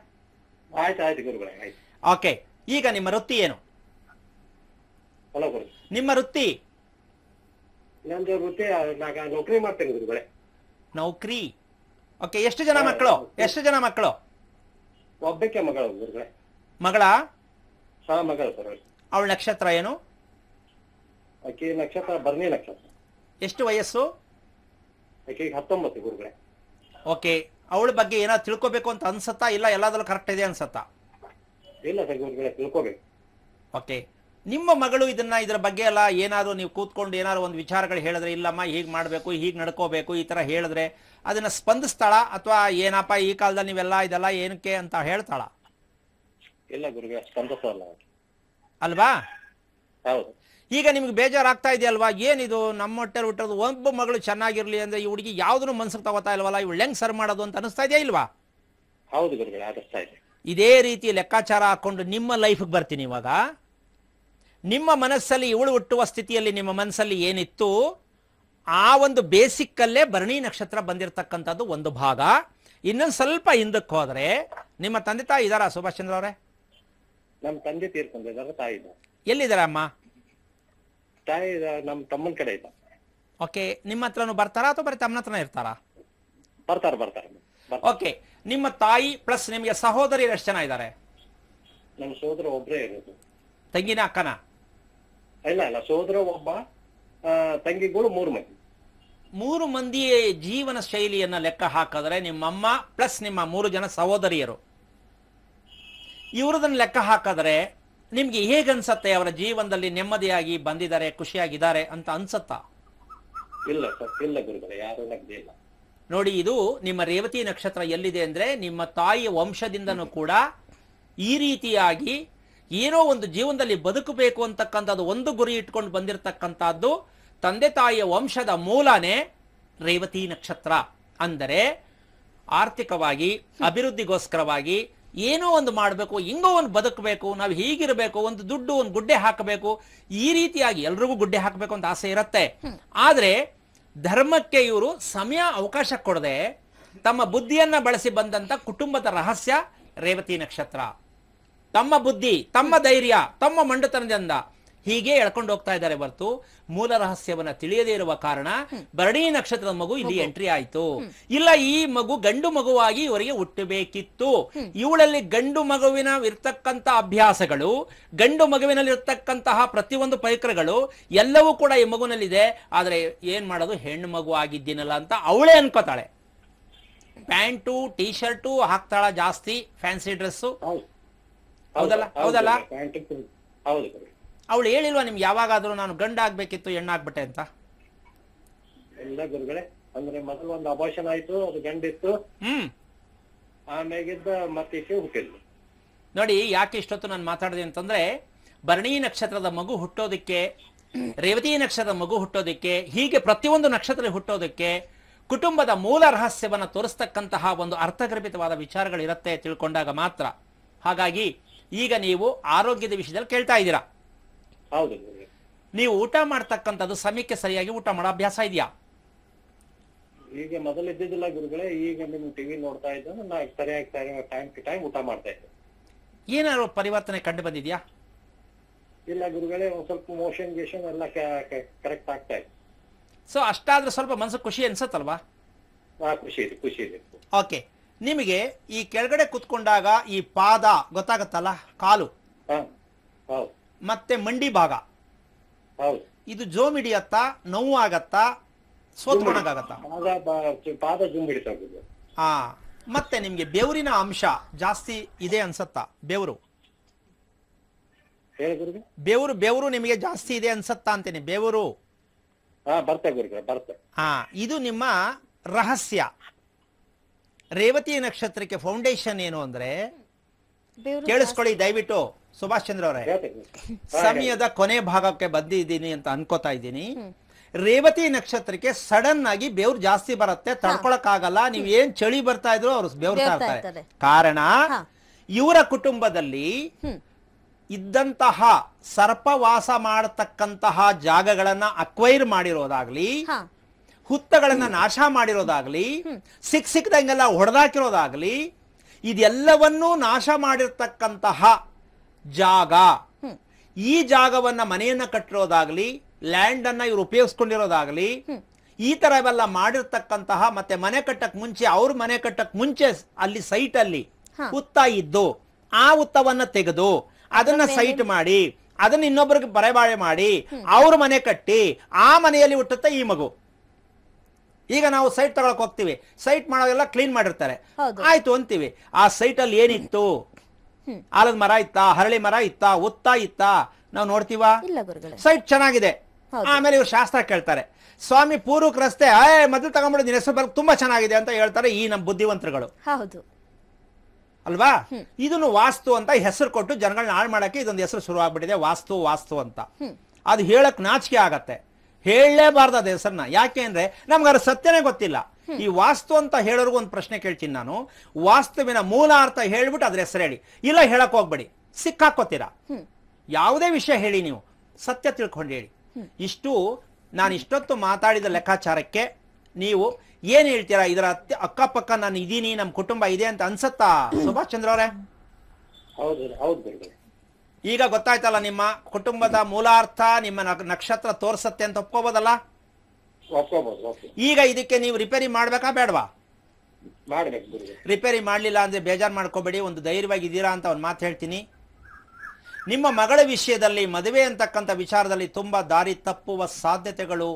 ಓಕೆ ಈಗ ನಿಮ್ಮ ವೃತ್ತಿ ಏನು ನಿಮ್ಮ ವೃತ್ತಿ ನೌಕರಿ ಮಾಡ್ತೇನೆ ನೌಕರಿ ಓಕೆ ಎಷ್ಟು ಜನ ಮಕ್ಕಳು ಎಷ್ಟು ಜನ ಮಕ್ಕಳು ಒಬ್ಬಕ್ಕೆ ಮಗಳು ಮಗಳ ಸರ್ ಅವಳ ನಕ್ಷತ್ರ ಏನು ನಕ್ಷತ್ರ ಬರ್ನಿ ನಕ್ಷತ್ರ ಎಷ್ಟು ವಯಸ್ಸು ಆಕೆಗೆ ಹತ್ತೊಂಬತ್ತು ಗುರುಗಳೇ ಓಕೆ ಅವಳ ಬಗ್ಗೆ ಏನೋ ತಿಳ್ಕೊಬೇಕು ಅಂತ ಅನ್ಸತ್ತಾ ಇಲ್ಲ ಎಲ್ಲಾದ್ರೂ ಕರೆಕ್ಟ್ ಇದೆ ಅನ್ಸತ್ತಾ ಇಲ್ಲ ಸರ್ ಗುರುಗಳೇ ತಿಳ್ಕೋಬೇಕು ಓಕೆ ನಿಮ್ಮ ಮಗಳು ಇದನ್ನ ಇದರ ಬಗ್ಗೆ ಎಲ್ಲ ಏನಾದರೂ ನೀವು ಕೂತ್ಕೊಂಡು ಏನಾದ್ರು ಒಂದು ವಿಚಾರಗಳು ಹೇಳಿದ್ರೆ ಇಲ್ಲಮ್ಮ ಹೀಗೆ ಮಾಡಬೇಕು ಹೀಗೆ ನಡ್ಕೋಬೇಕು ಈ ಥರ ಹೇಳಿದ್ರೆ ಅದನ್ನ ಸ್ಪಂದಿಸ್ತಾಳ ಅಥವಾ ಏನಪ್ಪ ಈ ಕಾಲದಲ್ಲಿ ನೀವೆಲ್ಲ ಇದೆಲ್ಲ ಏನಕ್ಕೆ ಅಂತ ಹೇಳ್ತಾಳ ಇಲ್ಲ ಗುರುಗಳೇ ಸ್ಪಂದಿಸಲ್ಲ ಅಲ್ವಾ ಹೌದು ಈಗ ನಿಮ್ಗೆ ಬೇಜಾರಾಗ್ತಾ ಇದೆಯಲ್ವಾ ಏನಿದು ನಮ್ಮ ಹೊಟ್ಟೆ ಹುಟ್ಟೋದು ಒಬ್ಬ ಮಗಳು ಚೆನ್ನಾಗಿರ್ಲಿ ಅಂದ್ರೆ ಈ ಹುಡುಗಿ ಯಾವ್ದನ್ನು ಮನ್ಸಿಗೆ ತಗೋತಾ ಇಲ್ವಲ್ಲ ಇವಳು ಹೆಂಗ್ ಸರ್ ಮಾಡೋದು ಅಂತ ಅನಿಸ್ತಾ ಇದೆಯಾ ಇಲ್ವಾ ಹೌದು ಇದೇ ರೀತಿ ಲೆಕ್ಕಾಚಾರ ಹಾಕೊಂಡು ನಿಮ್ಮ ಲೈಫ್ಗೆ ಬರ್ತೀನಿ ಇವಾಗ ನಿಮ್ಮ ಮನಸ್ಸಲ್ಲಿ ಇವಳು ಹುಟ್ಟುವ ಸ್ಥಿತಿಯಲ್ಲಿ ನಿಮ್ಮ ಮನಸ್ಸಲ್ಲಿ ಏನಿತ್ತು ಆ ಒಂದು ಬೇಸಿಕ್ಕಲ್ಲೇ ಭರಣಿ ನಕ್ಷತ್ರ ಬಂದಿರತಕ್ಕಂಥದ್ದು ಒಂದು ಭಾಗ ಇನ್ನೊಂದು ಸ್ವಲ್ಪ ಹಿಂದಕ್ಕೆ ಹೋದ್ರೆ ನಿಮ್ಮ ತಂದೆ ತಾಯಿ ಇದಾರಾ ಸುಭಾಷ್ ಚಂದ್ರ ಅವರೇ ನಮ್ಮ ತಂದೆ ತೀರ್ಕೊಂಡಿದ್ದಾರೆ ತಾಯಿ ಅಮ್ಮ ತಾಯಿ ನಮ್ ತಮ್ಮನ ಕಡೆ ಇಲ್ಲ ಓಕೆ ನಿಮ್ಮ ಹತ್ರನು ಬರ್ತಾರಾ ಅಥವಾ ಬರೀ ತಮ್ಮನ ಹತ್ರ ಇರ್ತಾರಾ ಬರ್ತಾರ ಬರ್ತಾರ ಓಕೆ ನಿಮ್ಮ ತಾಯಿ ಪ್ಲಸ್ ನಿಮಗೆ ಸಹೋದರಿ ಎಷ್ಟು ಜನ ಇದ್ದಾರೆ ನಮ್ಮ ಸಹೋದರ ಒಬ್ರೇ ಇರೋದು ತಂಗಿನ ಅಕ್ಕನ ಇಲ್ಲ ಇಲ್ಲ ಸಹೋದರ ಒಬ್ಬ ತಂಗಿಗಳು ಮೂರು ಮಂದಿ ಮೂರು ಮಂದಿ ಜೀವನ ಶೈಲಿಯನ್ನ ಲೆಕ್ಕ ಹಾಕಿದ್ರೆ ನಿಮ್ಮಮ್ಮ ಪ್ಲಸ್ ನಿಮ್ಮ ಮೂರು ಜನ ಸಹೋದರಿಯರು ಇವರದನ್ನ ಲೆಕ್ಕ ಹಾಕಿದ್ರೆ ಹೇಗೆ ಅನ್ಸತ್ತೆ ಅವರ ಜೀವನದಲ್ಲಿ ನೆಮ್ಮದಿಯಾಗಿ ಬಂದಿದ್ದಾರೆ ಖುಷಿಯಾಗಿದ್ದಾರೆ ಅಂತ ಅನ್ಸತ್ತಾ ಇಲ್ಲ ಇಲ್ಲ ಯಾರು ಇಲ್ಲ ನೋಡಿ ಇದು ನಿಮ್ಮ ರೇವತಿ ನಕ್ಷತ್ರ ಎಲ್ಲಿದೆ ಅಂದ್ರೆ ನಿಮ್ಮ ತಾಯಿಯ ವಂಶದಿಂದನೂ ಕೂಡ ಈ ರೀತಿಯಾಗಿ ಏನೋ ಒಂದು ಜೀವನದಲ್ಲಿ ಬದುಕಬೇಕು ಅಂತಕ್ಕಂಥದ್ದು ಒಂದು ಗುರಿ ಇಟ್ಕೊಂಡು ಬಂದಿರತಕ್ಕಂಥದ್ದು ತಂದೆ ತಾಯಿಯ ವಂಶದ ಮೂಲನೇ ರೇವತಿ ನಕ್ಷತ್ರ ಅಂದರೆ ಆರ್ಥಿಕವಾಗಿ ಅಭಿವೃದ್ಧಿಗೋಸ್ಕರವಾಗಿ ಏನೋ ಒಂದು ಮಾಡಬೇಕು ಹಿಂಗೋ ಒಂದು ಬದುಕಬೇಕು ನಾವು ಹೀಗಿರಬೇಕು ಒಂದು ದುಡ್ಡು ಒಂದು ಗುಡ್ಡೆ ಹಾಕಬೇಕು ಈ ರೀತಿಯಾಗಿ ಎಲ್ರಿಗೂ ಗುಡ್ಡೆ ಹಾಕಬೇಕು ಅಂತ ಆಸೆ ಇರುತ್ತೆ ಆದರೆ ಧರ್ಮಕ್ಕೆ ಇವರು ಸಮಯ ಅವಕಾಶ ಕೊಡದೆ ತಮ್ಮ ಬುದ್ಧಿಯನ್ನ ಬಳಸಿ ಬಂದಂತ ಕುಟುಂಬದ ರಹಸ್ಯ ರೇವತಿ ನಕ್ಷತ್ರ ತಮ್ಮ ಬುದ್ಧಿ ತಮ್ಮ ಧೈರ್ಯ ತಮ್ಮ ಮಂಡತನದಿಂದ ಹೀಗೆ ಎಳ್ಕೊಂಡು ಹೋಗ್ತಾ ಇದ್ದಾರೆ ಹೊರತು ಮೂಲ ರಹಸ್ಯವನ್ನ ತಿಳಿಯದೇ ಇರುವ ಕಾರಣ ಭರಣಿ ನಕ್ಷತ್ರದ ಮಗು ಇಲ್ಲಿ ಎಂಟ್ರಿ ಆಯ್ತು ಇಲ್ಲ ಈ ಮಗು ಗಂಡು ಮಗುವಾಗಿ ಇವರಿಗೆ ಹುಟ್ಟಬೇಕಿತ್ತು ಇವಳಲ್ಲಿ ಗಂಡು ಮಗುವಿನ ಇರ್ತಕ್ಕಂತ ಅಭ್ಯಾಸಗಳು ಗಂಡು ಮಗುವಿನಲ್ಲಿ ಇರ್ತಕ್ಕಂತಹ ಪ್ರತಿಯೊಂದು ಪೈಕರಗಳು ಎಲ್ಲವೂ ಕೂಡ ಈ ಮಗುನಲ್ಲಿದೆ ಆದ್ರೆ ಏನ್ ಮಾಡೋದು ಹೆಣ್ಣು ಮಗು ಆಗಿದ್ದೀನಲ್ಲ ಅಂತ ಅವಳೇ ಅನ್ಕೋತಾಳೆ ಪ್ಯಾಂಟು ಟೀ ಶರ್ಟು ಹಾಕ್ತಾಳ ಜಾಸ್ತಿ ಫ್ಯಾನ್ಸಿ ಡ್ರೆಸ್ಸು ಹೌದಲ್ಲ ಹೌದಲ್ಲ ಅವಳು ಹೇಳಿಲ್ವಾ ನಿಮ್ಗೆ ಯಾವಾಗಾದ್ರೂ ನಾನು ಗಂಡ ಆಗ್ಬೇಕಿತ್ತು ಹೆಣ್ಣಾಗ್ಬಿಟ್ಟೆ ಅಂತ ಇಲ್ಲ ಗುರುಗಳೇ ಅಂದ್ರೆ ಒಂದು ಆಯ್ತು ಅದು ಗಂಡಿತ್ತು ಹ್ಮ್ ನೋಡಿ ಯಾಕೆ ಇಷ್ಟೊತ್ತು ನಾನು ಮಾತಾಡಿದೆ ಅಂತಂದ್ರೆ ಭರಣಿ ನಕ್ಷತ್ರದ ಮಗು ಹುಟ್ಟೋದಕ್ಕೆ ರೇವತಿ ನಕ್ಷತ್ರದ ಮಗು ಹುಟ್ಟೋದಕ್ಕೆ ಹೀಗೆ ಪ್ರತಿಯೊಂದು ನಕ್ಷತ್ರ ಹುಟ್ಟೋದಕ್ಕೆ ಕುಟುಂಬದ ಮೂಲ ರಹಸ್ಯವನ್ನು ತೋರಿಸ್ತಕ್ಕಂತಹ ಒಂದು ಅರ್ಥಗರ್ಭಿತವಾದ ವಿಚಾರಗಳಿರುತ್ತೆ ತಿಳ್ಕೊಂಡಾಗ ಮಾತ್ರ ಹಾಗಾಗಿ ಈಗ ನೀವು ಆರೋಗ್ಯದ ವಿಷಯದಲ್ಲಿ ಕೇಳ್ತಾ ಇದ್ದೀರಾ ಹೌದು ನೀವು ಊಟ ಮಾಡ್ತಕ್ಕಂಥದ್ದು ಸಮಯಕ್ಕೆ ಸರಿಯಾಗಿ ಊಟ ಮಾಡೋ ಅಭ್ಯಾಸ ಇದೆಯಾ ಈಗ ಮೊದಲು ಇದ್ದಿದ್ದಿಲ್ಲ ಗುರುಗಳೇ ಈಗ ನೀವು ಟಿವಿ ನೋಡ್ತಾ ಇದ್ದ ನಾ ಸರಿಯಾಗಿ ಟೈಮ್ ಟು ಟೈಮ್ ಊಟ ಮಾಡ್ತಾ ಇದ್ದೆ ಏನಾದ್ರು ಪರಿವರ್ತನೆ ಕಂಡು ಬಂದಿದ್ಯಾ ಇಲ್ಲ ಗುರುಗಳೇ ಒಂದ್ ಸ್ವಲ್ಪ ಮೋಷನ್ ಗೇಷನ್ ಎಲ್ಲ ಕರೆಕ್ಟ್ ಆಗ್ತಾ ಇದೆ ಸೊ ಅಷ್ಟಾದ್ರೂ ಸ್ವಲ್ಪ ಮನಸ್ಸು ಖುಷಿ ಅನ್ಸತ್ತಲ್ವಾ ಖುಷಿ ಇದೆ ಖುಷಿ ಇದೆ ಓಕೆ ನಿಮಗೆ ಈ ಕೆಳಗಡೆ ಕುತ್ಕೊಂಡಾಗ ಈ ಪಾದ ಗೊತ್ತಾಗತ್ತಲ್ಲ ಕಾಲು ಹೌದು ಮತ್ತೆ ಮಂಡಿ ಭಾಗ ಇದು ಜೋಮ್ ಹಿಡಿಯತ್ತಾ ನೋವು ಆಗತ್ತಾ ಹಾ ಮತ್ತೆ ನಿಮ್ಗೆ ಬೇವರಿನ ಅಂಶ ಜಾಸ್ತಿ ಇದೆ ಅನ್ಸತ್ತಾ ಬೇವರು ಬೇವರು ಬೇವರು ನಿಮಗೆ ಜಾಸ್ತಿ ಇದೆ ಅನ್ಸತ್ತಾ ಅಂತೇನೆ ಬೇವರು ಹಾ ಇದು ನಿಮ್ಮ ರಹಸ್ಯ ರೇವತಿ ನಕ್ಷತ್ರಕ್ಕೆ ಫೌಂಡೇಶನ್ ಏನು ಅಂದ್ರೆ ಕೇಳಿಸ್ಕೊಳ್ಳಿ ದಯವಿಟ್ಟು ಸುಭಾಷ್ ಚಂದ್ರ ಅವರೇ ಸಮಯದ ಕೊನೆ ಭಾಗಕ್ಕೆ ಬಂದಿದ್ದೀನಿ ಅಂತ ಅನ್ಕೋತಾ ಇದ್ದೀನಿ ರೇವತಿ ನಕ್ಷತ್ರಕ್ಕೆ ಸಡನ್ ಆಗಿ ಬೆವ್ರು ಜಾಸ್ತಿ ಬರುತ್ತೆ ಆಗಲ್ಲ ನೀವ್ ಏನ್ ಚಳಿ ಬರ್ತಾ ಇದ್ರು ಅವ್ರು ಬೆವ್ರು ಕಾರಣ ಇವರ ಕುಟುಂಬದಲ್ಲಿ ಇದ್ದಂತಹ ಸರ್ಪವಾಸ ಮಾಡತಕ್ಕಂತಹ ಜಾಗಗಳನ್ನ ಅಕ್ವೈರ್ ಮಾಡಿರೋದಾಗ್ಲಿ ಹುತ್ತಗಳನ್ನ ನಾಶ ಮಾಡಿರೋದಾಗ್ಲಿ ಸಿಕ್ ಸಿಕ್ದಂಗೆಲ್ಲ ಹೊಡೆದಾಕಿರೋದಾಗ್ಲಿ ಇದೆಲ್ಲವನ್ನೂ ನಾಶ ಮಾಡಿರ್ತಕ್ಕಂತಹ ಜಾಗ ಈ ಜಾಗವನ್ನ ಮನೆಯನ್ನ ಕಟ್ಟಿರೋದಾಗ್ಲಿ ಲ್ಯಾಂಡ್ ಅನ್ನ ಇವ್ರು ಉಪಯೋಗಿಸ್ಕೊಂಡಿರೋದಾಗ್ಲಿ ಈ ತರ ಇವೆಲ್ಲ ಮಾಡಿರ್ತಕ್ಕಂತಹ ಮತ್ತೆ ಮನೆ ಕಟ್ಟಕ್ ಮುಂಚೆ ಅವ್ರ ಮನೆ ಕಟ್ಟಕ್ ಮುಂಚೆ ಅಲ್ಲಿ ಸೈಟ್ ಅಲ್ಲಿ ಉತ್ತ ಇದ್ದು ಆ ಉತ್ತವನ್ನ ತೆಗೆದು ಅದನ್ನ ಸೈಟ್ ಮಾಡಿ ಅದನ್ನ ಇನ್ನೊಬ್ಬರಿಗೆ ಬರೆಬಾಳೆ ಮಾಡಿ ಅವ್ರ ಮನೆ ಕಟ್ಟಿ ಆ ಮನೆಯಲ್ಲಿ ಹುಟ್ಟುತ್ತೆ ಈ ಮಗು ಈಗ ನಾವು ಸೈಟ್ ತಗೊಳಕ್ ಹೋಗ್ತೀವಿ ಸೈಟ್ ಮಾಡೋದೆಲ್ಲ ಕ್ಲೀನ್ ಮಾಡಿರ್ತಾರೆ ಆಯ್ತು ಅಂತೀವಿ ಆ ಸೈಟ್ ಅಲ್ಲಿ ಏನಿತ್ತು ಆಲದ ಮರ ಇತ್ತ ಹರಳಿ ಮರ ಇತ್ತ ಉತ್ತ ಇತ್ತ ನಾವು ನೋಡ್ತೀವ ಸೈಟ್ ಚೆನ್ನಾಗಿದೆ ಆಮೇಲೆ ಇವ್ರು ಶಾಸ್ತ್ರ ಕೇಳ್ತಾರೆ ಸ್ವಾಮಿ ಪೂರ್ವಕ್ ರಸ್ತೆ ಅಯ್ ಮೊದಲು ತಗೊಂಡ್ಬಿಡು ನಿನ್ನ ಹೆಸರು ತುಂಬಾ ಚೆನ್ನಾಗಿದೆ ಅಂತ ಹೇಳ್ತಾರೆ ಈ ನಮ್ಮ ಬುದ್ಧಿವಂತರುಗಳು ಹೌದು ಅಲ್ವಾ ಇದನ್ನು ವಾಸ್ತು ಅಂತ ಹೆಸರು ಕೊಟ್ಟು ಜನಗಳನ್ನ ಹಾಳು ಮಾಡಕ್ಕೆ ಇದೊಂದು ಹೆಸರು ಶುರು ವಾಸ್ತು ವಾಸ್ತು ಅಂತ ಅದು ಹೇಳಕ್ ನಾಚಿಕೆ ಆಗತ್ತೆ ಹೇಳಲೇಬಾರ್ದು ಅದ ಹೆಸರನ್ನ ಯಾಕೆ ಅಂದ್ರೆ ನಮ್ಗೆ ಅದ್ರ ಸತ್ಯನೇ ಗೊತ್ತಿಲ್ಲ ಈ ವಾಸ್ತು ಅಂತ ಹೇಳೋರ್ಗು ಒಂದು ಪ್ರಶ್ನೆ ಕೇಳ್ತೀನಿ ನಾನು ವಾಸ್ತುವಿನ ಮೂಲ ಅರ್ಥ ಹೇಳ್ಬಿಟ್ಟು ಅದ್ರ ಹೆಸರು ಹೇಳಿ ಇಲ್ಲ ಹೇಳಕ್ ಹೋಗ್ಬೇಡಿ ಸಿಕ್ಕಾಕೋತೀರಾ ಯಾವುದೇ ವಿಷಯ ಹೇಳಿ ನೀವು ಸತ್ಯ ತಿಳ್ಕೊಂಡು ಹೇಳಿ ಇಷ್ಟು ನಾನು ಇಷ್ಟೊತ್ತು ಮಾತಾಡಿದ ಲೆಕ್ಕಾಚಾರಕ್ಕೆ ನೀವು ಏನ್ ಹೇಳ್ತೀರಾ ಇದರ ಅಕ್ಕಪಕ್ಕ ನಾನು ಇದೀನಿ ನಮ್ಮ ಕುಟುಂಬ ಇದೆ ಅಂತ ಅನ್ಸತ್ತಾ ಸುಭಾಷ್ ಚಂದ್ರ ಅವರೇ ಈಗ ಗೊತ್ತಾಯ್ತಲ್ಲ ನಿಮ್ಮ ಕುಟುಂಬದ ಮೂಲಾರ್ಥ ನಿಮ್ಮ ನಕ್ಷತ್ರ ತೋರ್ಸತ್ತೆ ಅಂತ ಒಪ್ಕೋಬೋದಲ್ಲ ಈಗ ಇದಕ್ಕೆ ನೀವು ರಿಪೇರಿ ಮಾಡ್ಬೇಕಾ ಬೇಡವಾ ರಿಪೇರಿ ಮಾಡ್ಲಿಲ್ಲ ಅಂದ್ರೆ ಬೇಜಾರು ಮಾಡ್ಕೋಬೇಡಿ ಒಂದು ಧೈರ್ಯವಾಗಿ ಇದ್ದೀರಾ ಅಂತ ಒಂದು ಮಾತು ಹೇಳ್ತೀನಿ ನಿಮ್ಮ ಮಗಳ ವಿಷಯದಲ್ಲಿ ಮದುವೆ ಅಂತಕ್ಕಂಥ ವಿಚಾರದಲ್ಲಿ ತುಂಬಾ ದಾರಿ ತಪ್ಪುವ ಸಾಧ್ಯತೆಗಳು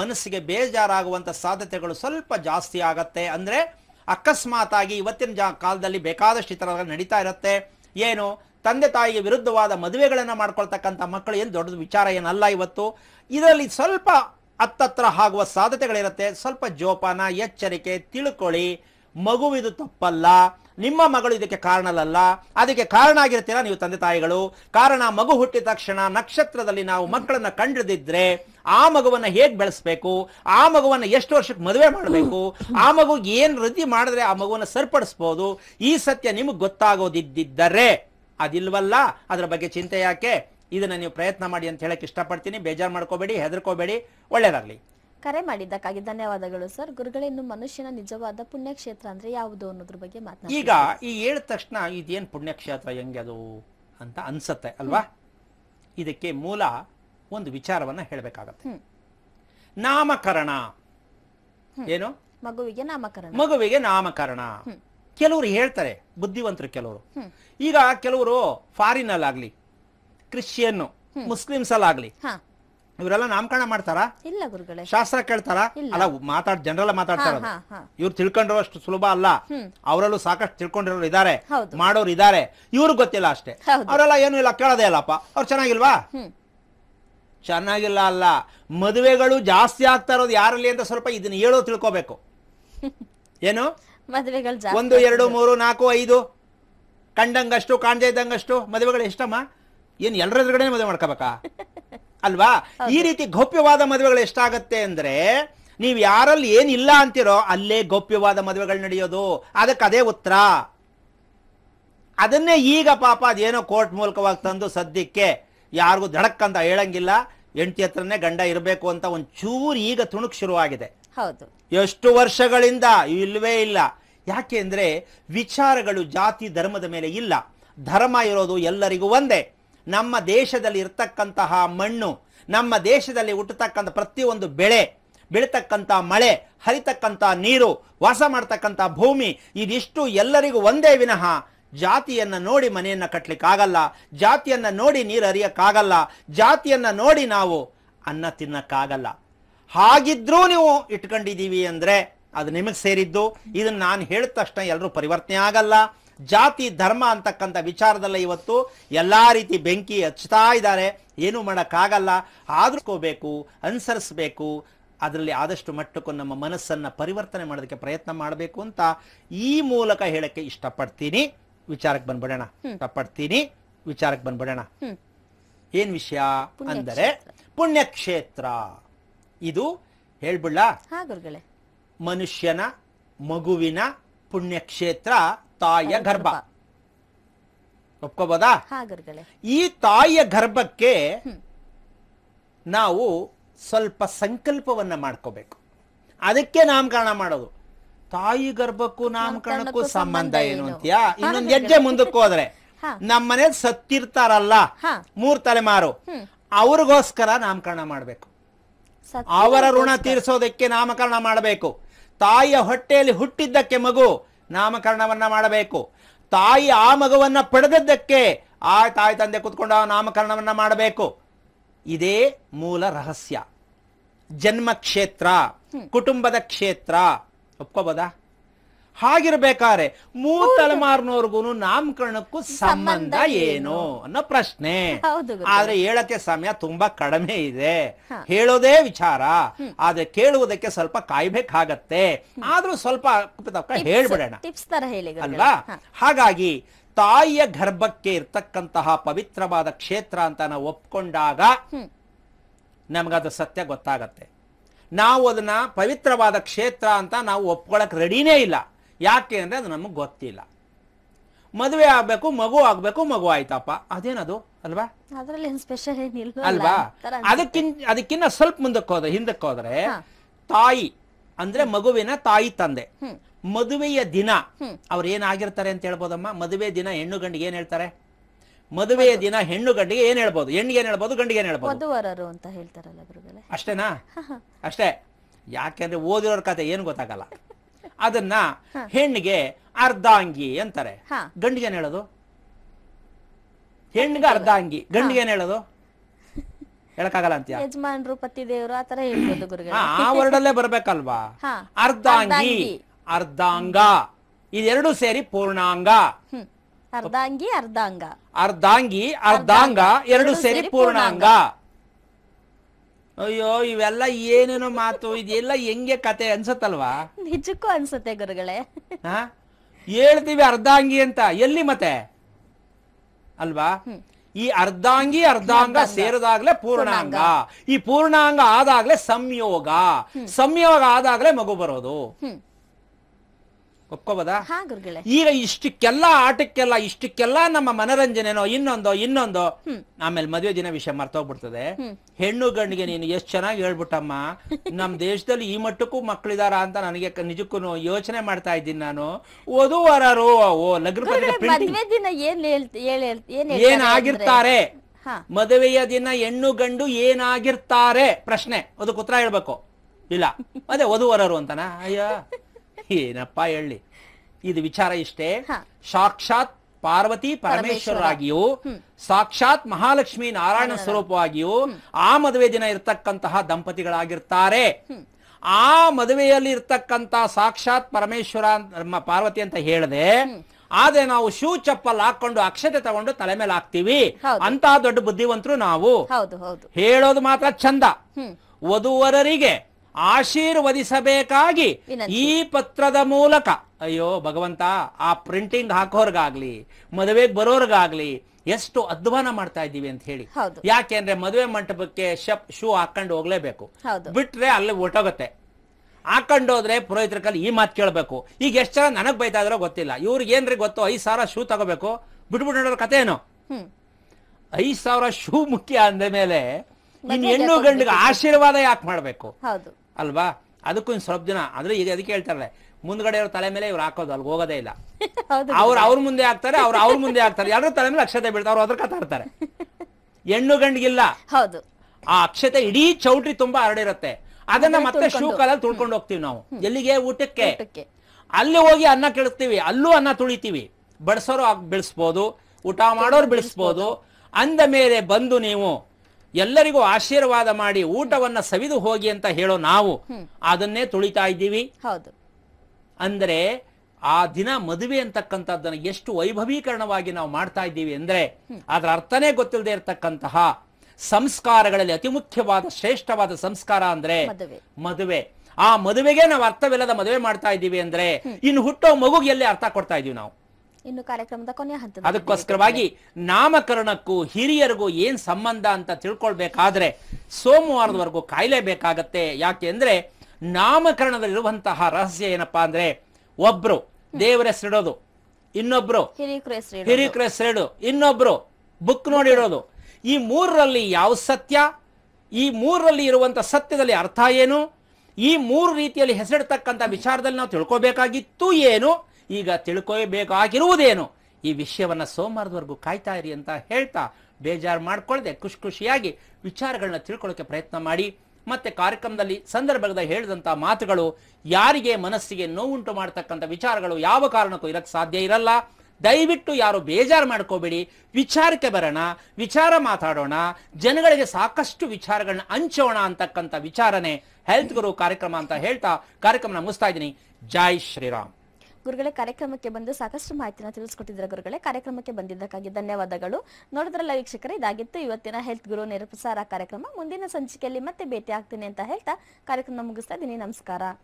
ಮನಸ್ಸಿಗೆ ಬೇಜಾರಾಗುವಂಥ ಸಾಧ್ಯತೆಗಳು ಸ್ವಲ್ಪ ಜಾಸ್ತಿ ಆಗತ್ತೆ ಅಂದರೆ ಆಗಿ ಇವತ್ತಿನ ಜ ಕಾಲದಲ್ಲಿ ಬೇಕಾದಷ್ಟು ಈ ನಡೀತಾ ಇರುತ್ತೆ ಏನು ತಂದೆ ತಾಯಿಗೆ ವಿರುದ್ಧವಾದ ಮದುವೆಗಳನ್ನು ಮಾಡ್ಕೊಳ್ತಕ್ಕಂಥ ಮಕ್ಕಳು ಏನು ದೊಡ್ಡದು ವಿಚಾರ ಏನಲ್ಲ ಇವತ್ತು ಇದರಲ್ಲಿ ಸ್ವಲ್ಪ ಹತ್ತತ್ರ ಆಗುವ ಸಾಧ್ಯತೆಗಳಿರುತ್ತೆ ಸ್ವಲ್ಪ ಜೋಪಾನ ಎಚ್ಚರಿಕೆ ತಿಳ್ಕೊಳ್ಳಿ ಮಗುವಿದು ತಪ್ಪಲ್ಲ ನಿಮ್ಮ ಮಗಳು ಇದಕ್ಕೆ ಕಾರಣಲಲ್ಲ ಅದಕ್ಕೆ ಕಾರಣ ಆಗಿರ್ತೀರಾ ನೀವು ತಂದೆ ತಾಯಿಗಳು ಕಾರಣ ಮಗು ಹುಟ್ಟಿದ ತಕ್ಷಣ ನಕ್ಷತ್ರದಲ್ಲಿ ನಾವು ಮಕ್ಕಳನ್ನ ಕಂಡಿದ್ದಿದ್ರೆ ಆ ಮಗುವನ್ನ ಹೇಗೆ ಬೆಳೆಸ್ಬೇಕು ಆ ಮಗುವನ್ನ ಎಷ್ಟು ವರ್ಷಕ್ಕೆ ಮದುವೆ ಮಾಡಬೇಕು ಆ ಮಗು ಏನ್ ವೃದ್ಧಿ ಮಾಡಿದ್ರೆ ಆ ಮಗುವನ್ನ ಸರಿಪಡಿಸ್ಬೋದು ಈ ಸತ್ಯ ನಿಮಗೆ ಗೊತ್ತಾಗೋದಿದ್ದರೆ ಅದಿಲ್ವಲ್ಲ ಅದರ ಬಗ್ಗೆ ಚಿಂತೆ ಯಾಕೆ ಇದನ್ನ ನೀವು ಪ್ರಯತ್ನ ಮಾಡಿ ಅಂತ ಹೇಳಕ್ಕೆ ಇಷ್ಟಪಡ್ತೀನಿ ಬೇಜಾರು ಮಾಡ್ಕೋಬೇಡಿ ಹೆದರ್ಕೋಬೇಡಿ ಒಳ್ಳೇದಾಗ್ಲಿ ಕರೆ ಮಾಡಿದ್ದಕ್ಕಾಗಿ ಧನ್ಯವಾದಗಳು ಸರ್ ಗುರುಗಳೇನು ಇನ್ನು ಮನುಷ್ಯನ ನಿಜವಾದ ಪುಣ್ಯಕ್ಷೇತ್ರ ಅಂದ್ರೆ ಯಾವುದು ಅನ್ನೋದ್ರ ಬಗ್ಗೆ ಮಾತು ಈಗ ಈ ಹೇಳಿದ ತಕ್ಷಣ ಇದೇನ್ ಪುಣ್ಯಕ್ಷೇತ್ರ ಹೆಂಗೆ ಅದು ಅಂತ ಅನ್ಸತ್ತೆ ಅಲ್ವಾ ಇದಕ್ಕೆ ಮೂಲ ಒಂದು ವಿಚಾರವನ್ನ ಹೇಳಬೇಕಾಗತ್ತೆ ನಾಮಕರಣ ಏನು ಮಗುವಿಗೆ ನಾಮಕರಣ ಮಗುವಿಗೆ ನಾಮಕರಣ ಕೆಲವರು ಹೇಳ್ತಾರೆ ಬುದ್ಧಿವಂತರು ಕೆಲವರು ಈಗ ಕೆಲವರು ಫಾರಿನಲ್ ಆಗ್ಲಿ ಕ್ರಿಶ್ಚಿಯನ್ ಮುಸ್ಲಿಮ್ಸ್ ಆಗ್ಲಿ ಇವರೆಲ್ಲ ನಾಮಕರಣ ಮಾಡ್ತಾರಾ ಇಲ್ಲ ಗುರುಗಳೇ ಶಾಸ್ತ್ರ ಕೇಳ್ತಾರ ಅಲ್ಲ ಮಾತಾಡ್ ಜನರೆಲ್ಲ ಮಾತಾಡ್ತಾರ ಇವ್ರು ತಿಳ್ಕೊಂಡಿರೋ ಅಷ್ಟು ಸುಲಭ ಅಲ್ಲ ಅವರಲ್ಲೂ ಸಾಕಷ್ಟು ತಿಳ್ಕೊಂಡಿರೋರು ಇದಾರೆ ಮಾಡೋರು ಇದಾರೆ ಇವ್ರಿಗೆ ಗೊತ್ತಿಲ್ಲ ಅಷ್ಟೇ ಅವರೆಲ್ಲ ಏನು ಇಲ್ಲ ಕೇಳೋದೇ ಇಲ್ಲಪ್ಪ ಅವ್ರು ಚೆನ್ನಾಗಿಲ್ವಾ ಚೆನ್ನಾಗಿಲ್ಲ ಅಲ್ಲ ಮದುವೆಗಳು ಜಾಸ್ತಿ ಆಗ್ತಾ ಇರೋದು ಯಾರಲ್ಲಿ ಅಂತ ಸ್ವಲ್ಪ ಇದನ್ನ ಹೇಳೋ ತಿಳ್ಕೋಬೇಕು ಏನು ಮದುವೆಗಳು ಒಂದು ಎರಡು ಮೂರು ನಾಲ್ಕು ಐದು ಕಂಡಂಗಷ್ಟು ಕಾಣದೇ ಇದ್ದಂಗಷ್ಟು ಮದುವೆಗಳು ಎಷ್ಟಮ್ಮ ಏನ್ ಎಲ್ಲರ ಎದುರುಗಡೆ ಮದುವೆ ಮಾಡ್ಕೋಬೇಕಾ ಅಲ್ವಾ ಈ ರೀತಿ ಗೌಪ್ಯವಾದ ಮದುವೆಗಳು ಎಷ್ಟಾಗತ್ತೆ ಅಂದ್ರೆ ನೀವು ಯಾರಲ್ಲಿ ಏನಿಲ್ಲ ಅಂತಿರೋ ಅಲ್ಲೇ ಗೌಪ್ಯವಾದ ಮದುವೆಗಳು ನಡೆಯೋದು ಅದಕ್ಕೆ ಅದೇ ಉತ್ತರ ಅದನ್ನೇ ಈಗ ಪಾಪ ಅದೇನೋ ಕೋರ್ಟ್ ಮೂಲಕವಾಗಿ ತಂದು ಸದ್ಯಕ್ಕೆ ಯಾರಿಗೂ ಧಡಕ್ ಅಂತ ಹೇಳಂಗಿಲ್ಲ ಎಂಟಿ ಹತ್ರನೇ ಗಂಡ ಇರಬೇಕು ಅಂತ ಒಂದು ಚೂರು ಈಗ ತುಣುಕ್ ಶುರುವಾಗಿದೆ ಹೌದು ಎಷ್ಟು ವರ್ಷಗಳಿಂದ ಇಲ್ವೇ ಇಲ್ಲ ಯಾಕೆಂದ್ರೆ ವಿಚಾರಗಳು ಜಾತಿ ಧರ್ಮದ ಮೇಲೆ ಇಲ್ಲ ಧರ್ಮ ಇರೋದು ಎಲ್ಲರಿಗೂ ಒಂದೇ ನಮ್ಮ ದೇಶದಲ್ಲಿ ಇರ್ತಕ್ಕಂತಹ ಮಣ್ಣು ನಮ್ಮ ದೇಶದಲ್ಲಿ ಹುಟ್ಟತಕ್ಕಂಥ ಪ್ರತಿಯೊಂದು ಬೆಳೆ ಬೆಳೀತಕ್ಕಂಥ ಮಳೆ ಹರಿತಕ್ಕಂಥ ನೀರು ವಾಸ ಮಾಡ್ತಕ್ಕಂಥ ಭೂಮಿ ಇದಿಷ್ಟು ಎಲ್ಲರಿಗೂ ಒಂದೇ ವಿನಃ ಜಾತಿಯನ್ನು ನೋಡಿ ಮನೆಯನ್ನು ಕಟ್ಟಲಿಕ್ಕಾಗಲ್ಲ ಜಾತಿಯನ್ನು ನೋಡಿ ನೀರು ಹರಿಯಕ್ಕಾಗಲ್ಲ ಜಾತಿಯನ್ನು ನೋಡಿ ನಾವು ಅನ್ನ ತಿನ್ನಕ್ಕಾಗಲ್ಲ ಹಾಗಿದ್ರೂ ನೀವು ಇಟ್ಕೊಂಡಿದ್ದೀವಿ ಅಂದರೆ ಅದು ನಿಮಗೆ ಸೇರಿದ್ದು ಇದನ್ನು ನಾನು ಹೇಳಿದ ತಕ್ಷಣ ಎಲ್ಲರೂ ಪರಿವರ್ತನೆ ಆಗಲ್ಲ ಜಾತಿ ಧರ್ಮ ಅಂತಕ್ಕಂಥ ವಿಚಾರದಲ್ಲ ಇವತ್ತು ಎಲ್ಲ ರೀತಿ ಬೆಂಕಿ ಹಚ್ತಾ ಇದ್ದಾರೆ ಏನು ಮಾಡೋಕ್ಕಾಗಲ್ಲ ಆದ್ರಕೋಬೇಕು ಅನುಸರಿಸಬೇಕು ಅದರಲ್ಲಿ ಆದಷ್ಟು ಮಟ್ಟಕ್ಕೂ ನಮ್ಮ ಮನಸ್ಸನ್ನು ಪರಿವರ್ತನೆ ಮಾಡೋದಕ್ಕೆ ಪ್ರಯತ್ನ ಮಾಡಬೇಕು ಅಂತ ಈ ಮೂಲಕ ಹೇಳಕ್ಕೆ ಇಷ್ಟಪಡ್ತೀನಿ ವಿಚಾರಕ್ಕೆ ಬಂದ್ಬಿಡೋಣ ಇಷ್ಟಪಡ್ತೀನಿ ವಿಚಾರಕ್ಕೆ ಬಂದ್ಬಿಡೋಣ ಏನು ವಿಷಯ ಅಂದರೆ ಪುಣ್ಯಕ್ಷೇತ್ರ ಇದು ಹೇಳ್ಬಿಡ್ಲಾ ಮನುಷ್ಯನ ಮಗುವಿನ ಪುಣ್ಯಕ್ಷೇತ್ರ ತಾಯಿಯ ಗರ್ಭ ಒಪ್ಕೋಬೋದಾ ಈ ತಾಯಿಯ ಗರ್ಭಕ್ಕೆ ನಾವು ಸ್ವಲ್ಪ ಸಂಕಲ್ಪವನ್ನ ಮಾಡ್ಕೋಬೇಕು ಅದಕ್ಕೆ ನಾಮಕರಣ ಮಾಡೋದು ತಾಯಿ ಗರ್ಭಕ್ಕೂ ನಾಮಕರಣಕ್ಕೂ ಸಂಬಂಧ ಏನು ಅಂತೀಯಾ ಇನ್ನೊಂದು ಹೆಜ್ಜೆ ಮುಂದಕ್ಕೆ ಹೋದ್ರೆ ನಮ್ಮನೆ ಸತ್ತಿರ್ತಾರಲ್ಲ ಮೂರ್ ತಲೆಮಾರು ಅವ್ರಿಗೋಸ್ಕರ ನಾಮಕರಣ ಮಾಡಬೇಕು ಅವರ ಋಣ ತೀರಿಸೋದಕ್ಕೆ ನಾಮಕರಣ ಮಾಡಬೇಕು ತಾಯಿಯ ಹೊಟ್ಟೆಯಲ್ಲಿ ಹುಟ್ಟಿದ್ದಕ್ಕೆ ಮಗು ನಾಮಕರಣವನ್ನ ಮಾಡಬೇಕು ತಾಯಿ ಆ ಮಗುವನ್ನ ಪಡೆದದ್ದಕ್ಕೆ ಆ ತಾಯಿ ತಂದೆ ಕುತ್ಕೊಂಡು ಆ ನಾಮಕರಣವನ್ನ ಮಾಡಬೇಕು ಇದೇ ಮೂಲ ರಹಸ್ಯ ಜನ್ಮ ಕ್ಷೇತ್ರ ಕುಟುಂಬದ ಕ್ಷೇತ್ರ ಒಪ್ಕೋಬೋದಾ ಹಾಗಿರ್ಬೇಕಾರೆ ಮೂರು ತಲೆಮಾರಿನವ್ರಿಗೂ ನಾಮಕರಣಕ್ಕೂ ಸಂಬಂಧ ಏನು ಅನ್ನೋ ಪ್ರಶ್ನೆ ಆದ್ರೆ ಹೇಳಕ್ಕೆ ಸಮಯ ತುಂಬಾ ಕಡಿಮೆ ಇದೆ ಹೇಳೋದೇ ವಿಚಾರ ಆದ್ರೆ ಕೇಳುವುದಕ್ಕೆ ಸ್ವಲ್ಪ ಕಾಯ್ಬೇಕಾಗತ್ತೆ ಆದ್ರೂ ಸ್ವಲ್ಪ ಹೇಳ್ಬಿಡೋಣ ಅಲ್ವಾ ಹಾಗಾಗಿ ತಾಯಿಯ ಗರ್ಭಕ್ಕೆ ಇರ್ತಕ್ಕಂತಹ ಪವಿತ್ರವಾದ ಕ್ಷೇತ್ರ ಅಂತ ನಾವು ಒಪ್ಕೊಂಡಾಗ ನಮಗದು ಸತ್ಯ ಗೊತ್ತಾಗತ್ತೆ ನಾವು ಅದನ್ನ ಪವಿತ್ರವಾದ ಕ್ಷೇತ್ರ ಅಂತ ನಾವು ಒಪ್ಕೊಳಕ್ ರೆಡಿನೇ ಇಲ್ಲ ಯಾಕೆ ಅಂದರೆ ಅದು ನಮಗೆ ಗೊತ್ತಿಲ್ಲ ಮದುವೆ ಆಗಬೇಕು ಮಗು ಆಗಬೇಕು ಮಗು ಆಯ್ತಪ್ಪ ಅದೇನದು ಅಲ್ವಾ ಅದರಲ್ಲಿ ಸ್ಪೆಷಲ್ ಏನಿಲ್ಲ ಅಲ್ವಾ ಅದಕ್ಕಿನ್ ಅದಕ್ಕಿನ್ನ ಸ್ವಲ್ಪ ಮುಂದಕ್ಕೆ ಹೋದ್ರೆ ಹಿಂದಕ್ಕೆ ಹೋದ್ರೆ ತಾಯಿ ಅಂದ್ರೆ ಮಗುವಿನ ತಾಯಿ ತಂದೆ ಮದುವೆಯ ದಿನ ಅವ್ರು ಏನಾಗಿರ್ತಾರೆ ಅಂತ ಹೇಳ್ಬೋದಮ್ಮ ಮದುವೆ ದಿನ ಹೆಣ್ಣು ಗಂಡಿಗೆ ಏನ್ ಹೇಳ್ತಾರೆ ಮದುವೆಯ ದಿನ ಹೆಣ್ಣು ಗಂಡಿಗೆ ಏನ್ ಹೇಳ್ಬೋದು ಹೆಣ್ಣಿಗೆ ಏನ್ ಹೇಳ್ಬೋದು ಗಂಡಿಗೆ ಏನ್ ಹೇಳ್ಬೋದು ಅಂತ ಹೇಳ್ತಾರಲ್ಲ ಅಷ್ಟೇನಾ ಅಷ್ಟೇ ಯಾಕೆಂದ್ರೆ ಓದಿರೋರ್ ಕತೆ ಏನು ಗೊತ್ತಾಗಲ್ಲ ಅದನ್ನ ಹೆಣ್ಣಿಗೆ ಅರ್ಧಾಂಗಿ ಅಂತಾರೆ ಗಂಡಿಗೆ ಏನ್ ಹೇಳೋದು ಹೆಣ್ಣಿಗೆ ಅರ್ಧಾಂಗಿ ಗಂಡಿಗೆ ಏನ್ ಹೇಳೋದು ಹೇಳಕ್ಕಾಗಲ್ಲ ಅಂತ ಯಜಮಾನರು ಪತಿ ದೇವರು ಆತರ ಹೇಳ್ಬೋದು ಆ ವರ್ಡಲ್ಲೇ ಬರ್ಬೇಕಲ್ವಾ ಅರ್ಧಾಂಗಿ ಅರ್ಧಾಂಗ ಇದೆರಡು ಸೇರಿ ಪೂರ್ಣಾಂಗ ಅರ್ಧಾಂಗಿ ಅರ್ಧಾಂಗ ಅರ್ಧಾಂಗಿ ಅರ್ಧಾಂಗ ಎರಡು ಸೇರಿ ಪೂರ್ಣಾಂಗ ಅಯ್ಯೋ ಇವೆಲ್ಲ ಏನೇನೋ ಮಾತು ಇದೆಲ್ಲ ಹೆಂಗೆ ಕತೆ ಅನ್ಸತ್ತಲ್ವಾ ನಿಜಕ್ಕೂ ಅನ್ಸತ್ತೆ ಗುರುಗಳೇ ಹಾ ಹೇಳ್ತೀವಿ ಅರ್ಧಾಂಗಿ ಅಂತ ಎಲ್ಲಿ ಮತ್ತೆ ಅಲ್ವಾ ಈ ಅರ್ಧಾಂಗಿ ಅರ್ಧಾಂಗ ಸೇರಿದಾಗ್ಲೆ ಪೂರ್ಣಾಂಗ ಈ ಪೂರ್ಣಾಂಗ ಆದಾಗ್ಲೆ ಸಂಯೋಗ ಸಂಯೋಗ ಆದಾಗ್ಲೆ ಮಗು ಬರೋದು ಒಪ್ಕೋಬೋದಾ ಈಗ ಇಷ್ಟಕ್ಕೆಲ್ಲ ಆಟಕ್ಕೆಲ್ಲ ಇಷ್ಟಕ್ಕೆಲ್ಲ ನಮ್ಮ ಮನರಂಜನೆನೋ ಇನ್ನೊಂದು ಇನ್ನೊಂದು ಆಮೇಲೆ ಮದುವೆ ದಿನ ವಿಷಯ ಮರ್ತೋಗ್ಬಿಡ್ತದೆ ಹೆಣ್ಣು ಗಂಡಿಗೆ ನೀನು ಎಷ್ಟ್ ಚೆನ್ನಾಗಿ ಹೇಳ್ಬಿಟ್ಟಮ್ಮ ನಮ್ ದೇಶದಲ್ಲಿ ಈ ಮಟ್ಟಕ್ಕೂ ಮಕ್ಕಳಿದಾರ ಅಂತ ನನಗೆ ನಿಜಕ್ಕೂ ಯೋಚನೆ ಮಾಡ್ತಾ ಇದ್ದೀನಿ ನಾನು ವರಾರು ಓ ಲಗ್ನ ಏನಾಗಿರ್ತಾರೆ ಮದುವೆಯ ದಿನ ಹೆಣ್ಣು ಗಂಡು ಏನಾಗಿರ್ತಾರೆ ಪ್ರಶ್ನೆ ಅದಕ್ಕೆ ಉತ್ತರ ಹೇಳ್ಬೇಕು ಇಲ್ಲ ಅದೇ ವಧುವರರು ಅಂತನಾ ಅಯ್ಯ ಏನಪ್ಪ ಹೇಳಿ ಇದು ವಿಚಾರ ಇಷ್ಟೇ ಸಾಕ್ಷಾತ್ ಪಾರ್ವತಿ ಪರಮೇಶ್ವರರಾಗಿಯೂ ಸಾಕ್ಷಾತ್ ಮಹಾಲಕ್ಷ್ಮಿ ನಾರಾಯಣ ಸ್ವರೂಪವಾಗಿಯೂ ಆ ಮದುವೆ ದಿನ ಇರ್ತಕ್ಕಂತಹ ದಂಪತಿಗಳಾಗಿರ್ತಾರೆ ಆ ಮದುವೆಯಲ್ಲಿ ಇರ್ತಕ್ಕಂತ ಸಾಕ್ಷಾತ್ ಪರಮೇಶ್ವರ ಪಾರ್ವತಿ ಅಂತ ಹೇಳದೆ ಆದ್ರೆ ನಾವು ಶೂ ಚಪ್ಪಲ್ ಹಾಕೊಂಡು ಅಕ್ಷತೆ ತಗೊಂಡು ತಲೆ ಮೇಲೆ ಹಾಕ್ತಿವಿ ಅಂತ ದೊಡ್ಡ ಬುದ್ಧಿವಂತರು ನಾವು ಹೇಳೋದು ಮಾತ್ರ ಚಂದ ವಧುವರರಿಗೆ ಆಶೀರ್ವದಿಸಬೇಕಾಗಿ ಈ ಪತ್ರದ ಮೂಲಕ ಅಯ್ಯೋ ಭಗವಂತ ಆ ಪ್ರಿಂಟಿಂಗ್ ಹಾಕೋರ್ಗಾಗ್ಲಿ ಮದುವೆಗೆ ಬರೋರ್ಗಾಗ್ಲಿ ಎಷ್ಟು ಅಧ್ವಾನ ಮಾಡ್ತಾ ಇದ್ದೀವಿ ಅಂತ ಹೇಳಿ ಯಾಕೆಂದ್ರೆ ಮದುವೆ ಮಂಟಪಕ್ಕೆ ಶಪ್ ಶೂ ಹಾಕೊಂಡು ಹೋಗ್ಲೇಬೇಕು ಬಿಟ್ರೆ ಅಲ್ಲಿ ಒಟ್ಟೋಗತ್ತೆ ಹಾಕೊಂಡೋದ್ರೆ ಪುರೋಹಿತರ ಕಲ್ಲಿ ಈ ಮಾತು ಕೇಳಬೇಕು ಈಗ ಎಷ್ಟು ಜನ ನನಗೆ ಬೈತಾ ಗೊತ್ತಿಲ್ಲ ಇವ್ರಿಗೆ ಏನ್ರಿ ಗೊತ್ತು ಐದು ಸಾವಿರ ಶೂ ತಗೋಬೇಕು ಬಿಟ್ಬಿಟ್ಟು ನೋಡೋರ್ ಕತೆ ಏನು ಐದು ಸಾವಿರ ಶೂ ಮುಖ್ಯ ಅಂದ ಮೇಲೆ ಹೆಣ್ಣು ಗಂಡಿಗೆ ಆಶೀರ್ವಾದ ಯಾಕೆ ಮಾಡಬೇಕು ಅಲ್ವಾ ಅದಕ್ಕೂ ಇನ್ ಸ್ವಲ್ಪ ದಿನ ಅಂದ್ರೆ ಈಗ ಅದಕ್ಕೆ ಹೇಳ್ತಾರಲ್ಲ ಮುಂದ್ಗಡೆ ಅವ್ರ ತಲೆ ಮೇಲೆ ಇವ್ರು ಹಾಕೋದು ಅಲ್ಲಿ ಹೋಗೋದೇ ಇಲ್ಲ ಅವ್ರು ಅವ್ರ ಮುಂದೆ ಹಾಕ್ತಾರೆ ಅವ್ರು ಅವ್ರ ಮುಂದೆ ಹಾಕ್ತಾರೆ ಯಾರು ತಲೆ ಮೇಲೆ ಅಕ್ಷತೆ ಬೀಳ್ತಾರೆ ಅವ್ರು ಅದ್ರ ಕತಾಡ್ತಾರೆ ಹೆಣ್ಣು ಗಂಡಿಗಿಲ್ಲ ಹೌದು ಆ ಅಕ್ಷತೆ ಇಡೀ ಚೌಟ್ರಿ ತುಂಬಾ ಹರಡಿರುತ್ತೆ ಅದನ್ನ ಮತ್ತೆ ಶೂ ಕಾಲಲ್ಲಿ ತುಳ್ಕೊಂಡು ಹೋಗ್ತೀವಿ ನಾವು ಎಲ್ಲಿಗೆ ಊಟಕ್ಕೆ ಅಲ್ಲಿ ಹೋಗಿ ಅನ್ನ ಕೆಡಿಸ್ತೀವಿ ಅಲ್ಲೂ ಅನ್ನ ತುಳಿತೀವಿ ಬಡಿಸೋರು ಬೆಳೆಸ್ಬೋದು ಊಟ ಮಾಡೋರು ಬೆಳೆಸ್ಬೋದು ಅಂದ ಮೇಲೆ ಬಂದು ನೀವು ಎಲ್ಲರಿಗೂ ಆಶೀರ್ವಾದ ಮಾಡಿ ಊಟವನ್ನ ಸವಿದು ಹೋಗಿ ಅಂತ ಹೇಳೋ ನಾವು ಅದನ್ನೇ ತುಳಿತಾ ಇದ್ದೀವಿ ಅಂದ್ರೆ ಆ ದಿನ ಮದುವೆ ಅಂತಕ್ಕಂಥದ್ದನ್ನ ಎಷ್ಟು ವೈಭವೀಕರಣವಾಗಿ ನಾವು ಮಾಡ್ತಾ ಇದ್ದೀವಿ ಅಂದ್ರೆ ಅದರ ಅರ್ಥನೇ ಗೊತ್ತಿಲ್ಲದೆ ಇರತಕ್ಕಂತಹ ಸಂಸ್ಕಾರಗಳಲ್ಲಿ ಅತಿ ಮುಖ್ಯವಾದ ಶ್ರೇಷ್ಠವಾದ ಸಂಸ್ಕಾರ ಅಂದ್ರೆ ಮದುವೆ ಆ ಮದುವೆಗೆ ನಾವು ಅರ್ಥವಿಲ್ಲದ ಮದುವೆ ಮಾಡ್ತಾ ಇದ್ದೀವಿ ಅಂದ್ರೆ ಇನ್ನು ಹುಟ್ಟೋ ಮಗುಗೆ ಎಲ್ಲಿ ಅರ್ಥ ಕೊಡ್ತಾ ಇದೀವಿ ನಾವು ಇನ್ನು ಕಾರ್ಯಕ್ರಮದ ಕೊನೆಯ ಹಂತ ಅದಕ್ಕೋಸ್ಕರವಾಗಿ ನಾಮಕರಣಕ್ಕೂ ಹಿರಿಯರಿಗೂ ಏನ್ ಸಂಬಂಧ ಅಂತ ತಿಳ್ಕೊಳ್ಬೇಕಾದ್ರೆ ಸೋಮವಾರದವರೆಗೂ ಯಾಕೆ ಅಂದ್ರೆ ನಾಮಕರಣದಲ್ಲಿರುವಂತಹ ರಹಸ್ಯ ಏನಪ್ಪಾ ಅಂದ್ರೆ ಒಬ್ರು ದೇವರ ಹೆಸರಿಡೋದು ಇನ್ನೊಬ್ರು ಹಿರಿಯ ಹೆಸರಿಡು ಇನ್ನೊಬ್ರು ಬುಕ್ ನೋಡಿಡೋದು ಈ ಮೂರರಲ್ಲಿ ಯಾವ ಸತ್ಯ ಈ ಮೂರರಲ್ಲಿ ಇರುವಂತ ಸತ್ಯದಲ್ಲಿ ಅರ್ಥ ಏನು ಈ ಮೂರು ರೀತಿಯಲ್ಲಿ ಹೆಸರಿಡ್ತಕ್ಕಂಥ ವಿಚಾರದಲ್ಲಿ ನಾವು ತಿಳ್ಕೋಬೇಕಾಗಿತ್ತು ಏನು ಈಗ ತಿಳ್ಕೊಬೇಕಾಗಿರುವುದೇನು ಈ ವಿಷಯವನ್ನ ಸೋಮವಾರದವರೆಗೂ ಕಾಯ್ತಾ ಇರಿ ಅಂತ ಹೇಳ್ತಾ ಬೇಜಾರು ಮಾಡ್ಕೊಳ್ಳದೆ ಖುಷಿ ಖುಷಿಯಾಗಿ ವಿಚಾರಗಳನ್ನ ತಿಳ್ಕೊಳ್ಳೋಕೆ ಪ್ರಯತ್ನ ಮಾಡಿ ಮತ್ತೆ ಕಾರ್ಯಕ್ರಮದಲ್ಲಿ ಸಂದರ್ಭದ ಹೇಳಿದಂಥ ಮಾತುಗಳು ಯಾರಿಗೆ ಮನಸ್ಸಿಗೆ ನೋವುಂಟು ಮಾಡ್ತಕ್ಕಂಥ ವಿಚಾರಗಳು ಯಾವ ಕಾರಣಕ್ಕೂ ಇರಕ್ಕೆ ಸಾಧ್ಯ ಇರಲ್ಲ ದಯವಿಟ್ಟು ಯಾರು ಬೇಜಾರು ಮಾಡ್ಕೋಬೇಡಿ ವಿಚಾರಕ್ಕೆ ಬರೋಣ ವಿಚಾರ ಮಾತಾಡೋಣ ಜನಗಳಿಗೆ ಸಾಕಷ್ಟು ವಿಚಾರಗಳನ್ನ ಹಂಚೋಣ ಅಂತಕ್ಕಂಥ ವಿಚಾರನೆ ಹೆಲ್ತ್ ಗುರು ಕಾರ್ಯಕ್ರಮ ಅಂತ ಹೇಳ್ತಾ ಕಾರ್ಯಕ್ರಮನ ಮುಗಿಸ್ತಾ ಇದ್ದೀನಿ ಜೈ ಶ್ರೀರಾಮ್ ಗುರುಗಳೇ ಕಾರ್ಯಕ್ರಮಕ್ಕೆ ಬಂದು ಸಾಕಷ್ಟು ಮಾಹಿತಿನ ತಿಳಿಸ್ಕೊಟ್ಟಿದ್ರೆ ಗುರುಗಳೇ ಕಾರ್ಯಕ್ರಮಕ್ಕೆ ಬಂದಿದ್ದಕ್ಕಾಗಿ ಧನ್ಯವಾದಗಳು ನೋಡಿದ್ರಲ್ಲ ವೀಕ್ಷಕರೇ ಇದಾಗಿತ್ತು ಇವತ್ತಿನ ಹೆಲ್ತ್ ಗುರು ನೇರ ಕಾರ್ಯಕ್ರಮ ಮುಂದಿನ ಸಂಚಿಕೆಯಲ್ಲಿ ಮತ್ತೆ ಭೇಟಿ ಆಗ್ತೀನಿ ಅಂತ ಹೇಳ್ತಾ ಕಾರ್ಯಕ್ರಮ ಮುಗಿಸ್ತಾ ಇದ್ದೀನಿ ನಮಸ್ಕಾರ